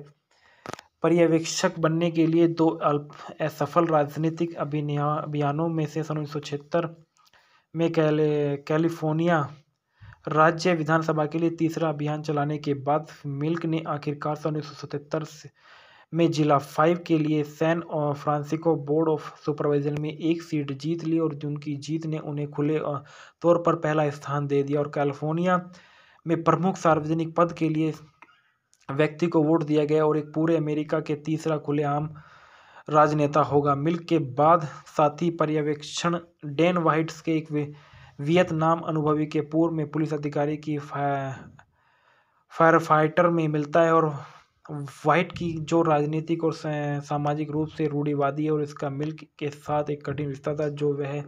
[SPEAKER 1] पर्यवेक्षक बनने के लिए दो असफल राजनीतिक अभियानों में से सन उन्नीस में कैलिफोर्निया राज्य विधानसभा के लिए तीसरा अभियान चलाने के बाद मिल्क ने आखिरकार सन उन्नीस में जिला फाइव के लिए सैन और फ्रांसिको बोर्ड ऑफ सुपरवाइजर में एक सीट जीत ली और उनकी जीत ने उन्हें खुले तौर पर पहला स्थान दे दिया और कैलिफोर्निया में प्रमुख सार्वजनिक पद के लिए व्यक्ति को वोट दिया गया और एक पूरे अमेरिका के तीसरा खुलेआम राजनेता होगा मिल्क के बाद साथी पर्यवेक्षण डेन वाइट्स के एक वियतनाम अनुभवी के पूर्व में पुलिस अधिकारी की फायर फाइटर में मिलता है और वाइट की जो राजनीतिक और सामाजिक रूप से रूढ़िवादी है और इसका मिल्क के साथ एक कठिन रिश्ता था जो वह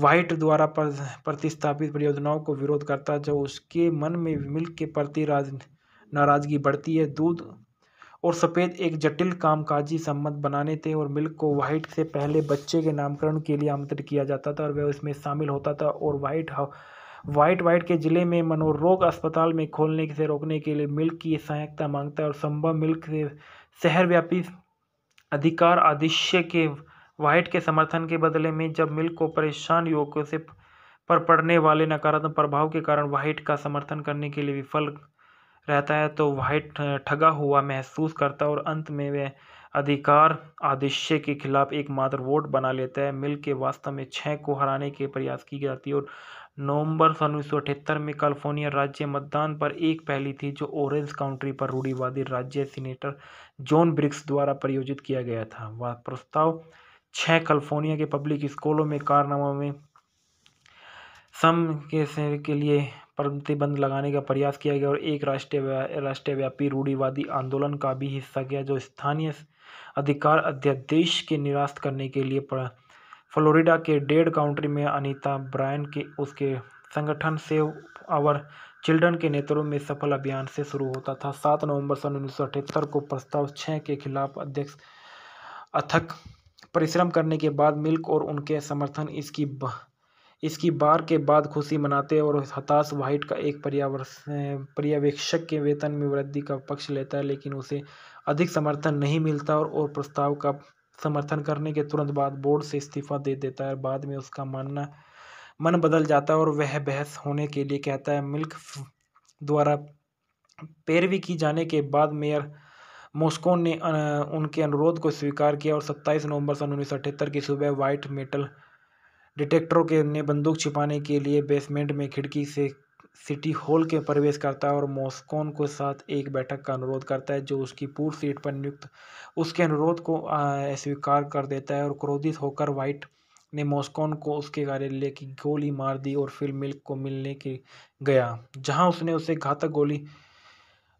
[SPEAKER 1] व्हाइट द्वारा प्रतिस्थापित परियोजनाओं को विरोध करता है जब उसके मन में मिल्क के प्रति नाराजगी बढ़ती है दूध और सफ़ेद एक जटिल कामकाजी संबंध बनाने थे और मिल्क को वाइट से पहले बच्चे के नामकरण के लिए आमंत्रित किया जाता था और वह उसमें शामिल होता था और वाइट वाइट वाइट के ज़िले में मनोरोग अस्पताल में खोलने से रोकने के लिए मिल्क की सहायता मांगता है और संभव मिल्क से शहरव्यापी अधिकार आदिश्य के व्हाइट के समर्थन के बदले में जब मिल्क को परेशान युवकों से पर पड़ने वाले नकारात्मक प्रभाव के कारण व्हाइट का समर्थन करने के लिए विफल रहता है तो व्हाइट ठगा हुआ महसूस करता है और अंत में वह अधिकार आदेश के खिलाफ एकमात्र वोट बना लेता है मिल के वास्तव में छः को हराने के प्रयास की जाती है और नवंबर सन उन्नीस में कैलिफोर्निया राज्य मतदान पर एक पहली थी जो ऑरेंज काउंट्री पर रूढ़ीवादी राज्य सीनेटर जॉन ब्रिक्स द्वारा प्रयोजित किया गया था वह प्रस्ताव छः कैलिफोर्निया के पब्लिक स्कूलों में कारनामों में सम के के लिए प्रतिबंध लगाने का प्रयास किया गया और एक राष्ट्रीय राष्ट्रव्यापी रूढ़ीवादी आंदोलन का भी हिस्सा गया जो स्थानीय अधिकार अध्यादेश के निराश करने के लिए पड़ा फ्लोरिडा के डेड काउंट्री में अनीता ब्रायन के उसके संगठन सेव आवर चिल्ड्रन के नेतृत्व में सफल अभियान से शुरू होता था सात नवंबर सन उन्नीस को प्रस्ताव छः के खिलाफ अध्यक्ष अथक परिश्रम करने के बाद मिल्क और उनके समर्थन इसकी इसकी बार के बाद खुशी मनाते और हताश वाइट का एक पर्यवेक्षक के वेतन में वृद्धि का पक्ष लेता है लेकिन उसे अधिक समर्थन नहीं मिलता और, और प्रस्ताव का समर्थन करने के तुरंत बाद बोर्ड से इस्तीफा दे देता है बाद में उसका मानना मन बदल जाता है और वह बहस होने के लिए कहता है मिल्क द्वारा पैरवी की जाने के बाद मेयर मॉस्को ने उनके अनुरोध को स्वीकार किया और 27 नवंबर सन उन्नीस की सुबह व्हाइट मेटल डिटेक्टरों के ने बंदूक छिपाने के लिए बेसमेंट में खिड़की से सिटी हॉल के प्रवेश करता है और मॉस्कोन के साथ एक बैठक का अनुरोध करता है जो उसकी पूर्व सीट पर नियुक्त उसके अनुरोध को स्वीकार कर देता है और क्रोधित होकर वाइट ने मॉस्कोन को उसके कार्यालय की गोली मार दी और फिर मिल्क को मिलने के गया जहां उसने उसे घातक गोली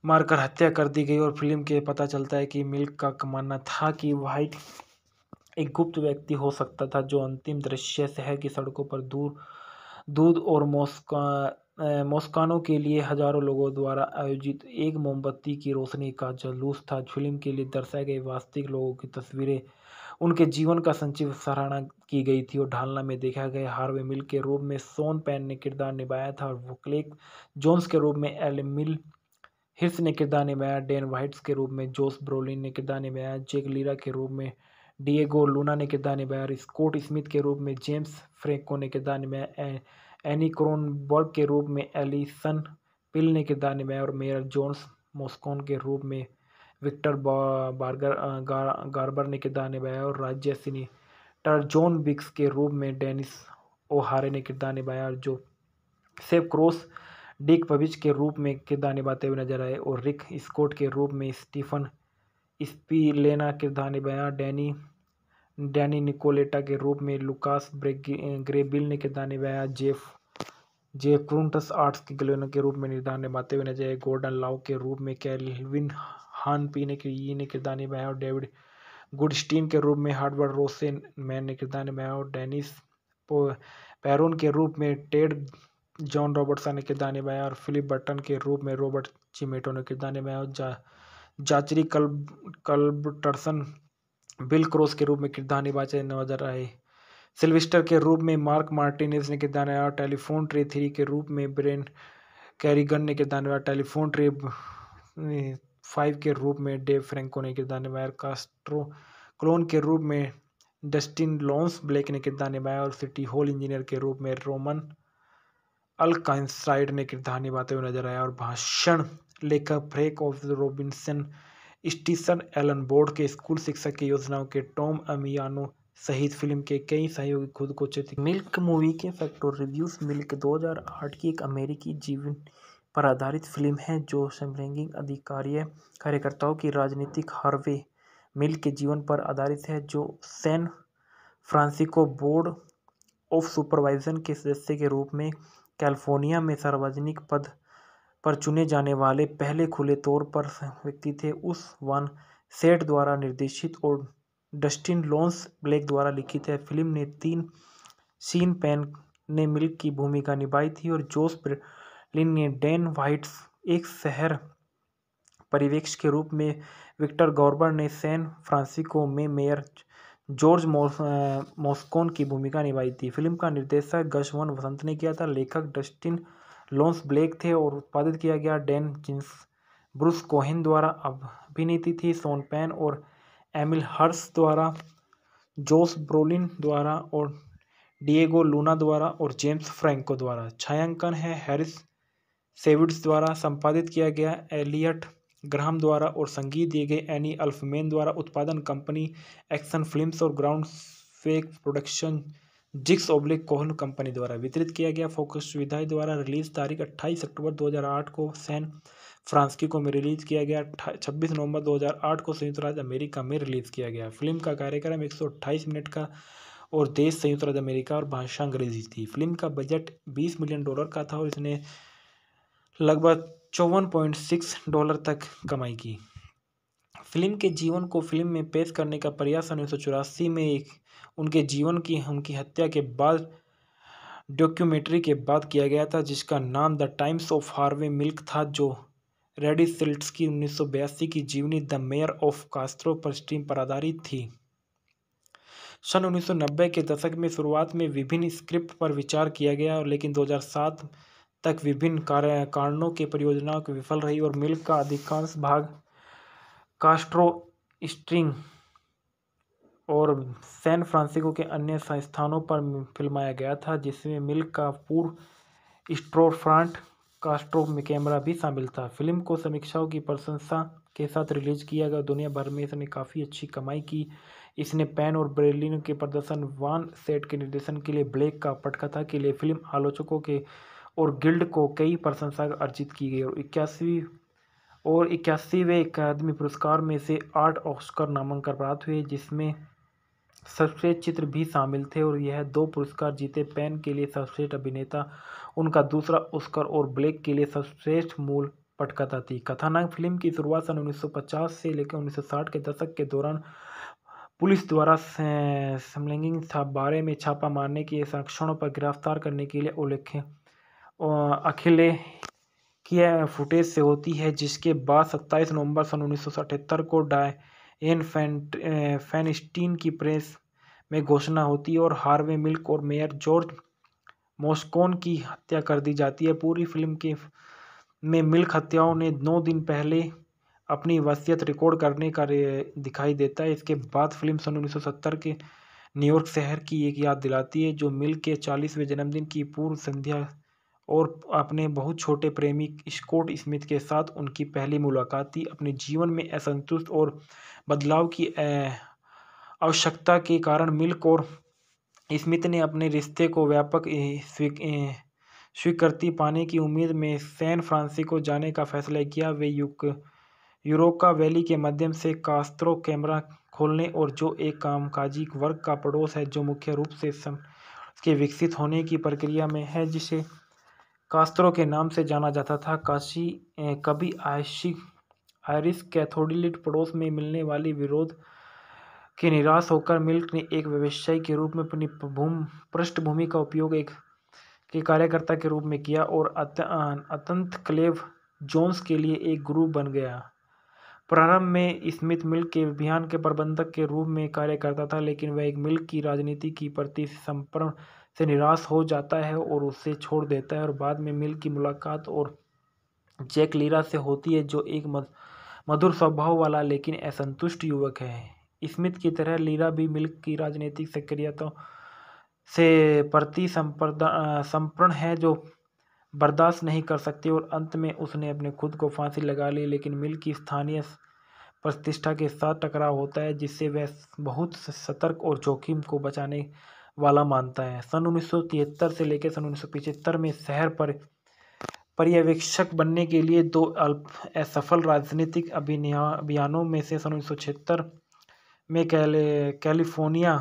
[SPEAKER 1] मारकर हत्या कर दी गई और फिल्म के पता चलता है कि मिल्क का मानना था कि व्हाइट एक गुप्त व्यक्ति हो सकता था जो अंतिम दृश्य शहर की सड़कों पर दूर दूध और मोस्का मोस्कानों के लिए हजारों लोगों द्वारा आयोजित एक मोमबत्ती की रोशनी का जलूस था फिल्म के लिए दर्शाए गए वास्तविक लोगों की तस्वीरें उनके जीवन का संचिव सराहना की गई थी और ढालना में देखा गया हार्वे मिल के रूप में सोन पैन ने किरदार निभाया था और वो क्लेक जोन्स के रूप में एल मिल हिर्स ने किरदार निभाया डेन वाइट्स के रूप में जोस ब्रोलिन ने किरदार निभाया जेक लीरा के रूप में डिएगो लूना ने किरदार निभाया और स्कॉट स्मिथ के रूप में जेम्स फ्रेंको ने किरदार निभाया एनी क्रोनबर्ग के रूप में एलिसन पिल ने किरदार निभाया और मेयर जोन्स मोस्कोन के रूप में विक्टर बार्गर गार्बर ने किरदार निभाया और राज्य सिनी टर्जोन बिक्स के रूप में डेनिस ओहारे ने किरदार निभाया और जो सेव क्रॉस डिक पविच के रूप में किरदार निभाते हुए नजर आए और रिक स्कॉट के रूप में स्टीफन स्पीलेना किरदार निभाया डैनी डैनी निकोलेटा के रूप में लुकास ग्रेबिल ने किरदार निभाया जेफ जे क्रूंटस आर्ट्स के गलेनों के रूप में निर्धार निभाते हुए नजर आए गोल्डन लाव के रूप में कैलविन पी ने ने किरदार निभाया और डेविड गुडस्टीन के रूप में हार्डवर्ड रोसे मैन ने किरदार निभाया और डेनिस पैरोन के रूप में टेड जॉन रॉबर्टसन ने किरदार निभाया और फिलिप बर्टन के रूप में रॉबर्ट चिमेटो ने किरदार निभाया और जा जाचरी कल्ब कल्बर्टरसन बिल क्रॉस के रूप में किरदार निभाते नजर आए सिल्विस्टर के रूप में मार्क मार्टिनेस ने किरदार निभाया और टेलीफोन ट्रे थ्री के रूप में ब्रेन कैरीगन ने किरदार निभाया टेलीफोन ट्रे फाइव के रूप में डेव फ्रेंको ने किरदार निभाया और कास्ट्रो क्लोन के रूप में डस्टिन लॉन्स ब्लैक ने किरदार निभाया और सिटी हॉल इंजीनियर के रूप में रोमन अलकाइनसाइड में किरदार निभाते हुए नजर आया और भाषण लेखक फ्रेक ऑफ रॉबिन्सन स्टीसन एलन बोर्ड के स्कूल शिक्षक की योजनाओं के टॉम अमियानो सहित फिल्म के कई सहयोगी खुद को चित्र मिल्क मूवी के फैक्टर रिव्यूज मिल्क 2008 की एक अमेरिकी जीवन पर आधारित फिल्म है जो समलैंगिक अधिकारी कार्यकर्ताओं की राजनीतिक हार्वे मिल्क के जीवन पर आधारित है जो San Francisco board of supervisors के सदस्य के रूप में कैलिफोर्निया में सार्वजनिक पद पर चुने जाने वाले पहले खुले तौर पर व्यक्ति थे उस वन सेट द्वारा निर्देशित और डस्टिन लॉन्स ब्लैक द्वारा लिखित है फिल्म ने तीन सीन पैन ने मिल्क की भूमिका निभाई थी और जोस ब्रिलिन ने डैन वाइट्स एक शहर परिवेक्ष के रूप में विक्टर गौरबर ने सैन फ्रांसिस्को में मेयर जॉर्ज मोस्कोन की भूमिका निभाई थी फिल्म का निर्देशक गशवन वसंत ने किया था लेखक डस्टिन लॉन्स ब्लैक थे और उत्पादित किया गया डैन जिन्स ब्रूस कोहिन द्वारा अभिनीति थी सोन पैन और एमिल हर्स द्वारा जोस ब्रोलिन द्वारा और डिएगो लूना द्वारा और जेम्स फ्रैंको द्वारा छायांकन है हैरिस सेविड्स द्वारा संपादित किया गया एलियट ग्राहम द्वारा और संगीत दिए गए एनी अल्फमेन द्वारा उत्पादन कंपनी एक्शन फिल्म्स और ground fake production Jinks oblique Cohen company द्वारा वितरित किया गया फोकस विधाई द्वारा रिलीज तारीख 28 अक्टूबर 2008 को सैन फ्रांसकिको में रिलीज किया गया 26 नवंबर 2008 को संयुक्त राज्य अमेरिका में रिलीज किया गया फिल्म का कार्यक्रम एक मिनट का और देश संयुक्त राज्य अमेरिका और भाषा अंग्रेजी थी फिल्म का बजट बीस मिलियन डॉलर का था और इसने लगभग चौवन पॉइंट सिक्स डॉलर तक कमाई की फिल्म के जीवन को फिल्म में पेश करने का प्रयास उन्नीस में एक उनके जीवन की उनकी हत्या के बाद डॉक्यूमेंट्री के बाद किया गया था जिसका नाम the times of Harvey Milk था जो रेडी सिल्ट्स की उन्नीस की जीवनी द मेयर ऑफ कास्त्रो पर स्ट्रीम पर आधारित थी सन 1990 के दशक में शुरुआत में विभिन्न स्क्रिप्ट पर विचार किया गया और लेकिन 2007 तक विभिन्न कार्य कारणों के परियोजनाओं की विफल रही और मिल का अधिकांश भाग कास्ट्रो स्ट्रिंग और सैन फ्रांसिस्को के अन्य संस्थानों पर फिल्माया गया था जिसमें मिल का पूर्व स्ट्रोफ्रांट कास्ट्रो में कैमरा भी शामिल था फिल्म को समीक्षाओं की प्रशंसा के साथ रिलीज किया गया दुनिया भर में इसने काफ़ी अच्छी कमाई की इसने पैन और ब्रेलिन के प्रदर्शन वन सेट के निर्देशन के लिए ब्लैक का पटकथा के लिए फिल्म आलोचकों के और गिल्ड को कई प्रशंसा अर्जित की गई और इक्यासी और इक्यासीवें अकादमी पुरस्कार में से आठ ऑस्कर नामांकन प्राप्त हुए जिसमें सर्वश्रेष्ठ चित्र भी शामिल थे और यह दो पुरस्कार जीते पेन के लिए सर्वश्रेष्ठ अभिनेता उनका दूसरा ऑस्कर और ब्लैक के लिए सर्वश्रेष्ठ मूल पटकथा थी कथानाक फिल्म की शुरुआत सन 1950 से लेकर 1960 के दशक के दौरान पुलिस द्वारा समलैंगिक बारे में छापा मारने के साक्षणों पर गिरफ्तार करने के लिए उल्लेख अखिले की फुटेज से होती है जिसके बाद सत्ताईस नवंबर सन उन्नीस सौ अठहत्तर को डायन फैन फैनस्टीन की प्रेस में घोषणा होती है और हार्वे मिल्क और मेयर जॉर्ज मोस्कोन की हत्या कर दी जाती है पूरी फिल्म के में मिल्क हत्याओं ने नौ दिन पहले अपनी वसीयत रिकॉर्ड करने का दिखाई देता है इसके बाद फिल्म सन उन्नीस सौ सत्तर के न्यूयॉर्क शहर की एक याद दिलाती है जो मिल्क के चालीसवें जन्मदिन की पूर्व संध्या और अपने बहुत छोटे प्रेमी स्कॉट स्मिथ के साथ उनकी पहली मुलाकात थी अपने जीवन में असंतुष्ट और बदलाव की आवश्यकता के कारण मिल्क और स्मिथ ने अपने रिश्ते को व्यापक स्वीकृति पाने की उम्मीद में सैन फ्रांसिस्को जाने का फैसला किया वे यूक यूरोका वैली के माध्यम से कास्त्रो कैमरा खोलने और जो एक कामकाजी वर्ग का पड़ोस है जो मुख्य रूप से के विकसित होने की प्रक्रिया में है जिसे कास्त्रो के नाम से जाना जाता था काशी कभी आयशी आयरिस कैथोडिलिट पड़ोस में मिलने वाली विरोध के निराश होकर मिल्क ने एक व्यवसायी के रूप में अपनी भूम पृष्ठभूमि का उपयोग एक के कार्यकर्ता के रूप में किया और अत, अतंत क्लेव जोन्स के लिए एक गुरु बन गया प्रारंभ में स्मिथ मिल्क के अभियान के प्रबंधक के रूप में कार्य करता था लेकिन वह एक मिल्क की राजनीति की प्रति संपर्ण से निराश हो जाता है और उसे छोड़ देता है और बाद में मिल की मुलाकात और जैक लीरा से होती है जो एक मधुर स्वभाव वाला लेकिन असंतुष्ट युवक है स्मिथ की तरह लीरा भी मिल्क की राजनीतिक सक्रियताओं से प्रति संप्रण है जो बर्दाश्त नहीं कर सकती और अंत में उसने अपने खुद को फांसी लगा ली लेकिन मिल की स्थानीय प्रतिष्ठा के साथ टकराव होता है जिससे वह बहुत सतर्क और जोखिम को बचाने वाला मानता है सन उन्नीस से लेकर सन उन्नीस में शहर पर पर्यवेक्षक बनने के लिए दो अल्प असफल राजनीतिक अभियानों में से सन उन्नीस में कैले कैलिफोर्निया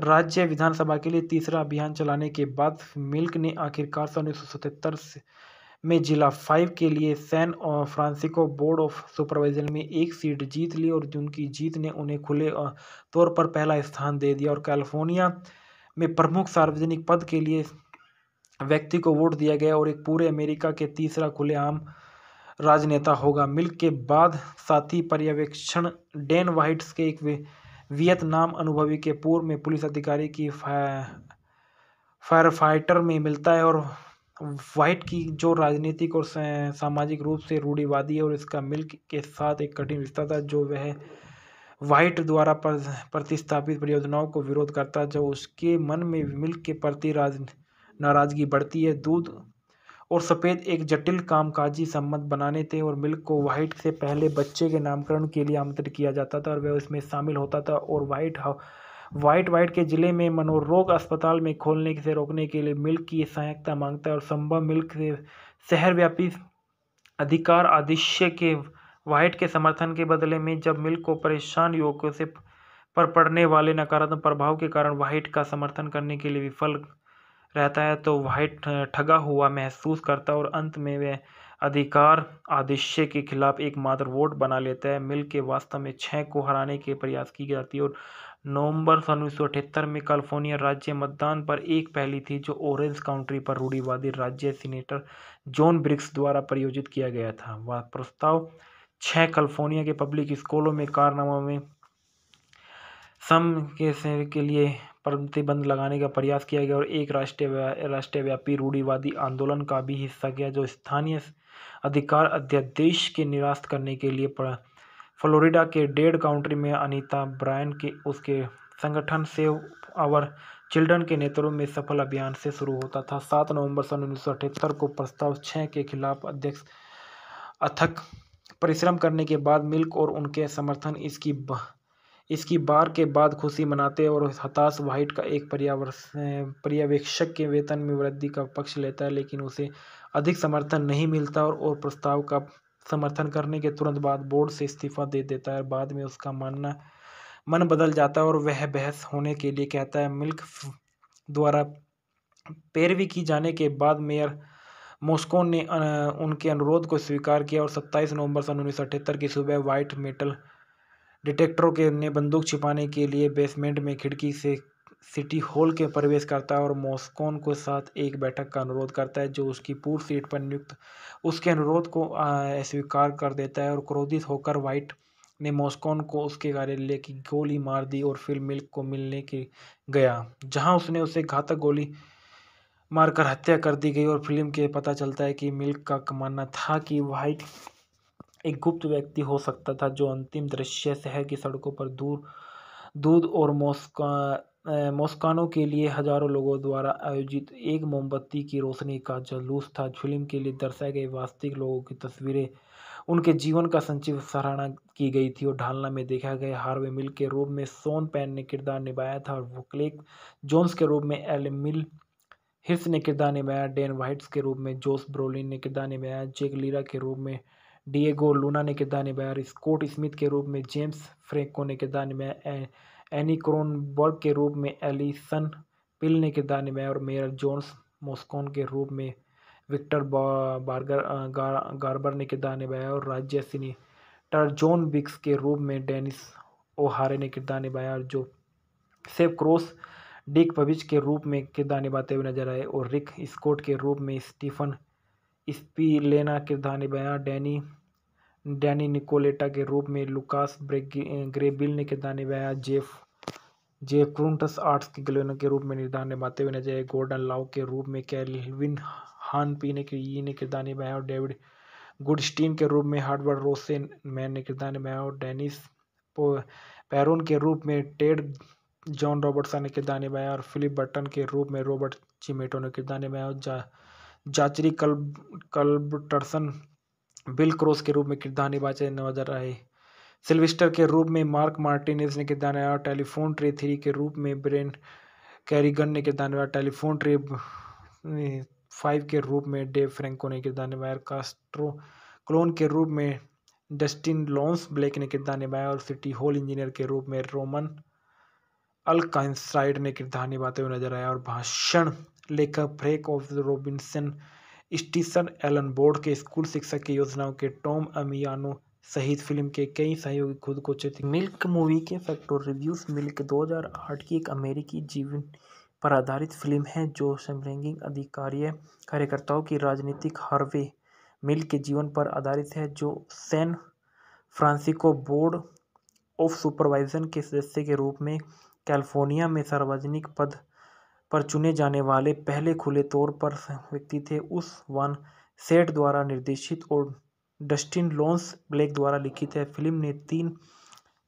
[SPEAKER 1] राज्य विधानसभा के लिए तीसरा अभियान चलाने के बाद मिल्क ने आखिरकार सन उन्नीस से में जिला फाइव के लिए San Francisco board of supervisor में एक सीट जीत ली और उनकी जीत ने उन्हें खुले तौर पर पहला स्थान दे दिया और कैलिफोर्निया में प्रमुख सार्वजनिक पद के लिए व्यक्ति को वोट दिया गया और एक पूरे अमेरिका के तीसरा खुलेआम राजनेता होगा मिल्क के बाद साथी पर्यवेक्षण डेन वाइट्स के एक वियतनाम अनुभवी के पूर्व में पुलिस अधिकारी की फायर फाइटर में मिलता है और वाइट की जो राजनीतिक और सामाजिक रूप से रूढ़ीवादी है और इसका मिल्क के साथ एक कठिन रिश्ता था जो वह वाइट द्वारा प्रतिस्थापित परियोजनाओं को विरोध करता जब उसके मन में मिल्क के प्रति राज नाराजगी बढ़ती है दूध और सफ़ेद एक जटिल कामकाजी संबंध बनाने थे और मिल्क को वाइट से पहले बच्चे के नामकरण के लिए आमंत्रित किया जाता था और वह उसमें शामिल होता था और वाइट व्हाइट व्हाइट के जिले में मनोरोग अस्पताल में खोलने से रोकने के लिए मिल्क की सहायता मांगता है और संभव मिल्क से शहरव्यापी अधिकार आदिश्य के व्हाइट के समर्थन के बदले में जब मिल्क को परेशान युवकों से पर पड़ने वाले नकारात्मक प्रभाव के कारण व्हाइट का समर्थन करने के लिए विफल रहता है तो व्हाइट ठगा हुआ महसूस करता है और अंत में वह अधिकार आदिश्य के खिलाफ एकमात्र वोट बना लेता है मिल के वास्तव में छः को हराने के प्रयास की जाती है और नवंबर सन उन्नीस सौ अठहत्तर में कैलिफोर्निया राज्य मतदान पर एक पहली थी जो ऑरेंज काउंटी पर रूढ़िवादी राज्य सीनेटर जॉन ब्रिक्स द्वारा प्रायोजित किया गया था वह प्रस्ताव छः कैलिफोर्निया के पब्लिक स्कूलों में कारनामा में सम के, के लिए प्रतिबंध लगाने का प्रयास किया गया और एक राष्ट्रीय राष्ट्रव्यापी रूढ़िवादी आंदोलन का भी हिस्सा गया जो स्थानीय अधिकार अध्यादेश के निराश करने के लिए फ्लोरिडा के डेड काउंटी में अनीता ब्रायन के उसके संगठन सेव आवर चिल्ड्रन के नेतृत्व में सफल अभियान से शुरू होता था सात नवंबर सन उन्नीस को प्रस्ताव छः के खिलाफ अध्यक्ष अथक परिश्रम करने के बाद मिल्क और उनके समर्थन इसकी इसकी बार के बाद खुशी मनाते और हताश व्हाइट का एक पर्यवेक्षक के वेतन में वृद्धि का पक्ष लेता है लेकिन उसे अधिक समर्थन नहीं मिलता और, और प्रस्ताव का समर्थन करने के तुरंत बाद बोर्ड से इस्तीफा दे देता है बाद में उसका मन मन बदल जाता है और वह बहस होने के लिए कहता है मिल्क द्वारा पैरवी की जाने के बाद मेयर मोस्कोन ने उनके अनुरोध को स्वीकार किया और 27 नवंबर सन उन्नीस की सुबह व्हाइट मेटल डिटेक्टरों के ने बंदूक छिपाने के लिए बेसमेंट में खिड़की से सिटी हॉल के प्रवेश करता है और मॉस्कोन के साथ एक बैठक का अनुरोध करता है जो उसकी पूर्व सीट पर नियुक्त उसके अनुरोध को अस्वीकार कर देता है और क्रोधित होकर वाइट ने मॉस्कोन को उसके कार्यालय की गोली मार दी और फिर मिल्क को मिलने के गया जहां उसने उसे घातक गोली मारकर हत्या कर दी गई और फिल्म के पता चलता है कि मिल्क का मानना था कि वाइट एक गुप्त व्यक्ति हो सकता था जो अंतिम दृश्य शहर की सड़कों पर दूर दूध और मॉस्का मोस्कानो के लिए हजारों लोगों द्वारा आयोजित एक मोमबत्ती की रोशनी का जलूस था फिल्म के लिए दर्शाए गए वास्तविक लोगों की तस्वीरें उनके जीवन का संचिव सराहना की गई थी और ढालना में देखा गया हार्वे मिल के रूप में सोन पैन ने किरदार निभाया था और क्लेक जोन्स के रूप में एल मिल हिर्स ने किरदार निभाया डेन वाइट्स के रूप में जोस ब्रोलिन ने किरदार निभाया जेक लीरा के रूप में डिएगो लूना ने किरदार निभाया और स्कॉट स्मिथ के रूप में जेम्स फ्रेंको ने किरदार निभाया एनी क्रोनबर्ग के रूप में एलिसन पिल ने किरदार निभाया और मेयर जोन्स मोस्कोन के रूप में विक्टर बार्गर गार्बर ने किरदार निभाया और राज्य सिनी टर्जोन बिक्स के रूप में डेनिस ओहारे ने किरदार निभाया और जो सेव क्रॉस डिक पविच के रूप में किरदार निभाते हुए नजर आए और रिक स्कॉट के रूप में स्टीफन स्पीलेना किरदार निभाया डैनी डैनी निकोलेटा के रूप में लुकास ग्रेबिल ने किरदार निभाया जेफ जेफ क्रूंटस आर्ट्स के गिलोन के रूप में निर्धार निभाते हुए नजर आए गोल्डन लाव के रूप में कैलविन पी ने ने किरदार निभाया और डेविड गुडस्टीन के रूप में हार्डवर्ड रोसे मैन ने किरदार निभाया और डेनिस पैरोन के रूप में टेड जॉन रॉबर्टसन ने किरदार निभाया और फिलिप बर्टन के रूप में रॉबर्ट चिमेटो ने किरदार निभाया और जा जाचरी कल्ब कल्बटरसन बिल क्रॉस के रूप में किरदार निभाते नजर आए सिल्विस्टर के रूप में मार्क मार्टिनेज ने किरदार निभाया टेलीफोन ट्रे थ्री के रूप में ब्रेन कैरीगन ने किरदार निभाया टेलीफोन ट्रे फाइव के रूप में डेव फ्रेंको ने किरदार निभाया कास्ट्रो क्लोन के रूप में डस्टिन लॉन्स ब्लैक ने किरदार निभाया और सिटी हॉल इंजीनियर के रूप में रोमन अल ने किरदार निभाते हुए नजर आया और भाषण लेखक फ्रेक ऑफ रॉबिन्सन स्टीसन एलन बोर्ड के स्कूल शिक्षक की योजनाओं के टॉम अमियानो सहित फिल्म के कई सहयोगी खुद को चित्र मिल्क मूवी के फैक्टर रिव्यूज मिल्क 2008 की एक अमेरिकी जीवन पर आधारित फिल्म है जो समरैंगिंग अधिकारी कार्यकर्ताओं की राजनीतिक हार्वे मिल्क के जीवन पर आधारित है जो San Francisco board of supervisors के सदस्य के रूप में कैलिफोर्निया में सार्वजनिक पद पर चुने जाने वाले पहले खुले तौर पर व्यक्ति थे उस वन सेट द्वारा निर्देशित और डस्टिन लॉन्स ब्लैक द्वारा लिखित है फिल्म ने तीन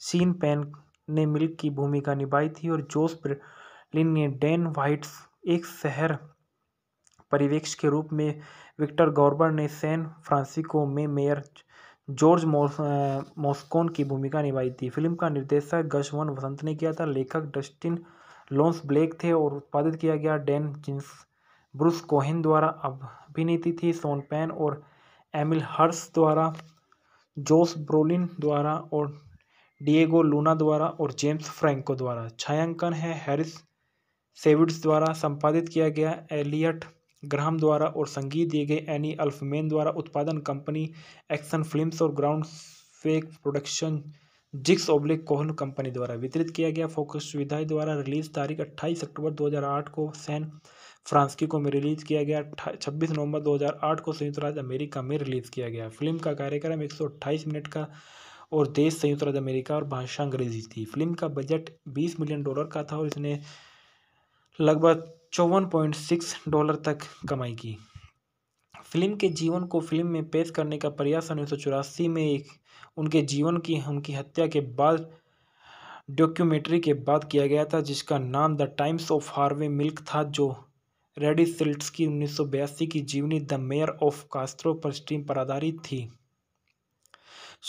[SPEAKER 1] सीन पैन ने मिल्क की भूमिका निभाई थी और जोस ब्रिलिन ने डैन वाइट्स एक शहर परिवेक्ष के रूप में विक्टर गौरबर ने सैन फ्रांसिस्को में मेयर जॉर्ज मॉस्कोन की भूमिका निभाई थी फिल्म का निर्देशक गशवन वसंत ने किया था लेखक डस्टिन लॉन्स ब्लैक थे और उत्पादित किया गया डैन जिन्स ब्रूस कोहिन द्वारा अभिनीत थी सोन पैन और एमिल हर्स द्वारा जोस ब्रोलिन द्वारा और डिएगो लूना द्वारा और जेम्स फ्रैंको द्वारा छायांकन है हैरिस सेविड्स द्वारा संपादित किया गया एलियट ग्राम द्वारा और संगीत दिए गए एनी अल्फमेन द्वारा उत्पादन कंपनी एक्शन फिल्म्स और ground fake production Jinks oblique Cohen company द्वारा वितरित किया गया फोकस सुविधाएं द्वारा रिलीज तारीख 28 अक्टूबर 2008 को सैन फ्रांसकिको में रिलीज किया गया 26 नवंबर 2008 को संयुक्त राज्य अमेरिका में रिलीज़ किया गया फिल्म का कार्यक्रम एक मिनट का और देश संयुक्त राज्य अमेरिका और भाषा अंग्रेजी थी फिल्म का बजट 20 मिलियन डॉलर का था और इसने लगभग चौवन पॉइंट सिक्स डॉलर तक कमाई की फिल्म के जीवन को फिल्म में पेश करने का प्रयास उन्नीस में एक उनके जीवन की उनकी हत्या के बाद डॉक्यूमेंट्री के बाद किया गया था जिसका नाम the times of Harvey Milk था जो रेडी सिल्ट की उन्नीस की जीवनी द मेयर ऑफ कास्त्रो पर स्ट्रीम पर आधारित थी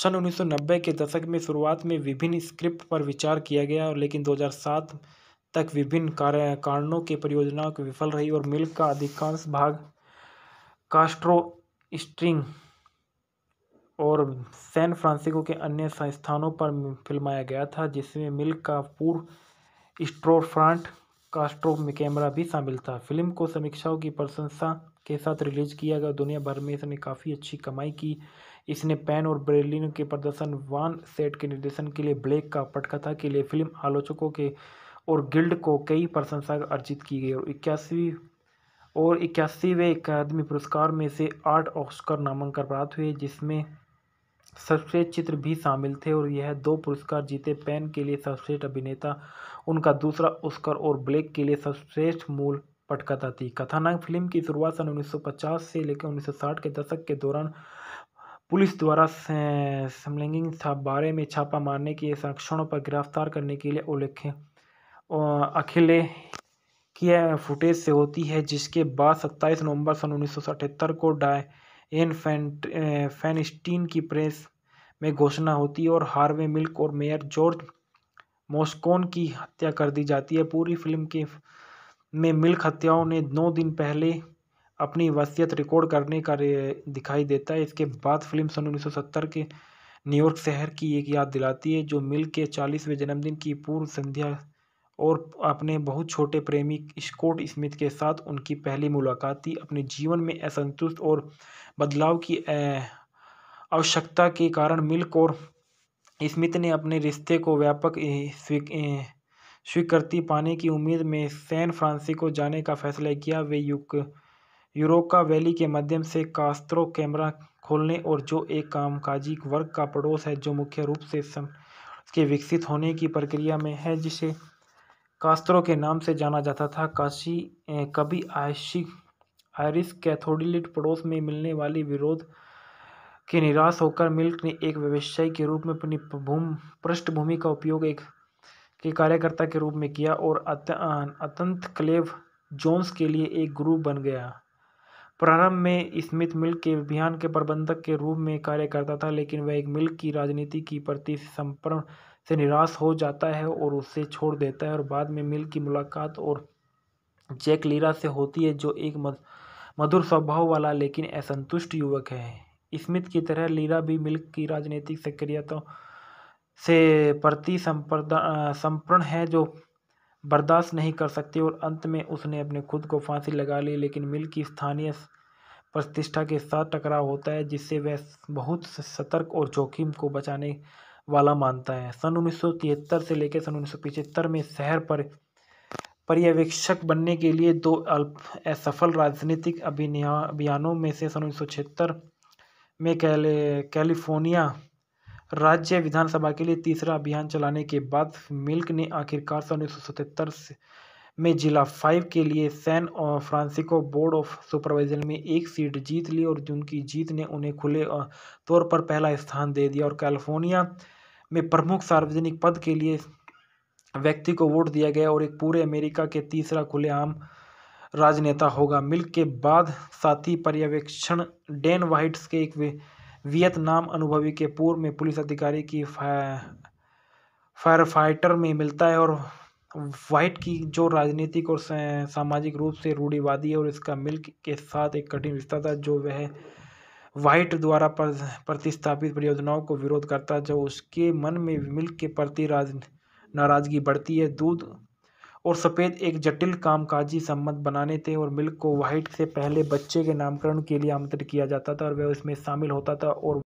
[SPEAKER 1] सन 1990 के दशक में शुरुआत में विभिन्न स्क्रिप्ट पर विचार किया गया और लेकिन 2007 तक विभिन्न कारणों के परियोजनाओं की विफल रही और मिल्क का अधिकांश भाग कास्ट्रो स्ट्रिंग और सैन फ्रांसिस्को के अन्य संस्थानों पर फिल्माया गया था जिसमें मिल्क का पूर्व स्ट्रोफ्रांट कास्ट्रो कैमरा भी शामिल था फिल्म को समीक्षाओं की प्रशंसा के साथ रिलीज किया गया दुनिया भर में इसने काफ़ी अच्छी कमाई की इसने पैन और ब्रेलिन के प्रदर्शन वन सेट के निर्देशन के लिए ब्लैक का पटकथा के लिए फिल्म आलोचकों के और गिल्ड को कई प्रशंसा अर्जित की गई और इक्यासी और इक्यासीवें अकादमी पुरस्कार में से आठ ऑस्कर नामांकन प्राप्त हुए जिसमें सर्वश्रेष्ठ चित्र भी शामिल थे और यह दो पुरस्कार जीते पैन के लिए सर्वश्रेष्ठ अभिनेता उनका दूसरा ऑस्कर और ब्लैक के लिए सर्वश्रेष्ठ मूल पटकथा थी कथानक फिल्म की शुरुआत सन 1950 से लेकर 1960 के दशक के दौरान पुलिस द्वारा समलैंगिक बारे में छापा मारने के संरक्षणों पर गिरफ्तार करने के लिए उल्लेख अखिले की फुटेज से होती है जिसके बाद 27 नवंबर सन उन्नीस को डाय एन फैंट फैनस्टीन की प्रेस में घोषणा होती है और हार्वे मिल्क और मेयर जॉर्ज मोस्कोन की हत्या कर दी जाती है पूरी फिल्म के में मिल्क हत्याओं ने नौ दिन पहले अपनी वसीयत रिकॉर्ड करने का दिखाई देता है इसके बाद फिल्म सन उन्नीस सौ सत्तर के न्यूयॉर्क शहर की एक याद दिलाती है जो मिल्क के चालीसवें जन्मदिन की पूर्व संध्या और अपने बहुत छोटे प्रेमी स्कॉट स्मिथ के साथ उनकी पहली मुलाकात थी अपने जीवन में असंतुष्ट और बदलाव की आवश्यकता के कारण मिल्क और स्मिथ ने अपने रिश्ते को व्यापक स्वीकृति पाने की उम्मीद में सैन फ्रांसिस्को जाने का फैसला किया वे यूक यूरोका वैली के माध्यम से कास्त्रो कैमरा खोलने और जो एक कामकाजी वर्ग का पड़ोस है जो मुख्य रूप से के विकसित होने की प्रक्रिया में है जिसे कास्त्रो के नाम से जाना जाता था काशी कभी आयशी आयरिश कैथोडिलिट पड़ोस में मिलने वाली विरोध के निराश होकर मिल्क ने एक व्यवसाय के रूप में अपनी भूम पृष्ठभूमि का उपयोग एक के कार्यकर्ता के रूप में किया और अत, अतंत क्लेव जोन्स के लिए एक गुरु बन गया प्रारंभ में स्मिथ मिल्क के अभियान के प्रबंधक के रूप में कार्य करता था लेकिन वह एक मिल्क की राजनीति की प्रति संपर्ण से निराश हो जाता है और उसे छोड़ देता है और बाद में मिल की मुलाकात और जैक लीरा से होती है जो एक मधुर स्वभाव वाला लेकिन असंतुष्ट युवक है स्मिथ की तरह लीरा भी मिल्क की राजनीतिक सक्रियता से प्रति संपर्ण है जो बर्दाश्त नहीं कर सकती और अंत में उसने अपने खुद को फांसी लगा ली लेकिन मिल की स्थानीय प्रतिष्ठा के साथ टकराव होता है जिससे वह बहुत सतर्क और जोखिम को बचाने वाला मानता है सन उन्नीस से लेकर सन उन्नीस में शहर पर पर्यवेक्षक बनने के लिए दो अल्प असफल राजनीतिक अभियानों में से सन उन्नीस में कैले कैलिफोर्निया राज्य विधानसभा के लिए तीसरा अभियान चलाने के बाद मिल्क ने आखिरकार सन उन्नीस से में जिला फाइव के लिए San Francisco board of supervisor में एक सीट जीत ली और जिनकी जीत ने उन्हें खुले तौर पर पहला स्थान दे दिया और कैलिफोर्निया में प्रमुख सार्वजनिक पद के लिए व्यक्ति को वोट दिया गया और एक पूरे अमेरिका के तीसरा खुलेआम राजनेता होगा मिल्क के बाद साथी पर्यवेक्षण डेन वाइट्स के एक वियतनाम अनुभवी के पूर्व में पुलिस अधिकारी की फायर फाइटर में मिलता है और वाइट की जो राजनीतिक और सामाजिक रूप से रूढ़िवादी और इसका मिल्क के साथ एक कठिन रिश्ता था जो वह वाइट द्वारा पर, प्रतिस्थापित परियोजनाओं को विरोध करता जो उसके मन में मिल्क के प्रति राज नाराजगी बढ़ती है दूध और सफ़ेद एक जटिल कामकाजी संबंध बनाने थे और मिल्क को वाइट से पहले बच्चे के नामकरण के लिए आमंत्रित किया जाता था और वह उसमें शामिल होता था और